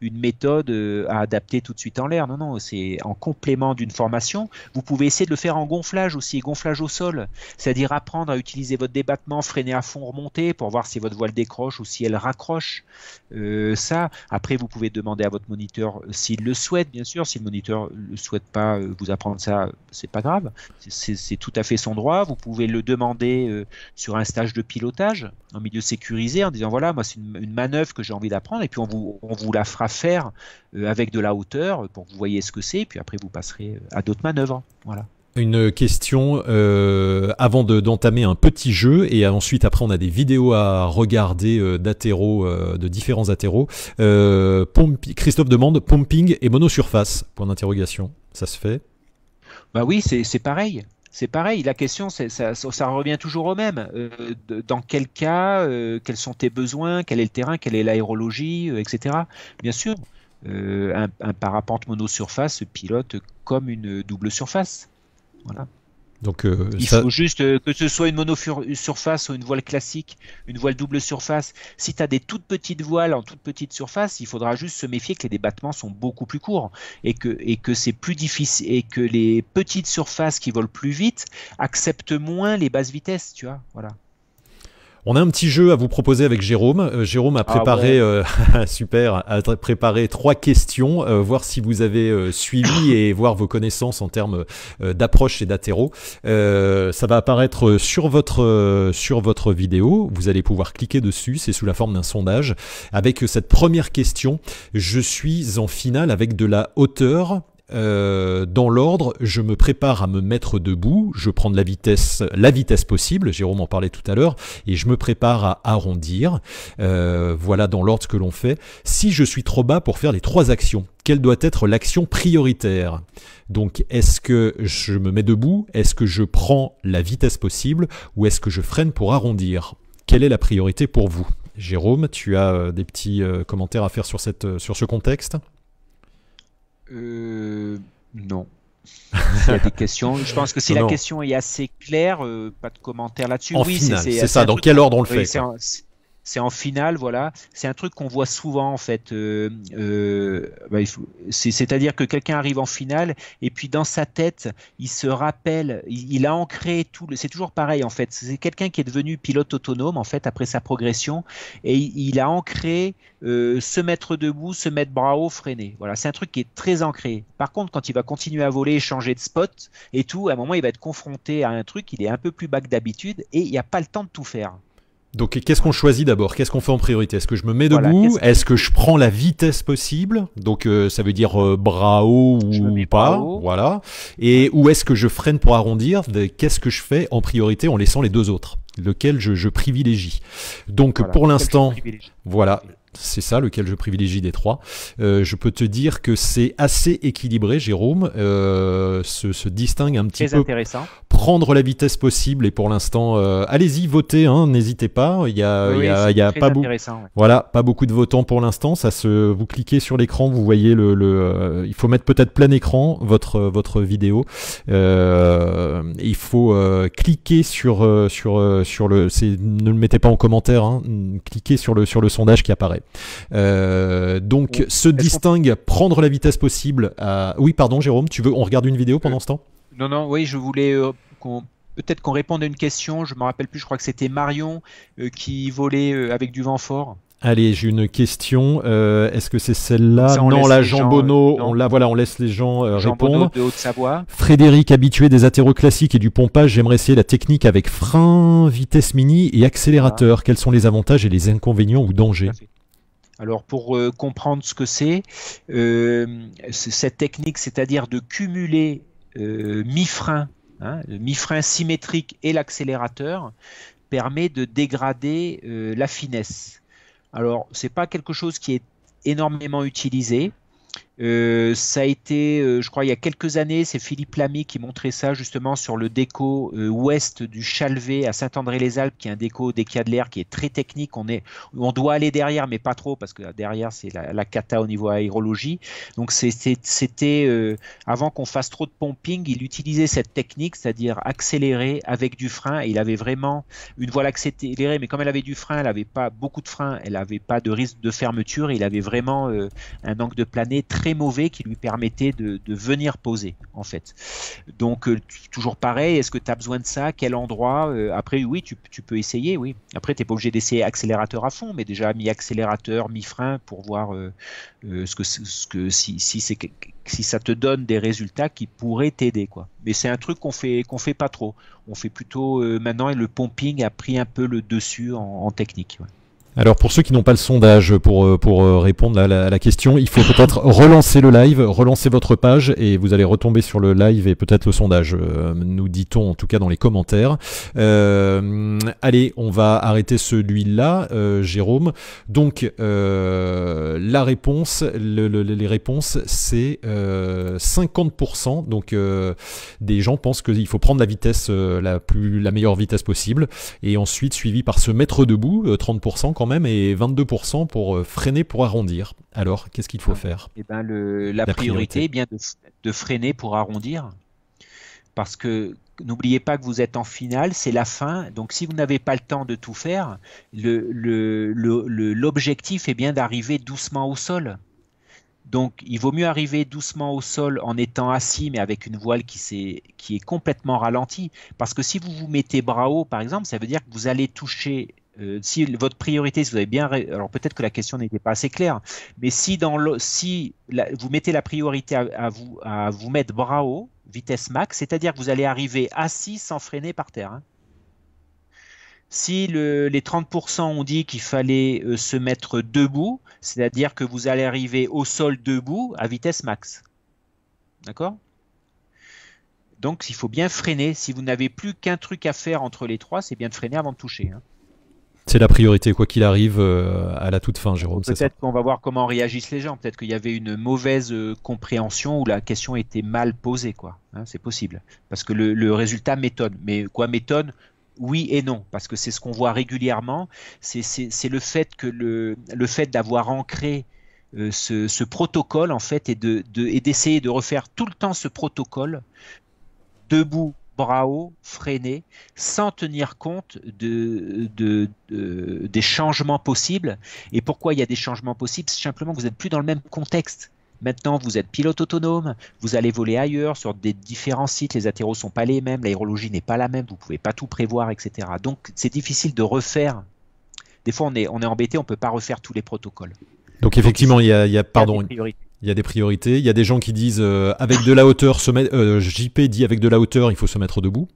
une méthode à adapter tout de suite en l'air. Non, non, c'est en complément d'une formation. Vous pouvez essayer de le faire en gonflant gonflage aussi, gonflage au sol, c'est-à-dire apprendre à utiliser votre débattement, freiner à fond, remonter pour voir si votre voile décroche ou si elle raccroche. Euh, ça, après, vous pouvez demander à votre moniteur euh, s'il le souhaite, bien sûr. Si le moniteur ne souhaite pas euh, vous apprendre ça, c'est pas grave. C'est tout à fait son droit. Vous pouvez le demander sur un stage de pilotage en milieu sécurisé en disant voilà, moi, c'est une, manœuvre que j'ai envie d'apprendre et puis on vous, on vous la fera faire avec de la hauteur pour que vous voyez ce que c'est. Puis après, vous passerez à d'autres manœuvres. Voilà une question euh, avant d'entamer un petit jeu et ensuite après on a des vidéos à regarder euh, euh de différents atéros. Euh, Christophe demande pumping et monosurface point d'interrogation ça se fait Bah oui c'est pareil c'est pareil, la question, ça, ça, revient toujours au même. dans quel cas, quels sont tes besoins, quel est le terrain, quelle est l'aérologie, etc. Bien sûr, un, un parapente monosurface pilote comme une double surface. Voilà. Donc, euh, il faut juste euh, que ce soit une mono surface ou une voile classique, une voile double surface. Si tu as des toutes petites voiles en toutes petites surfaces il faudra juste se méfier que les débattements sont beaucoup plus courts et que, et que c'est plus difficile et que les petites surfaces qui volent plus vite acceptent moins les basses vitesses, tu vois. Voilà. On a un petit jeu à vous proposer avec Jérôme. Euh, Jérôme a ah préparé, euh, [laughs] super, a préparé trois questions, euh, voir si vous avez suivi [coughs] et voir vos connaissances en termes d'approche et Euh, ça va apparaître sur votre, sur votre vidéo. Vous allez pouvoir cliquer dessus. C'est sous la forme d'un sondage. Avec cette première question, je suis en finale avec de la hauteur euh, dans l'ordre, je me prépare à me mettre debout, je prends la vitesse, la vitesse possible, Jérôme en parlait tout à l'heure, et je me prépare à arrondir. Euh, voilà dans l'ordre ce que l'on fait. Si je suis trop bas pour faire les trois actions, quelle doit être l'action prioritaire Donc est-ce que je me mets debout Est-ce que je prends la vitesse possible Ou est-ce que je freine pour arrondir Quelle est la priorité pour vous Jérôme, tu as euh, des petits commentaires à faire sur, cette, sur ce contexte euh, non. [laughs] Il y a des questions, je pense que si la question est assez claire, euh, pas de commentaires là-dessus. oui, c'est ça. Dans quel ordre on le fait c'est en finale, voilà. C'est un truc qu'on voit souvent en fait. Euh, euh, bah, c'est-à-dire que quelqu'un arrive en finale et puis dans sa tête, il se rappelle, il, a ancré tout. C'est toujours pareil en fait. C'est quelqu'un qui est devenu pilote autonome en fait après sa progression et il, a ancré euh, se mettre debout, se mettre bras haut, freiner. Voilà, c'est un truc qui est très ancré. Par contre, quand il va continuer à voler, changer de spot et tout, à un moment, il va être confronté à un truc. Il est un peu plus bas que d'habitude et il n'y a pas le temps de tout faire. Donc qu'est-ce qu'on choisit d'abord Qu'est-ce qu'on fait en priorité Est-ce que je me mets debout Est-ce que... je prends la vitesse possible Donc euh, ça veut dire euh, bras haut ou pas, voilà. Et où est-ce que je freine pour arrondir Qu'est-ce que je fais en priorité en laissant les deux autres Lequel je, privilégie Donc pour l'instant, voilà, c'est ça lequel je privilégie des trois. Euh, je peux te dire que c'est assez équilibré, Jérôme. Euh, se, distingue un petit peu. Intéressant. Prendre la vitesse possible et pour l'instant, euh, allez-y, votez, hein, n'hésitez pas. Il y a, a, pas beaucoup. Voilà, pas beaucoup de votants pour l'instant. Ça se, vous cliquez sur l'écran, vous voyez le, il faut mettre peut-être plein écran votre votre vidéo. il faut cliquer sur sur sur le, ne le mettez pas en commentaire. Hein. cliquez sur le sur le sondage qui apparaît. Euh, donc, se distingue, prendre la vitesse possible. Oui, pardon, Jérôme, tu veux, on regarde une vidéo pendant euh, ce temps Non, non, oui, je voulais euh, peut-être qu'on réponde à une question, je me rappelle plus, je crois que c'était Marion qui volait avec du vent fort. Allez, j'ai une question. Est-ce que c'est celle-là Non, la Jean Bonneau, on la voilà, on laisse les gens répondre. de Haute-Savoie. Frédéric, habitué des atéro classiques et du pompage, j'aimerais essayer la technique avec frein, vitesse mini et ah. accélérateur. Quels sont les avantages et les inconvénients ou dangers alors pour euh, comprendre ce que c'est, euh, cette technique, c'est-à-dire de cumuler euh, mi-frein, hein, mi-frein symétrique et l'accélérateur, permet de dégrader la finesse. Alors c'est pas quelque chose qui est énormément utilisé. Euh, ça a été, euh, je crois, il y a quelques années, c'est Philippe Lamy qui montrait ça justement sur le déco euh, ouest du Chalvet à Saint-André-les-Alpes, qui est un déco des de l'air qui est très technique. On, est, on doit aller derrière, mais pas trop, parce que derrière, c'est la, cata au niveau aérologie. Donc c'était, avant qu'on fasse trop de pumping, il utilisait cette technique, c'est-à-dire accélérer avec du frein. Et il avait vraiment une voile accélérée, mais comme elle avait du frein, elle n'avait pas beaucoup de frein, elle n'avait pas de risque de fermeture, il avait vraiment un angle de plané très mauvais qui lui permettait de, venir poser en fait. Donc euh, toujours pareil, est-ce que tu as besoin de ça Quel endroit euh, Après oui, tu, peux essayer, oui. Après t'es pas obligé d'essayer accélérateur à fond, mais déjà mi accélérateur, mi frein pour voir euh, ce que, ce que si, si c'est si ça te donne des résultats qui pourraient t'aider quoi. Mais c'est un truc qu'on fait qu'on fait pas trop. On fait plutôt maintenant et le pumping a pris un peu le dessus en, technique. Alors pour ceux qui n'ont pas le sondage pour, euh, pour euh, répondre à la, question, il faut peut-être [laughs] relancer le live, relancer votre page et vous allez retomber sur le live et peut-être le sondage, euh, nous dit-on en tout cas dans les commentaires. allez, on va arrêter celui-là, Jérôme. Donc la réponse, les réponses, c'est 50%. Donc des gens pensent qu'il faut prendre la vitesse, la, plus, la meilleure vitesse possible et ensuite suivi par se mettre debout, 30% quand même et 22% pour euh, freiner pour arrondir. Alors, qu'est-ce qu'il faut ah. faire eh ben, la, priorité, est eh bien de, freiner pour arrondir. Parce que n'oubliez pas que vous êtes en finale, c'est la fin. Donc, si vous n'avez pas le temps de tout faire, l'objectif est bien d'arriver doucement au sol. Donc, il vaut mieux arriver doucement au sol en étant assis, mais avec une voile qui, qui est complètement ralentie. Parce que si vous vous mettez bras haut, par exemple, ça veut dire que vous allez toucher euh, si votre priorité, si vous avez bien, alors peut-être que la question n'était pas assez claire, mais si dans si vous mettez la priorité à, vous à vous mettre bras haut, vitesse max, c'est-à-dire que vous allez arriver assis sans freiner par terre. Hein. Si les 30% ont dit qu'il fallait euh, se mettre debout, c'est-à-dire que vous allez arriver au sol debout à vitesse max. D'accord Donc il faut bien freiner. Si vous n'avez plus qu'un truc à faire entre les trois, c'est bien de freiner avant de toucher. Hein c'est la priorité, quoi qu'il arrive, euh, à la toute fin, Jérôme. Peut-être qu'on va voir comment réagissent les gens. Peut-être qu'il y avait une mauvaise euh, compréhension ou la question était mal posée, quoi. Hein, c'est possible. Parce que le, résultat m'étonne. Mais quoi m'étonne oui et non, parce que c'est ce qu'on voit régulièrement. C'est le fait que le, fait d'avoir ancré euh, ce, protocole en fait et d'essayer de, de refaire tout le temps ce protocole debout brao, freiné, sans tenir compte de, des changements possibles. Et pourquoi il y a des changements possibles C'est simplement vous n'êtes plus dans le même contexte. Maintenant, vous êtes pilote autonome, vous allez voler ailleurs, sur des différents sites, les ne sont pas les mêmes, l'aérologie n'est pas la même, vous pouvez pas tout prévoir, etc. Donc, c'est difficile de refaire. Des fois, on est, on est embêté, on ne peut pas refaire tous les protocoles. Donc, effectivement, il, y a, pardon, il y a des priorités. Il y a des gens qui disent euh, avec de la hauteur, euh, JP dit avec de la hauteur, il faut se mettre debout.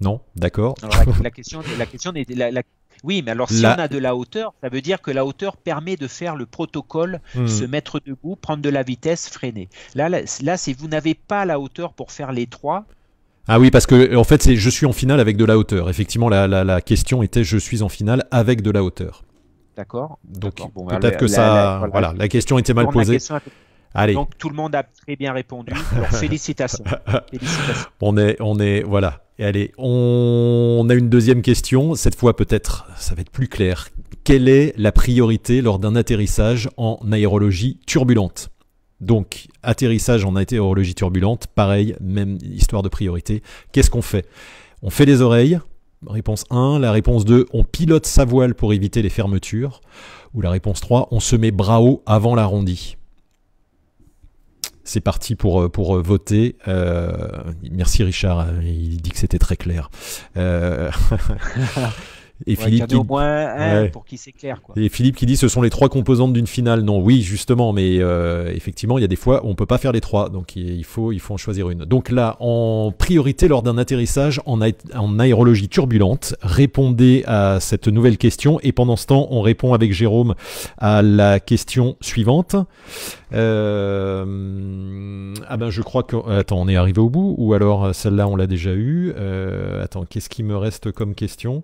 Non, d'accord. question, la question oui, mais alors si on a de la hauteur, ça veut dire que la hauteur permet de faire le protocole, hmm. se mettre debout, prendre de la vitesse, freiner. Là, là, vous n'avez pas la hauteur pour faire les trois. Ah oui, parce que en fait, c'est je suis en finale avec de la hauteur. Effectivement, la question était je suis en finale avec de la hauteur. D'accord Donc bah, peut-être que ça. voilà, la question était mal posée. Allez. Donc tout le monde a très bien répondu. Alors, [laughs] félicitations. On est, on est, voilà. Et allez, on a une deuxième question. Cette fois peut-être, ça va être plus clair. Quelle est la priorité lors d'un atterrissage en aérologie turbulente donc, atterrissage en aérologie turbulente, pareil, même histoire de priorité. Qu'est-ce qu'on fait On fait les oreilles, Réponse 1. La réponse 2, on pilote sa voile pour éviter les fermetures. Ou la réponse 3, on se met bras haut avant l'arrondi. C'est parti pour, euh, pour euh, voter. Euh, merci Richard, il dit que c'était très clair. [laughs] Et Philippe qui... qui dit ce sont les trois composantes d'une finale. Non, oui, justement, mais euh, effectivement, il y a des fois où on peut pas faire les trois, donc il faut, il faut en choisir une. Donc là, en priorité lors d'un atterrissage en, en aérologie turbulente, répondez à cette nouvelle question. Et pendant ce temps, on répond avec Jérôme à la question suivante. Euh, ah ben je crois que... Attends, on est arrivé au bout, ou alors euh, celle-là on l'a déjà eue. Euh, attends, qu'est-ce qui me reste comme question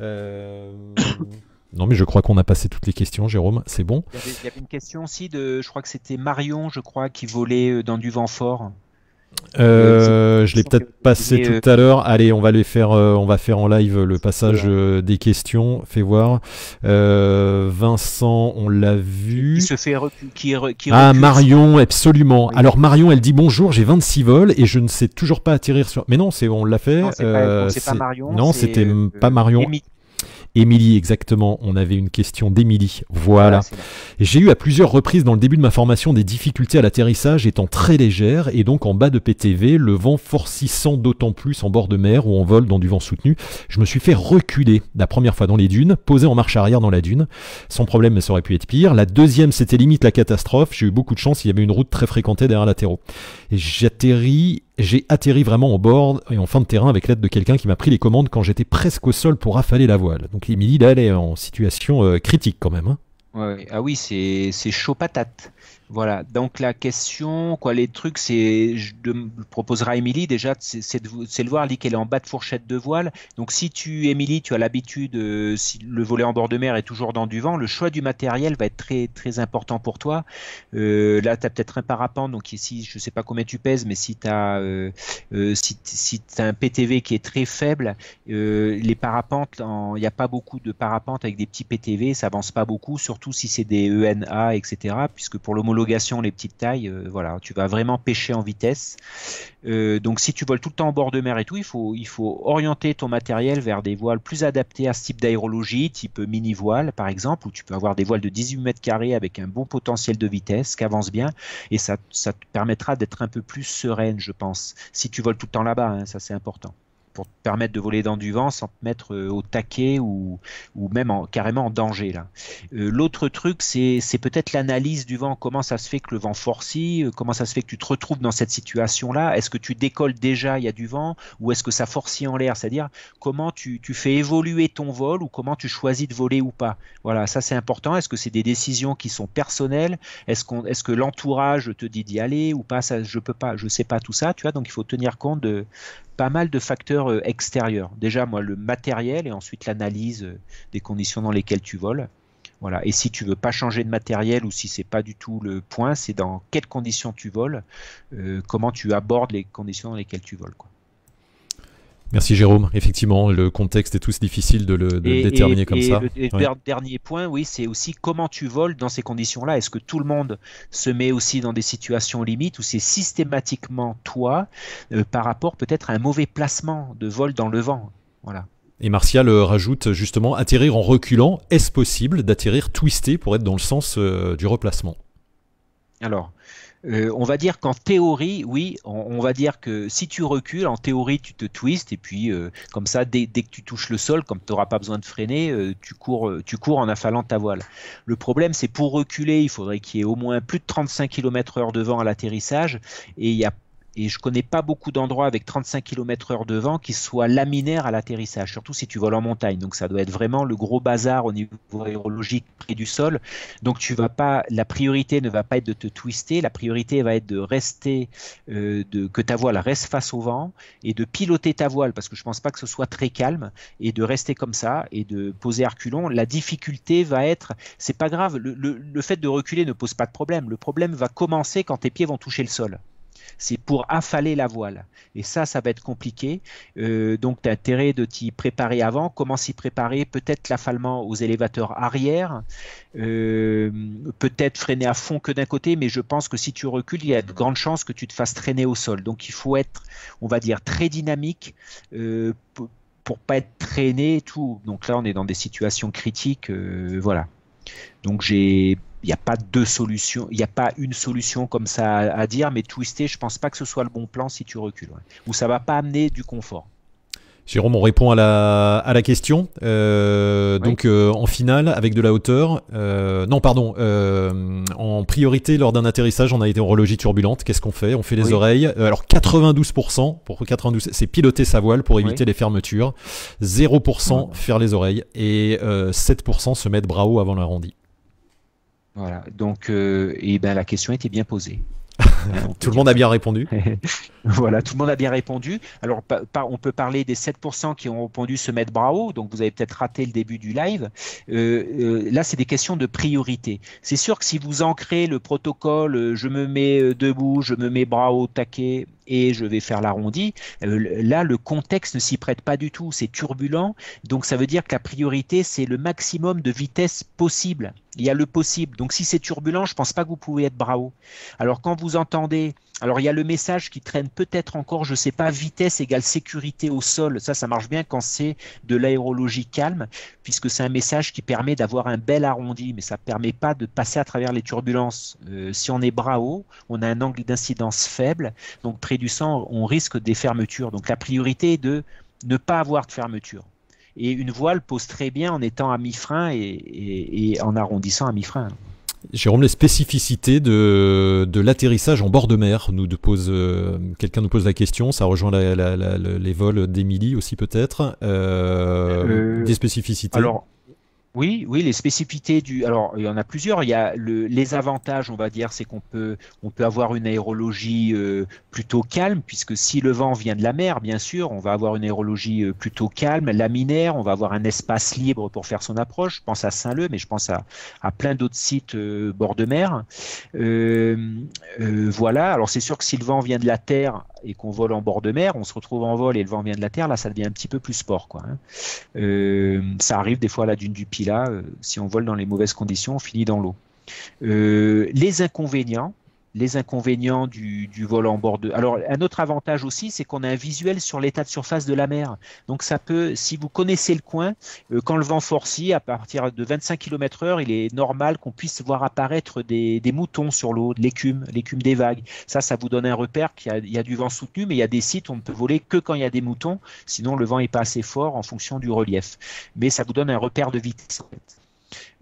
euh... [coughs] Non, mais je crois qu'on a passé toutes les questions, Jérôme. C'est bon. Il y, il y, avait, une question aussi de, je crois que c'était Marion, je crois, qui volait euh, dans du vent fort. Euh, je l'ai peut-être passé tout à l'heure. Allez, on va les faire, euh, on va faire en live le passage euh, des questions. Fais voir. Euh, Vincent, on l'a vu. Qui qui, Ah Marion, absolument. Alors Marion, elle dit bonjour. J'ai 26 vols et je ne sais toujours pas attirer sur. Mais non, c'est on l'a fait. Non, Non, c'était pas Marion. Émilie, exactement. On avait une question d'Émilie. Voilà. J'ai eu à plusieurs reprises dans le début de ma formation des difficultés à l'atterrissage étant très légère et donc en bas de PTV, le vent forcissant d'autant plus en bord de mer ou en vol dans du vent soutenu. Je me suis fait reculer la première fois dans les dunes, posé en marche arrière dans la dune. Sans problème, mais ça aurait pu être pire. La deuxième, c'était limite la catastrophe. J'ai eu beaucoup de chance. Il y avait une route très fréquentée derrière l'atterro. J'atterris j'ai atterri vraiment au bord et en fin de terrain avec l'aide de quelqu'un qui m'a pris les commandes quand j'étais presque au sol pour affaler la voile. Donc Émilie, là, elle est en situation euh, critique quand même. Hein. ah oui, c'est chaud patate. Voilà, donc la question, quoi, les trucs, c'est, je proposerai à Émilie déjà, c'est de, voir, dit est en bas de fourchette de voile. Donc si tu, Émilie, tu as l'habitude, euh, si le volet en bord de mer est toujours dans du vent, le choix du matériel va être très, très important pour toi. Euh, là, tu as peut-être un parapente, donc ici, je sais pas combien tu pèses, mais si tu as, euh, si, si un PTV qui est très faible, les parapentes, il n'y a pas beaucoup de parapentes avec des petits PTV, ça avance pas beaucoup, surtout si c'est des ENA, etc., puisque pour l'homologue, les petites tailles, euh, voilà, tu vas vraiment pêcher en vitesse. Euh, donc si tu voles tout le temps en bord de mer et tout, il faut, orienter ton matériel vers des voiles plus adaptées à ce type d'aérologie, type mini voile par exemple, où tu peux avoir des voiles de 18 mètres carrés avec un bon potentiel de vitesse qui avance bien, et ça, ça te permettra d'être un peu plus sereine, je pense. Si tu voles tout le temps là-bas, hein, ça c'est important pour te permettre de voler dans du vent sans te mettre euh, au taquet ou, ou même carrément en danger. Là. Euh, l'autre truc, c'est, peut-être l'analyse du vent. Comment ça se fait que le vent forcit euh, Comment ça se fait que tu te retrouves dans cette situation-là Est-ce que tu décolles déjà, il y a du vent Ou est-ce que ça forcit en l'air C'est-à-dire comment tu, tu, fais évoluer ton vol ou comment tu choisis de voler ou pas. Voilà, ça c'est important. Est-ce que c'est des décisions qui sont personnelles Est-ce qu'on, est-ce que l'entourage te dit d'y aller ou pas ça, Je peux pas, je sais pas tout ça. Tu vois, donc il faut tenir compte de pas mal de facteurs euh, extérieur. Déjà, moi, le matériel et ensuite l'analyse euh, des conditions dans lesquelles tu voles. Voilà. Et si tu veux pas changer de matériel ou si c'est pas du tout le point, c'est dans quelles conditions tu voles, euh, comment tu abordes les conditions dans lesquelles tu voles. Quoi. Merci Jérôme. Effectivement, le contexte est tous difficile de le déterminer comme et ça. Le, dernier point, oui, c'est aussi comment tu voles dans ces conditions-là. Est-ce que tout le monde se met aussi dans des situations limites ou c'est systématiquement toi euh, par rapport peut-être à un mauvais placement de vol dans le vent Voilà. Et Martial euh, rajoute justement atterrir en reculant. Est-ce possible d'atterrir twisté pour être dans le sens euh, du replacement Alors, euh, on va dire qu'en théorie, oui, on, va dire que si tu recules, en théorie, tu te twistes et puis euh, comme ça, dès, que tu touches le sol, comme tu n'auras pas besoin de freiner, euh, tu, cours, tu cours en affalant ta voile. Le problème, c'est pour reculer, il faudrait qu'il y ait au moins plus de 35 km/h de vent à l'atterrissage et il y a et je connais pas beaucoup d'endroits avec 35 km/h de vent qui soient laminaires à l'atterrissage, surtout si tu voles en montagne. Donc ça doit être vraiment le gros bazar au niveau aérologique près du sol. Donc tu vas pas, la priorité ne va pas être de te twister, la priorité va être de rester, euh, de, que ta voile reste face au vent et de piloter ta voile parce que je pense pas que ce soit très calme et de rester comme ça et de poser à La difficulté va être, c'est pas grave, le, le fait de reculer ne pose pas de problème. Le problème va commencer quand tes pieds vont toucher le sol c'est pour affaler la voile. Et ça, ça va être compliqué. Euh, donc, tu as intérêt de t'y préparer avant. Comment s'y préparer Peut-être l'affalement aux élévateurs arrière, euh, peut-être freiner à fond que d'un côté, mais je pense que si tu recules, il y a de grandes chances que tu te fasses traîner au sol. Donc, il faut être, on va dire, très dynamique. Euh, pour pas être traîné tout. Donc là, on est dans des situations critiques, voilà. Donc j'ai il n'y a pas deux solutions, il n'y a pas une solution comme ça à, dire, mais twister, je pense pas que ce soit le bon plan si tu recules, ou ça va pas amener du confort. Jérôme, on répond à la, à la question. Euh, donc euh, en finale, avec de la hauteur. Euh, non, pardon. en priorité, lors d'un atterrissage, on a été en rologie turbulente. Qu'est-ce qu'on fait On fait les oreilles. alors 92%, pour 92, c'est piloter sa voile pour éviter les fermetures. 0% mmh. faire les oreilles. Et 7% se mettre bras haut avant l'arrondi. Voilà. Donc, et euh, eh ben, la question était bien posée. [laughs] Hein, tout le monde a bien répondu. [laughs] voilà, tout le monde a bien répondu. Alors, on peut parler des 7% qui ont répondu se mettre bras haut, donc vous avez peut-être raté le début du live. Euh, euh, là, c'est des questions de priorité. C'est sûr que si vous ancrez le protocole, je me mets debout, je me mets bras haut, taquet, et je vais faire l'arrondi. Euh, là, le contexte ne s'y prête pas du tout, c'est turbulent, donc ça veut dire que la priorité, c'est le maximum de vitesse possible. Il y a le possible. Donc si c'est turbulent, je ne pense pas que vous pouvez être bravo. Alors quand vous entendez, alors il y a le message qui traîne peut-être encore, je ne sais pas, vitesse égale sécurité au sol. Ça, ça marche bien quand c'est de l'aérologie calme, puisque c'est un message qui permet d'avoir un bel arrondi, mais ça ne permet pas de passer à travers les turbulences. Euh, si on est bravo, on a un angle d'incidence faible, donc du sang, on risque des fermetures. Donc la priorité est de ne pas avoir de fermeture. Et une voile pose très bien en étant à mi-frein et, en arrondissant à mi-frein. Jérôme, les spécificités de, l'atterrissage en bord de mer, nous euh, quelqu'un nous pose la question, ça rejoint les vols d'Émilie aussi peut-être. Euh, euh, des spécificités. Oui, oui, les spécificités du. Alors, il y en a plusieurs. Il y a le, les avantages, on va dire, c'est qu'on peut, on peut avoir une aérologie euh, plutôt calme, puisque si le vent vient de la mer, bien sûr, on va avoir une aérologie euh, plutôt calme, laminaire, on va avoir un espace libre pour faire son approche. Je pense à Saint-Leu, mais je pense à, à plein d'autres sites euh, bord de mer. voilà. Alors, c'est sûr que si le vent vient de la terre, et qu'on vole en bord de mer, on se retrouve en vol et le vent vient de la terre, là ça devient un petit peu plus sport. Quoi, hein. euh, ça arrive des fois à la dune du Pila, euh, si on vole dans les mauvaises conditions, on finit dans l'eau. Euh, les inconvénients, les inconvénients du, du vol en bord de. Alors, un autre avantage aussi, c'est qu'on a un visuel sur l'état de surface de la mer. Donc, ça peut, si vous connaissez le coin, euh, quand le vent forcit, à partir de 25 km heure, il est normal qu'on puisse voir apparaître des, moutons sur l'eau, de l'écume, l'écume des vagues. Ça, ça vous donne un repère qu'il y, a du vent soutenu, mais il y a des sites où on ne peut voler que quand il y a des moutons, sinon le vent n'est pas assez fort en fonction du relief. Mais ça vous donne un repère de vitesse.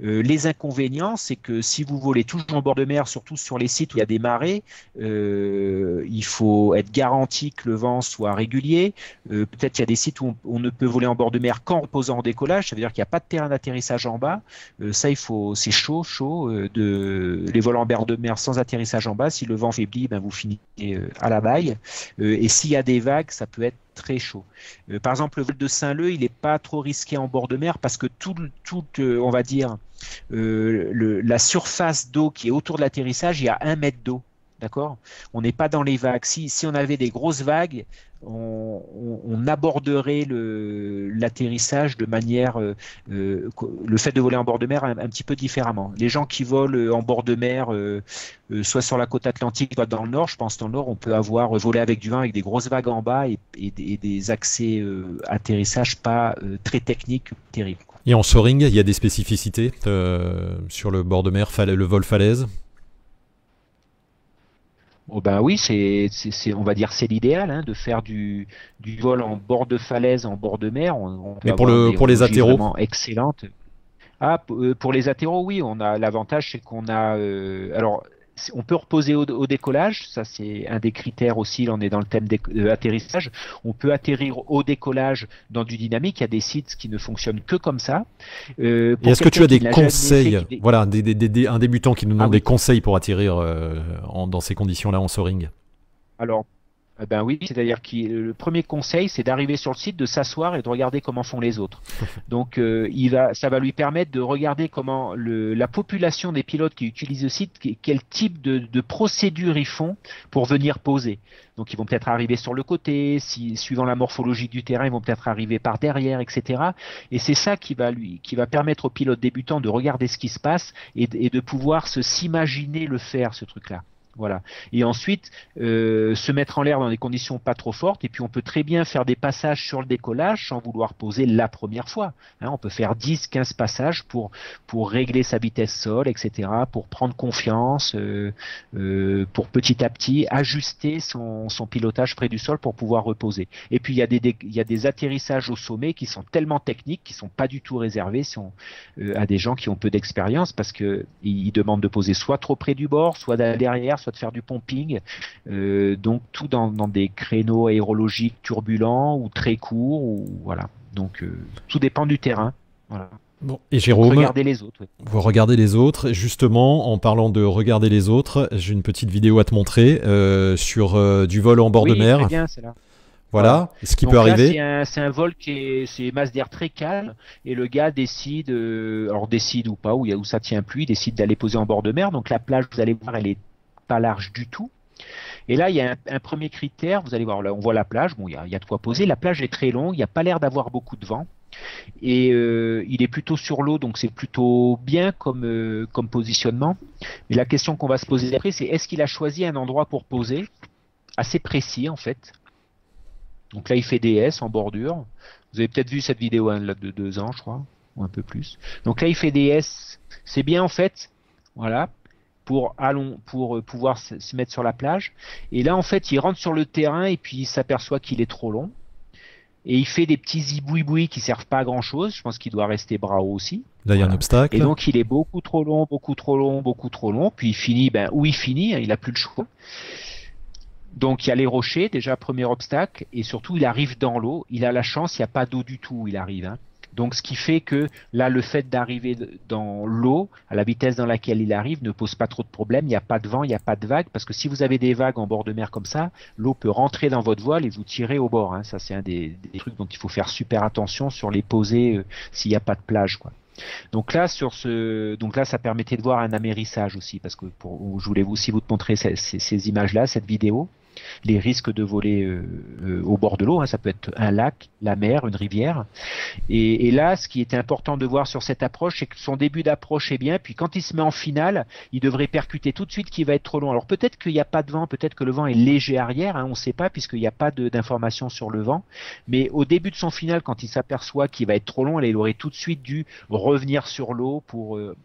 Euh, les inconvénients, c'est que si vous volez toujours en bord de mer, surtout sur les sites où il y a des marées, euh, il faut être garanti que le vent soit régulier. Euh, Peut-être qu'il y a des sites où on, ne peut voler en bord de mer qu'en reposant en décollage, ça veut dire qu'il n'y a pas de terrain d'atterrissage en bas. Euh, ça, il faut, c'est chaud, chaud euh, de les vols en bord de mer sans atterrissage en bas. Si le vent faiblit, ben vous finissez à la baille. et s'il y a des vagues, ça peut être très chaud. par exemple, le vol de Saint-Leu, il n'est pas trop risqué en bord de mer parce que tout, tout on va dire, euh, le, la surface d'eau qui est autour de l'atterrissage, il y a un mètre d'eau. D'accord On n'est pas dans les vagues. Si, on avait des grosses vagues, on, aborderait l'atterrissage de manière. Euh, euh, le fait de voler en bord de mer un, petit peu différemment. Les gens qui volent euh, en bord de mer, soit sur la côte atlantique, soit dans le nord, je pense dans le nord, on peut avoir volé avec du vin avec des grosses vagues en bas et, des accès atterrissage pas très techniques, terribles. Et en soaring, il y a des spécificités sur le bord de mer, le vol falaise Oh, ben oui, c'est, on va dire, c'est l'idéal hein, de faire du, du, vol en bord de falaise, en bord de mer. Mais pour, le, pour les athéros, excellente. Ah, euh, pour les athéros, oui, on a l'avantage, c'est qu'on a. Euh, alors, on peut reposer au, décollage, ça c'est un des critères aussi, on est dans le thème d'atterrissage, euh, on peut atterrir au décollage dans du dynamique, il y a des sites qui ne fonctionnent que comme ça. Euh, est-ce que tu as des conseils, voilà, des, un débutant qui nous ah demande des conseils pour atterrir euh, dans ces conditions-là en soaring Alors ah ben oui, c'est-à-dire que le premier conseil, c'est d'arriver sur le site, de s'asseoir et de regarder comment font les autres. Donc, euh, il va, ça va lui permettre de regarder comment le, la population des pilotes qui utilisent le site, quel type de, de procédure ils font pour venir poser. Donc, ils vont peut-être arriver sur le côté, si, suivant la morphologie du terrain, ils vont peut-être arriver par derrière, etc. Et c'est ça qui va lui, qui va permettre aux pilotes débutants de regarder ce qui se passe et, et de pouvoir s'imaginer le faire, ce truc-là. Voilà. Et ensuite, euh, se mettre en l'air dans des conditions pas trop fortes. Et puis, on peut très bien faire des passages sur le décollage sans vouloir poser la première fois. Hein. on peut faire 10, 15 passages pour, pour régler sa vitesse sol, etc., pour prendre confiance, euh, euh, pour petit à petit ajuster son, son, pilotage près du sol pour pouvoir reposer. Et puis, il y, a des, y a des atterrissages au sommet qui sont tellement techniques, qui sont pas du tout réservés à des gens qui ont peu d'expérience parce qu'ils demandent de poser soit trop près du bord, soit derrière, soit de faire du pumping. Euh, donc tout dans, des créneaux aérologiques turbulents ou très courts. Ou, voilà. Donc euh, tout dépend du terrain. Voilà. Bon, et Jérôme, regardez les autres, vous regardez les autres. Justement, en parlant de regarder les autres, j'ai une petite vidéo à te montrer euh, sur du vol en bord de mer. Voilà, ce qui peut arriver. C'est un, vol qui est, c'est masse d'air très calme et le gars décide, alors décide ou pas, où, où ça tient plus, il décide d'aller poser en bord de mer. Donc la plage, vous allez voir, elle est large du tout. Et là, il y a un, premier critère, vous allez voir, là, on voit la plage, bon, il y, a, de quoi poser. La plage est très longue, il n'y a pas l'air d'avoir beaucoup de vent. Et euh, il est plutôt sur l'eau, donc c'est plutôt bien comme, euh, comme positionnement. Mais la question qu'on va se poser après, c'est est-ce qu'il a choisi un endroit pour poser Assez précis, en fait. Donc là, il fait DS en bordure. Vous avez peut-être vu cette vidéo hein, de deux ans, je crois, ou un peu plus. Donc là, il fait DS. C'est bien, en fait. Voilà, pour, allons, pour euh, pouvoir se, mettre sur la plage. Et là, en fait, il rentre sur le terrain et puis il s'aperçoit qu'il est trop long. Et il fait des petits zibouiboui qui servent pas à grand chose. Je pense qu'il doit rester bras aussi. Là, il un obstacle. Et donc, il est beaucoup trop long, beaucoup trop long, beaucoup trop long. Puis il finit, ben, où il finit, hein, il a plus de choix. Donc, il y a les rochers, déjà, premier obstacle. Et surtout, il arrive dans l'eau. Il a la chance, il n'y a pas d'eau du tout il arrive. Hein. Donc ce qui fait que là, le fait d'arriver dans l'eau, à la vitesse dans laquelle il arrive, ne pose pas trop de problèmes. Il n'y a pas de vent, il n'y a pas de vagues, parce que si vous avez des vagues en bord de mer comme ça, l'eau peut rentrer dans votre voile et vous tirer au bord. Hein. Ça, c'est un des, trucs dont il faut faire super attention sur les poser euh, s'il n'y a pas de plage, Donc là, sur ce, donc là, ça permettait de voir un amérissage aussi, parce que pour, je voulais vous aussi vous montrer ces images-là, cette vidéo les risques de voler euh, euh, au bord de l'eau. Hein. ça peut être un lac, la mer, une rivière. Et, là, ce qui était important de voir sur cette approche, c'est que son début d'approche est bien. Puis quand il se met en finale, il devrait percuter tout de suite qu'il va être trop long. Alors peut-être qu'il n'y a pas de vent, peut-être que le vent est léger arrière. Hein, on ne sait pas puisqu'il n'y a pas d'informations sur le vent. Mais au début de son final, quand il s'aperçoit qu'il va être trop long, il aurait tout de suite dû revenir sur l'eau pour euh,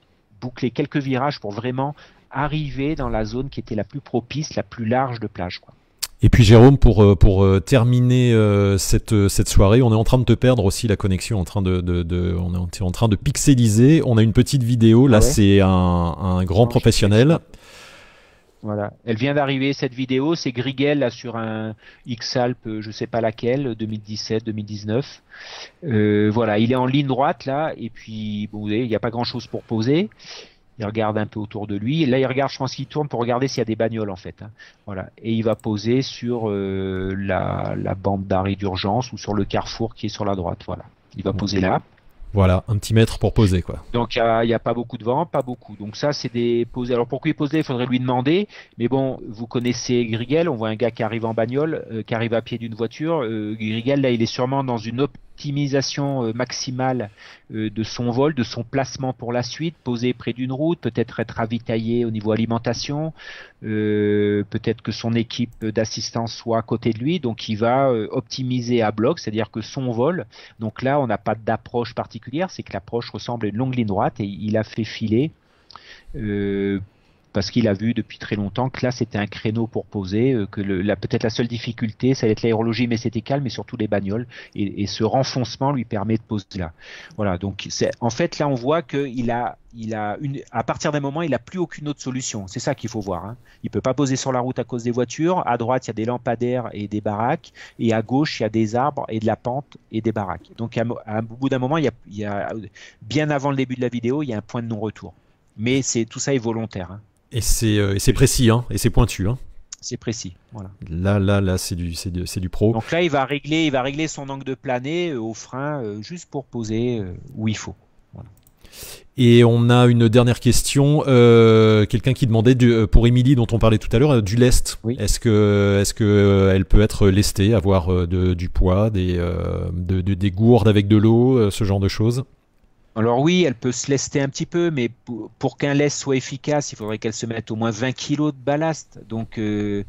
boucler quelques virages pour vraiment arriver dans la zone qui était la plus propice, la plus large de plage. Quoi. Et puis Jérôme, pour, euh, pour euh, terminer euh, cette, cette soirée, on est en train de te perdre aussi la connexion, en train de, de, de on est en train de pixeliser. On a une petite vidéo, là ah c'est un, un, grand professionnel. Voilà, elle vient d'arriver cette vidéo, c'est Griguel là sur un X-Alp, je sais pas laquelle, 2017-2019. Euh, voilà, il est en ligne droite là, et puis vous voyez, il n'y a pas grand chose pour poser il regarde un peu autour de lui. Et là, il regarde, je pense qu'il tourne pour regarder s'il y a des bagnoles en fait. Hein. Voilà. Et il va poser sur euh, la, bande d'arrêt d'urgence ou sur le carrefour qui est sur la droite. Voilà. Il va poser là. Voilà, un petit mètre pour poser quoi. Donc il n'y a, pas beaucoup de vent, pas beaucoup. Donc ça c'est des poser. Alors pourquoi il posait Il faudrait lui demander. Mais bon, vous connaissez Griguel on voit un gars qui arrive en bagnole, euh, qui arrive à pied d'une voiture. Euh, Griguel là il est sûrement dans une op optimisation euh, maximale euh, de son vol, de son placement pour la suite, poser près d'une route, peut-être être ravitaillé au niveau alimentation, euh, peut-être que son équipe d'assistance soit à côté de lui, donc il va optimiser à bloc, c'est-à-dire que son vol, donc là on n'a pas d'approche particulière, c'est que l'approche ressemble à une longue ligne droite et il a fait filer parce qu'il a vu depuis très longtemps que là c'était un créneau pour poser, euh, que peut-être la seule difficulté ça allait être l'aérologie, mais c'était calme, et surtout les bagnoles, et, ce renfoncement lui permet de poser là. Voilà, donc en fait là on voit qu'à a, il a une, à partir d'un moment il n'a plus aucune autre solution, c'est ça qu'il faut voir. Hein. Il peut pas poser sur la route à cause des voitures, à droite il y a des lampadaires et des baraques, et à gauche il y a des arbres et de la pente et des baraques. Donc au bout d'un moment, il y, a, bien avant le début de la vidéo, il y a un point de non-retour. Mais c'est tout ça est volontaire. Hein. Euh, et c'est précis, hein, et c'est pointu. Hein. C'est précis, voilà. Là, là, là, c'est du, pro. Donc là, il va régler, il va régler son angle de plané euh, au frein euh, juste pour poser où il faut. Et on a une dernière question. Quelqu'un qui demandait pour Émilie, dont on parlait tout à l'heure, du lest. Est-ce que, elle peut être lestée, avoir du poids, des gourdes avec de l'eau, ce genre de choses alors oui, elle peut se lester un petit peu, mais pour, qu'un laisse soit efficace, il faudrait qu'elle se mette au moins 20 kg de ballast. Donc euh,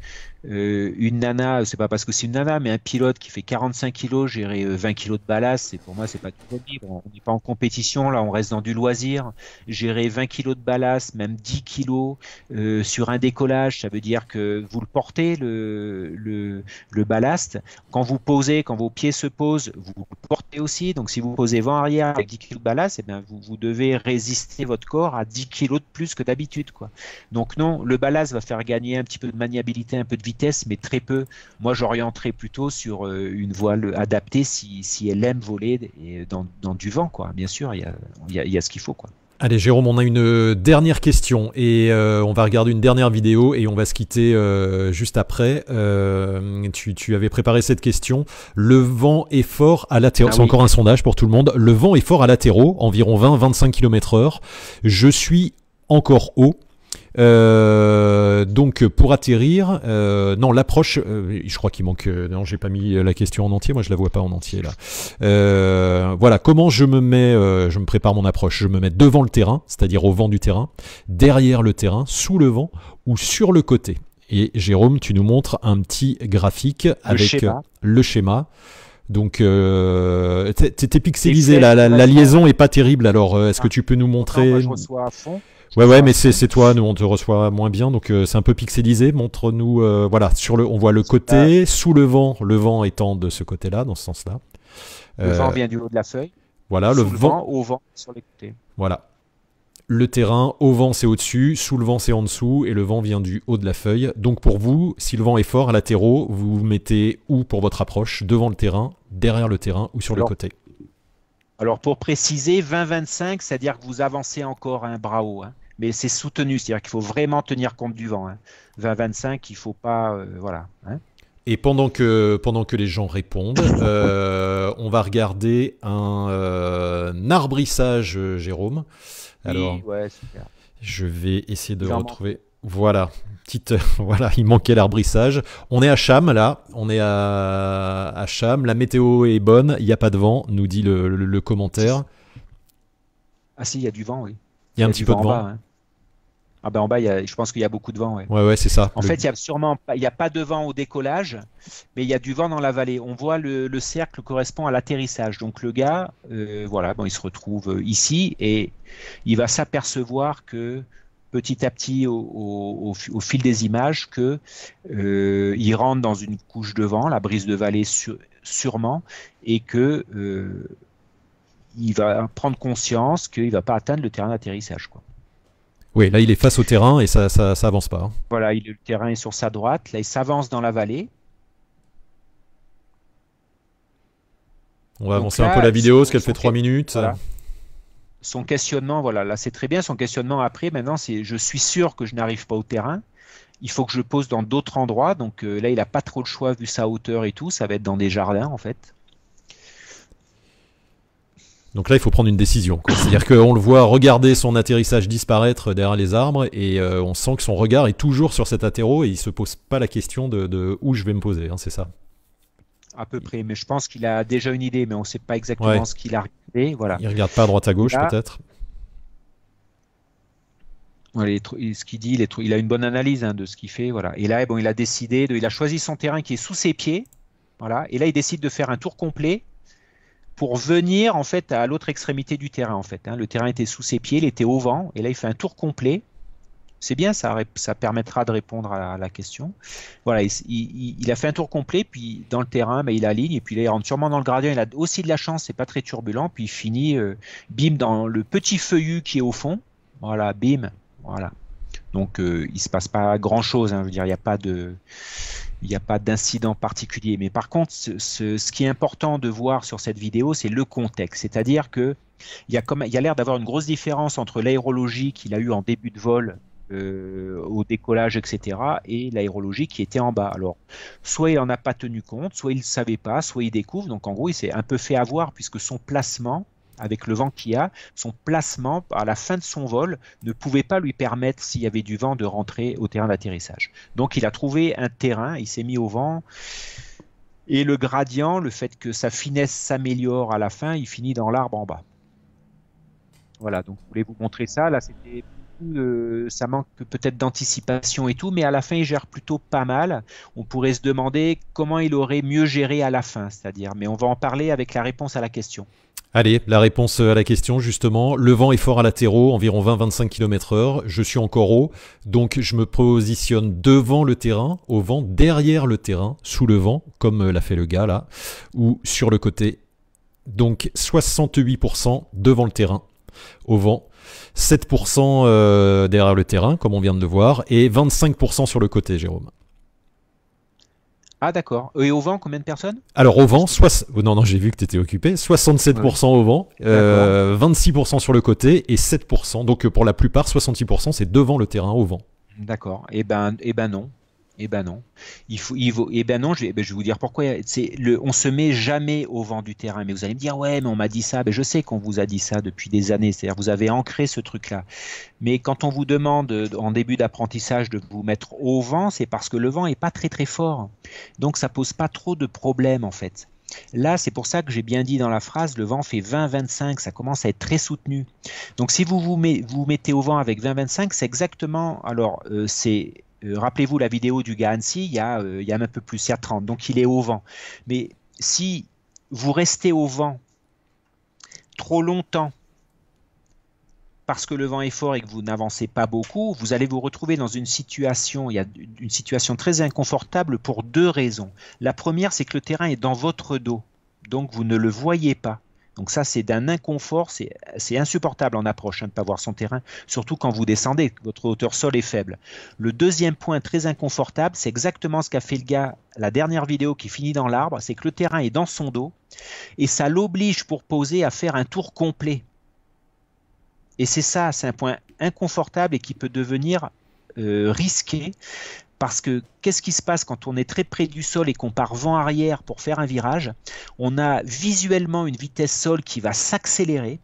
euh, une nana, c'est pas parce que c'est une nana, mais un pilote qui fait 45 kilos, gérer 20 euh, kilos de ballast, c'est pour moi, c'est pas du tout libre. On n'est pas en compétition, là, on reste dans du loisir. Gérer 20 kilos de ballast, même 10 kilos euh, sur un décollage, ça veut dire que vous le portez, le, le, ballast. Quand vous posez, quand vos pieds se posent, vous le portez aussi. Donc, si vous posez vent arrière avec 10 kilos de ballast, et eh bien, vous, vous devez résister votre corps à 10 kilos de plus que d'habitude, quoi. Donc, non, le ballast va faire gagner un petit peu de maniabilité, un peu de vitesse mais très peu. Moi, j'orienterais plutôt sur euh, une voile adaptée si, elle aime voler et dans, du vent, quoi. Bien sûr, il y a, ce qu'il faut, quoi. Allez Jérôme, on a une euh, dernière question et euh, on va regarder une dernière vidéo et on va se quitter juste après. tu, avais préparé cette question. Le vent est fort à latéraux. Ah c'est encore un sondage pour tout le monde. Le vent est fort à latéraux, environ 20-25 km heure. Je suis encore haut. Euh, donc pour atterrir, euh, non l'approche, euh, je crois qu'il manque, euh, non j'ai pas mis la question en entier, moi je la vois pas en entier là. voilà comment je me mets, je me prépare mon approche, je me mets devant le terrain, c'est-à-dire au vent du terrain, derrière le terrain, sous le vent ou sur le côté. Et Jérôme, tu nous montres un petit graphique avec le schéma. Donc, euh, t'es pixelisé, la, la, liaison est pas terrible. Alors, est-ce que ah. tu peux nous montrer je reçois à fond. Ouais, ouais, mais c'est toi, nous on te reçoit moins bien, donc euh, c'est un peu pixelisé. Montre-nous, euh, voilà, sur le, on voit le côté, sous le vent, le vent étant de ce côté-là, dans ce sens-là. le vent euh, vient du haut de la feuille. Voilà, le, vent, Au vent, sur les côtés. Voilà. Le terrain, au vent c'est au-dessus, sous le vent c'est en dessous, et le vent vient du haut de la feuille. Donc pour vous, si le vent est fort, à latéraux, vous vous mettez où pour votre approche Devant le terrain, derrière le terrain ou sur le côté alors pour préciser, 20-25, c'est-à-dire que vous avancez encore un bras haut, hein. mais c'est soutenu, c'est-à-dire qu'il faut vraiment tenir compte du vent. 20-25, hein. il ne faut pas... Euh, voilà. Hein. Et pendant que, pendant que les gens répondent, [laughs] euh, on va regarder un, euh, arbrissage, Jérôme. Alors, oui, super. je vais essayer de retrouver... Voilà, petite, euh, [laughs] voilà, il manquait l'arbrissage. On est à Cham là, on est à, Cham. La météo est bonne, il n'y a pas de vent, nous dit le, commentaire. Ah si, il y a du vent, oui. Il y a un petit peu de vent. En bas, hein. Ah ben en bas, je pense qu'il y a beaucoup de vent. Ouais, c'est ça. En fait, il y a sûrement, il n'y a pas de vent au décollage, mais il y a du vent dans la vallée. On voit le, cercle correspond à l'atterrissage. Donc le gars, euh, voilà, bon, il se retrouve euh, ici et il va s'apercevoir que petit à petit au, fil des images qu'il euh, rentre dans une couche de vent, la brise de vallée sûrement, et que euh, il va prendre conscience qu'il va pas atteindre le terrain d'atterrissage. Oui, là il est face au terrain et ça, ça, pas. Hein. Voilà, le terrain est sur sa droite, là il s'avance dans la vallée. On va avancer un peu la vidéo, parce qu'elle fait 3 minutes son questionnement, voilà, là c'est très bien, son questionnement après, maintenant c'est je suis sûr que je n'arrive pas au terrain, il faut que je pose dans d'autres endroits, donc euh, là il n'a pas trop le choix vu sa hauteur et tout, ça va être dans des jardins en fait. Donc là, il faut prendre une décision. C'est-à-dire qu'on le voit regarder son atterrissage disparaître derrière les arbres et euh, on sent que son regard est toujours sur cet atterro et il se pose pas la question de, où je vais me poser. Hein, c'est ça à peu près, mais je pense qu'il a déjà une idée, mais on ne sait pas exactement ce qu'il a regardé. Voilà. Il regarde pas à droite à gauche peut-être. ce qu'il dit, il a une bonne analyse hein, de ce qu'il fait. Voilà. Et là, bon, il a décidé, de, il a choisi son terrain qui est sous ses pieds. Voilà. Et là, il décide de faire un tour complet pour venir en fait à l'autre extrémité du terrain en fait. Hein. Le terrain était sous ses pieds, il était au vent, et là il fait un tour complet c'est bien, ça, permettra de répondre à la question. Voilà, il, a fait un tour complet, puis dans le terrain, ben, il aligne, et puis il rentre sûrement dans le gradient. Il a aussi de la chance, c'est pas très turbulent, puis il finit, euh, bim, dans le petit feuillu qui est au fond. Voilà, bim, voilà. Donc, euh, il se passe pas grand chose, hein, je veux dire, il n'y a pas d'incident particulier. Mais par contre, ce, qui est important de voir sur cette vidéo, c'est le contexte. C'est-à-dire que il y a, il a l'air d'avoir une grosse différence entre l'aérologie qu'il a eu en début de vol euh, au décollage, etc., et l'aérologie qui était en bas. Alors, soit il n'en a pas tenu compte, soit il ne savait pas, soit il découvre. Donc, en gros, il s'est un peu fait avoir puisque son placement, avec le vent qu'il a, son placement à la fin de son vol ne pouvait pas lui permettre, s'il y avait du vent, de rentrer au terrain d'atterrissage. Donc, il a trouvé un terrain, il s'est mis au vent. Et le gradient, le fait que sa finesse s'améliore à la fin, il finit dans l'arbre en bas. Voilà, donc je voulais vous montrer ça. Là, c'était euh, ça manque peut-être d'anticipation et tout, mais à la fin, il gère plutôt pas mal. On pourrait se demander comment il aurait mieux géré à la fin, c'est-à-dire, mais on va en parler avec la réponse à la question. Allez, la réponse à la question justement. Le vent est fort à latéraux, environ 20-25 km/h. Je suis encore haut, donc je me positionne devant le terrain, au vent, derrière le terrain, sous le vent, comme l'a fait le gars là, ou sur le côté. Donc 68% devant le terrain, au vent, 7% euh, derrière le terrain, comme on vient de le voir, et 25% sur le côté, Jérôme. Ah d'accord. Et au vent, combien de personnes Alors au vent, oh, non, non, j'ai vu que tu occupé. 67% au vent, 26% euh, sur le côté et 7%. Donc pour la plupart, 66% c'est devant le terrain au vent. D'accord. Et eh ben, et eh ben non. Eh ben non. Il faut, eh ben non, je vais, eh ben, je vais vous dire pourquoi. C'est le, on se met jamais au vent du terrain. Mais vous allez me dire, ouais, mais on m'a dit ça. Ben, je sais qu'on vous a dit ça depuis des années. C'est-à-dire, vous avez ancré ce truc-là. Mais quand on vous demande euh, en début d'apprentissage de vous mettre au vent, c'est parce que le vent n'est pas très très fort. Donc ça pose pas trop de problèmes en fait. Là, c'est pour ça que j'ai bien dit dans la phrase, le vent fait 20-25, ça commence à être très soutenu. Donc si vous vous, mettez au vent avec 20-25, c'est exactement, alors euh, c'est euh, rappelez-vous la vidéo du gars il y, a, euh, il y a un peu plus, il y a 30, donc il est au vent. Mais si vous restez au vent trop longtemps, parce que le vent est fort et que vous n'avancez pas beaucoup, vous allez vous retrouver dans une situation, il y a une situation très inconfortable pour deux raisons. La première, c'est que le terrain est dans votre dos, donc vous ne le voyez pas. Donc ça, c'est d'un inconfort, c'est insupportable en approche hein, de ne pas voir son terrain, surtout quand vous descendez, votre hauteur sol est faible. Le deuxième point très inconfortable, c'est exactement ce qu'a fait le gars la dernière vidéo qui finit dans l'arbre, c'est que le terrain est dans son dos et ça l'oblige pour poser à faire un tour complet. Et c'est ça, c'est un point inconfortable et qui peut devenir euh, risqué parce que qu'est-ce qui se passe quand on est très près du sol et qu'on part vent arrière pour faire un virage On a visuellement une vitesse sol qui va s'accélérer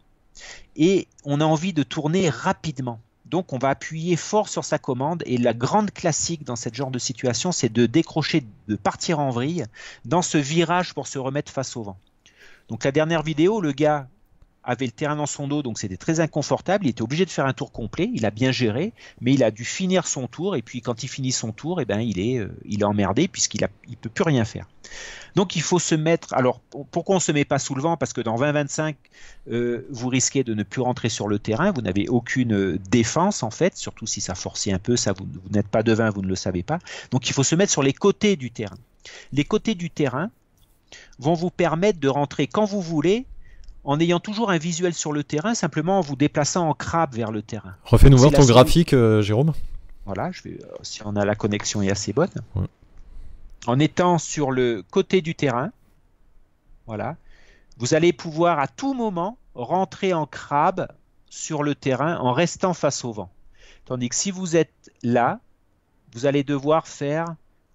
et on a envie de tourner rapidement. Donc on va appuyer fort sur sa commande et la grande classique dans ce genre de situation, c'est de décrocher, de partir en vrille dans ce virage pour se remettre face au vent. Donc la dernière vidéo, le gars avait le terrain dans son dos, donc c'était très inconfortable. Il était obligé de faire un tour complet. Il a bien géré, mais il a dû finir son tour. Et puis quand il finit son tour, eh ben il est, euh, il est emmerdé puisqu'il a, il peut plus rien faire. Donc il faut se mettre. Alors pourquoi on se met pas sous le vent Parce que dans 20-25, euh, vous risquez de ne plus rentrer sur le terrain. Vous n'avez aucune euh, défense en fait, surtout si ça forcit un peu. Ça, vous, vous n'êtes pas devin, vous ne le savez pas. Donc il faut se mettre sur les côtés du terrain. Les côtés du terrain vont vous permettre de rentrer quand vous voulez en ayant toujours un visuel sur le terrain, simplement en vous déplaçant en crabe vers le terrain. Refais-nous voir ton graphique, euh, Jérôme. Voilà, je vais, euh, si on a la connexion est assez bonne. En étant sur le côté du terrain, voilà, vous allez pouvoir à tout moment rentrer en crabe sur le terrain en restant face au vent. Tandis que si vous êtes là, vous allez devoir faire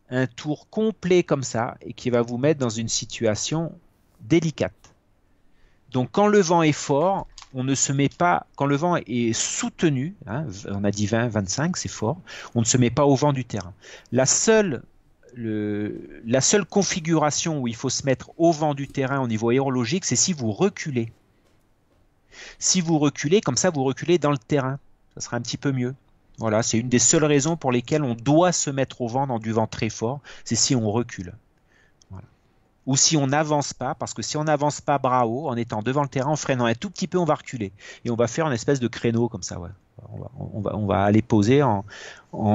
un tour complet comme ça et qui va vous mettre dans une situation délicate. Donc quand le vent est fort, on ne se met pas, quand le vent est soutenu, hein, on a dit 20, 25, c'est fort, on ne se met pas au vent du terrain. La seule, la seule configuration où il faut se mettre au vent du terrain au niveau aérologique, c'est si vous reculez. Si vous reculez, comme ça vous reculez dans le terrain, ça sera un petit peu mieux. Voilà, c'est une des seules raisons pour lesquelles on doit se mettre au vent dans du vent très fort, c'est si on recule ou si on n'avance pas, parce que si on n'avance pas bras haut, en étant devant le terrain, en freinant un tout petit peu, on va reculer. Et on va faire une espèce de créneau comme ça. Ouais. On, va, on, va, aller poser en,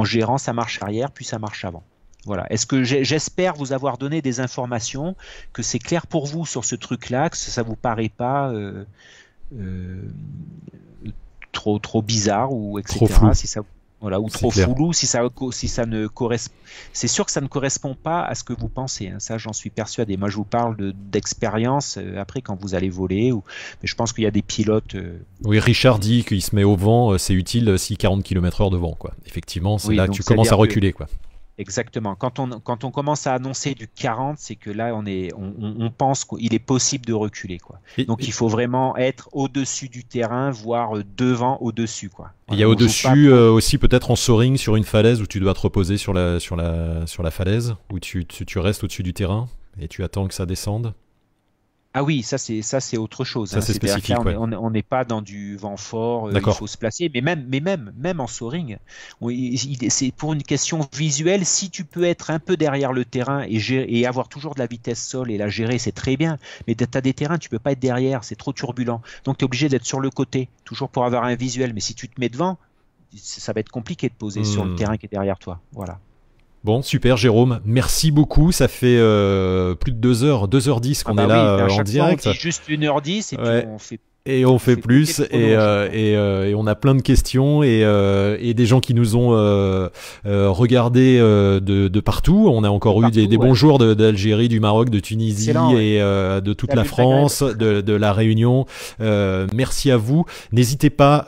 gérant sa marche arrière, puis sa marche avant. Voilà. Est-ce que j'espère vous avoir donné des informations, que c'est clair pour vous sur ce truc-là, que ça vous paraît pas euh, euh, trop trop bizarre ou etc. si ça ou trop foulou si ça, si ça ne correspond. C'est sûr que ça ne correspond pas à ce que vous pensez. Hein. Ça, j'en suis persuadé. Moi, je vous parle d'expérience euh, après quand vous allez voler. Mais je pense qu'il y a des pilotes. Euh, oui, Richard dit qu'il se met au vent, euh, c'est utile si 40 km/h de vent. Quoi. Effectivement, c'est là que tu commences à reculer. Quoi. Exactement. Quand on, quand on commence à annoncer du 40, c'est que là, on, est, on, pense qu'il est possible de reculer. Quoi. Donc, il faut vraiment être au-dessus du terrain, voire devant, au-dessus. Quoi. Il y a au-dessus euh, aussi peut-être en soaring sur une falaise où tu dois te reposer sur la, sur la, sur la falaise, où tu, tu restes au-dessus du terrain et tu attends que ça descende. Ah oui, ça c'est ça c'est autre chose. Ça hein. c'est on n'est pas dans du vent fort. Euh, il faut se placer. Mais même mais même même en soaring, c'est pour une question visuelle. Si tu peux être un peu derrière le terrain et, avoir toujours de la vitesse sol et la gérer, c'est très bien. Mais tu as des terrains, tu peux pas être derrière, c'est trop turbulent. Donc tu es obligé d'être sur le côté, toujours pour avoir un visuel. Mais si tu te mets devant, ça va être compliqué de poser sur le hmm. terrain qui est derrière toi. Voilà. Bon, super Jérôme, merci beaucoup. Ça fait euh, plus de 2 heures, 2h10 ah qu'on ah bah est oui, là à euh, en fois on dit juste 1h10 et ouais. puis on fait et on fait plus et, euh, euh, et, on a plein de questions et, euh, et des gens qui nous ont regardé de, de, partout. On a encore eu des, des bonjours d'Algérie, du Maroc, de Tunisie et de toute la, France, de, de, la Réunion. merci à vous. N'hésitez pas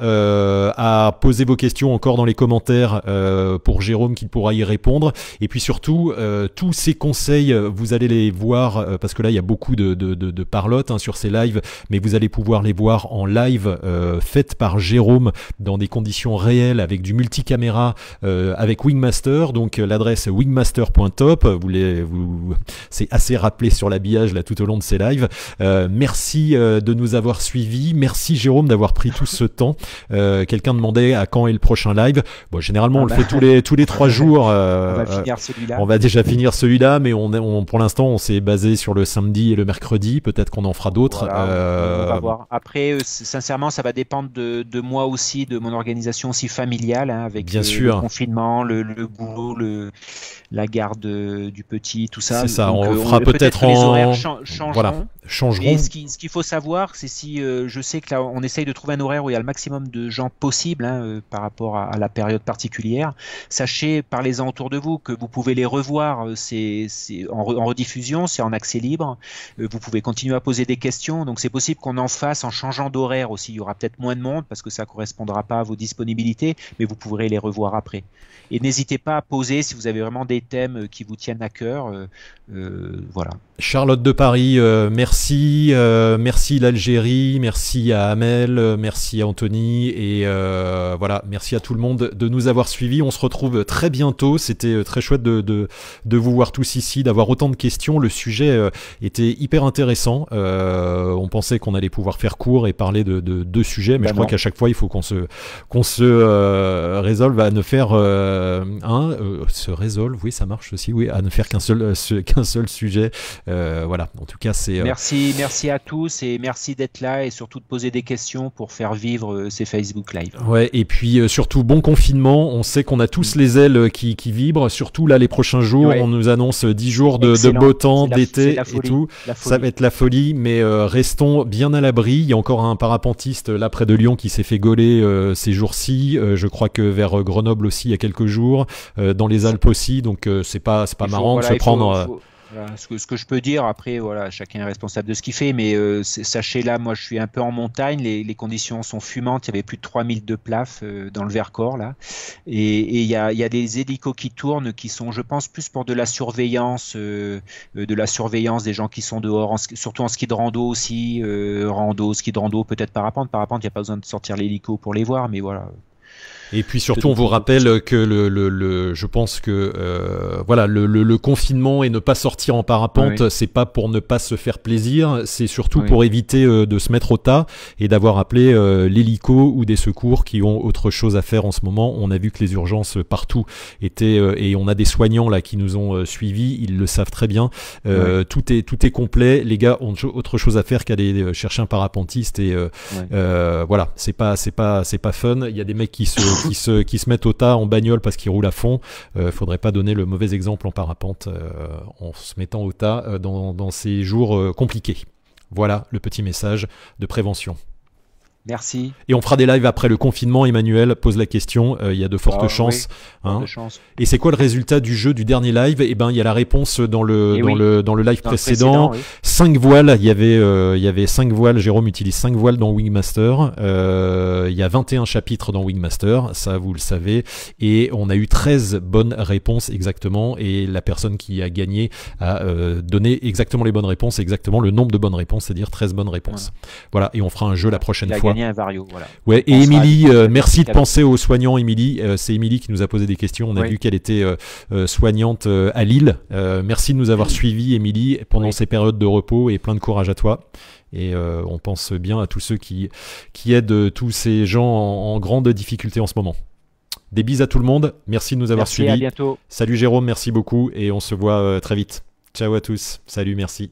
à poser vos questions encore dans les commentaires pour Jérôme qui pourra y répondre. Et puis surtout, tous ces conseils, vous allez les voir parce que là, il y a beaucoup de, de, de, de hein, sur ces lives, mais vous allez pouvoir les voir voir en live euh, faite par Jérôme dans des conditions réelles avec du multicaméra euh, avec Wingmaster. Donc euh, l'adresse wingmaster.top. Vous les, vous, c'est assez rappelé sur l'habillage là tout au long de ces lives. merci de nous avoir suivis. Merci Jérôme d'avoir pris tout ce temps. Quelqu'un demandait à quand est le prochain live. Bon, généralement, on le ah fait bah. tous les, tous les trois jours. [laughs] on, va finir celui-là. on va déjà finir celui-là, mais on, pour l'instant, on s'est basé sur le samedi et le mercredi. Peut-être qu'on en fera d'autres. on va voir. Après, euh, sincèrement, ça va dépendre de, de, moi aussi, de mon organisation aussi familiale, hein, avec Bien euh, le, sûr. confinement, le, le boulot, le, la garde euh, du petit, tout ça. ça, on fera peut-être en... Voilà, changeront. ce qu'il faut savoir, c'est si je sais que là, on essaye de trouver un horaire où il y a le maximum de gens possible hein, par rapport à, la période particulière, sachez, parlez-en autour de vous, que vous pouvez les revoir c'est en, en, rediffusion, c'est en accès libre, vous pouvez continuer à poser des questions. Donc c'est possible qu'on en fasse en changeant changeant d'horaire aussi, il y aura peut-être moins de monde parce que ça correspondra pas à vos disponibilités, mais vous pourrez les revoir après. Et n'hésitez pas à poser si vous avez vraiment des thèmes euh, qui vous tiennent à cœur. Euh, euh, voilà. Charlotte de Paris, merci. merci l'Algérie, merci à Amel, merci à Anthony. Et voilà, merci à tout le monde de nous avoir suivis. On se retrouve très bientôt. C'était très chouette de, de, vous voir tous ici, d'avoir autant de questions. Le sujet était hyper intéressant. on pensait qu'on allait pouvoir faire court et parler de deux sujets, mais je crois qu'à chaque fois, il faut qu'on se, qu'on se euh, résolve à ne faire euh, un, euh, se résolve, oui, ça marche aussi, oui, à ne faire qu'un seul, [laughs] qu'un seul sujet. voilà, en tout cas, c'est. Merci, merci à tous et merci d'être là et surtout de poser des questions pour faire vivre ces Facebook Live. Ouais, et puis surtout, bon confinement. On sait qu'on a tous mm. les ailes qui, vibrent, surtout là, les prochains jours. On nous annonce 10 jours de, beau temps, d'été et tout. Ça va être la folie, mais restons bien à l'abri. Il y a encore un parapentiste là près de Lyon qui s'est fait gauler euh, ces jours-ci. Euh, je crois que vers euh, Grenoble aussi il y a quelques jours, dans les Alpes aussi. Donc c'est pas pas marrant de se prendre ce, que, je peux dire, après, voilà, chacun est responsable de ce qu'il fait, mais euh, sachez là, moi je suis un peu en montagne, les, conditions sont fumantes, il y avait plus de 3000 de plaf euh, dans le Vercors, là. Et il y a, des hélicos qui tournent qui sont, je pense, plus pour de la surveillance, euh, de la surveillance des gens qui sont dehors, surtout en ski de rando aussi, rando, ski de rando, peut-être parapente. Parapente, il n'y a pas besoin de sortir l'hélico pour les voir, mais voilà, et puis surtout, on vous rappelle que le, le, le je pense que euh, voilà, le, le, confinement et ne pas sortir en parapente, c'est pas pour ne pas se faire plaisir, c'est surtout pour éviter euh, de se mettre au tas et d'avoir appelé euh, l'hélico ou des secours qui ont autre chose à faire en ce moment. On a vu que les urgences partout étaient et on a des soignants là qui nous ont suivis, ils le savent très bien. Tout est tout est complet. Les gars ont autre chose à faire qu'aller chercher un parapentiste et voilà, c'est pas c'est pas c'est pas fun. Il y a des mecs qui se qui, se, qui se mettent au tas en bagnole parce qu'ils roulent à fond. Euh, faudrait pas donner le mauvais exemple en parapente euh, en se mettant au tas euh, dans ces jours euh, compliqués. Voilà le petit message de prévention. Merci. Et on fera des lives après le confinement. Emmanuel pose la question. Euh, il y a de fortes ah, hein. chances. Et c'est quoi le résultat du jeu du dernier live Eh ben, il y a la réponse dans le, eh dans, le dans le live précédent. 5 voiles. Il y avait euh, il y avait cinq voiles. Jérôme utilise cinq voiles dans Wingmaster. Euh, il y a 21 chapitres dans Wingmaster. Ça, vous le savez. Et on a eu 13 bonnes réponses exactement. Et la personne qui a gagné a donné exactement les bonnes réponses, exactement le nombre de bonnes réponses, c'est-à-dire 13 bonnes réponses. voilà. Et on fera un jeu la prochaine fois et Vario. Ouais, et Émilie, euh, merci de penser aux soignants, Emilie, euh, c'est Emilie qui nous a posé des questions. On a vu qu'elle était euh, soignante à Lille. merci de nous avoir suivis, Emilie pendant ces périodes de repos et plein de courage à toi. Et on pense bien à tous ceux qui, qui aident tous ces gens en, grande difficulté en ce moment. Des bises à tout le monde. Merci de nous avoir merci, suivis. bientôt. Salut Jérôme, merci beaucoup et on se voit très vite. Ciao à tous. Salut, merci.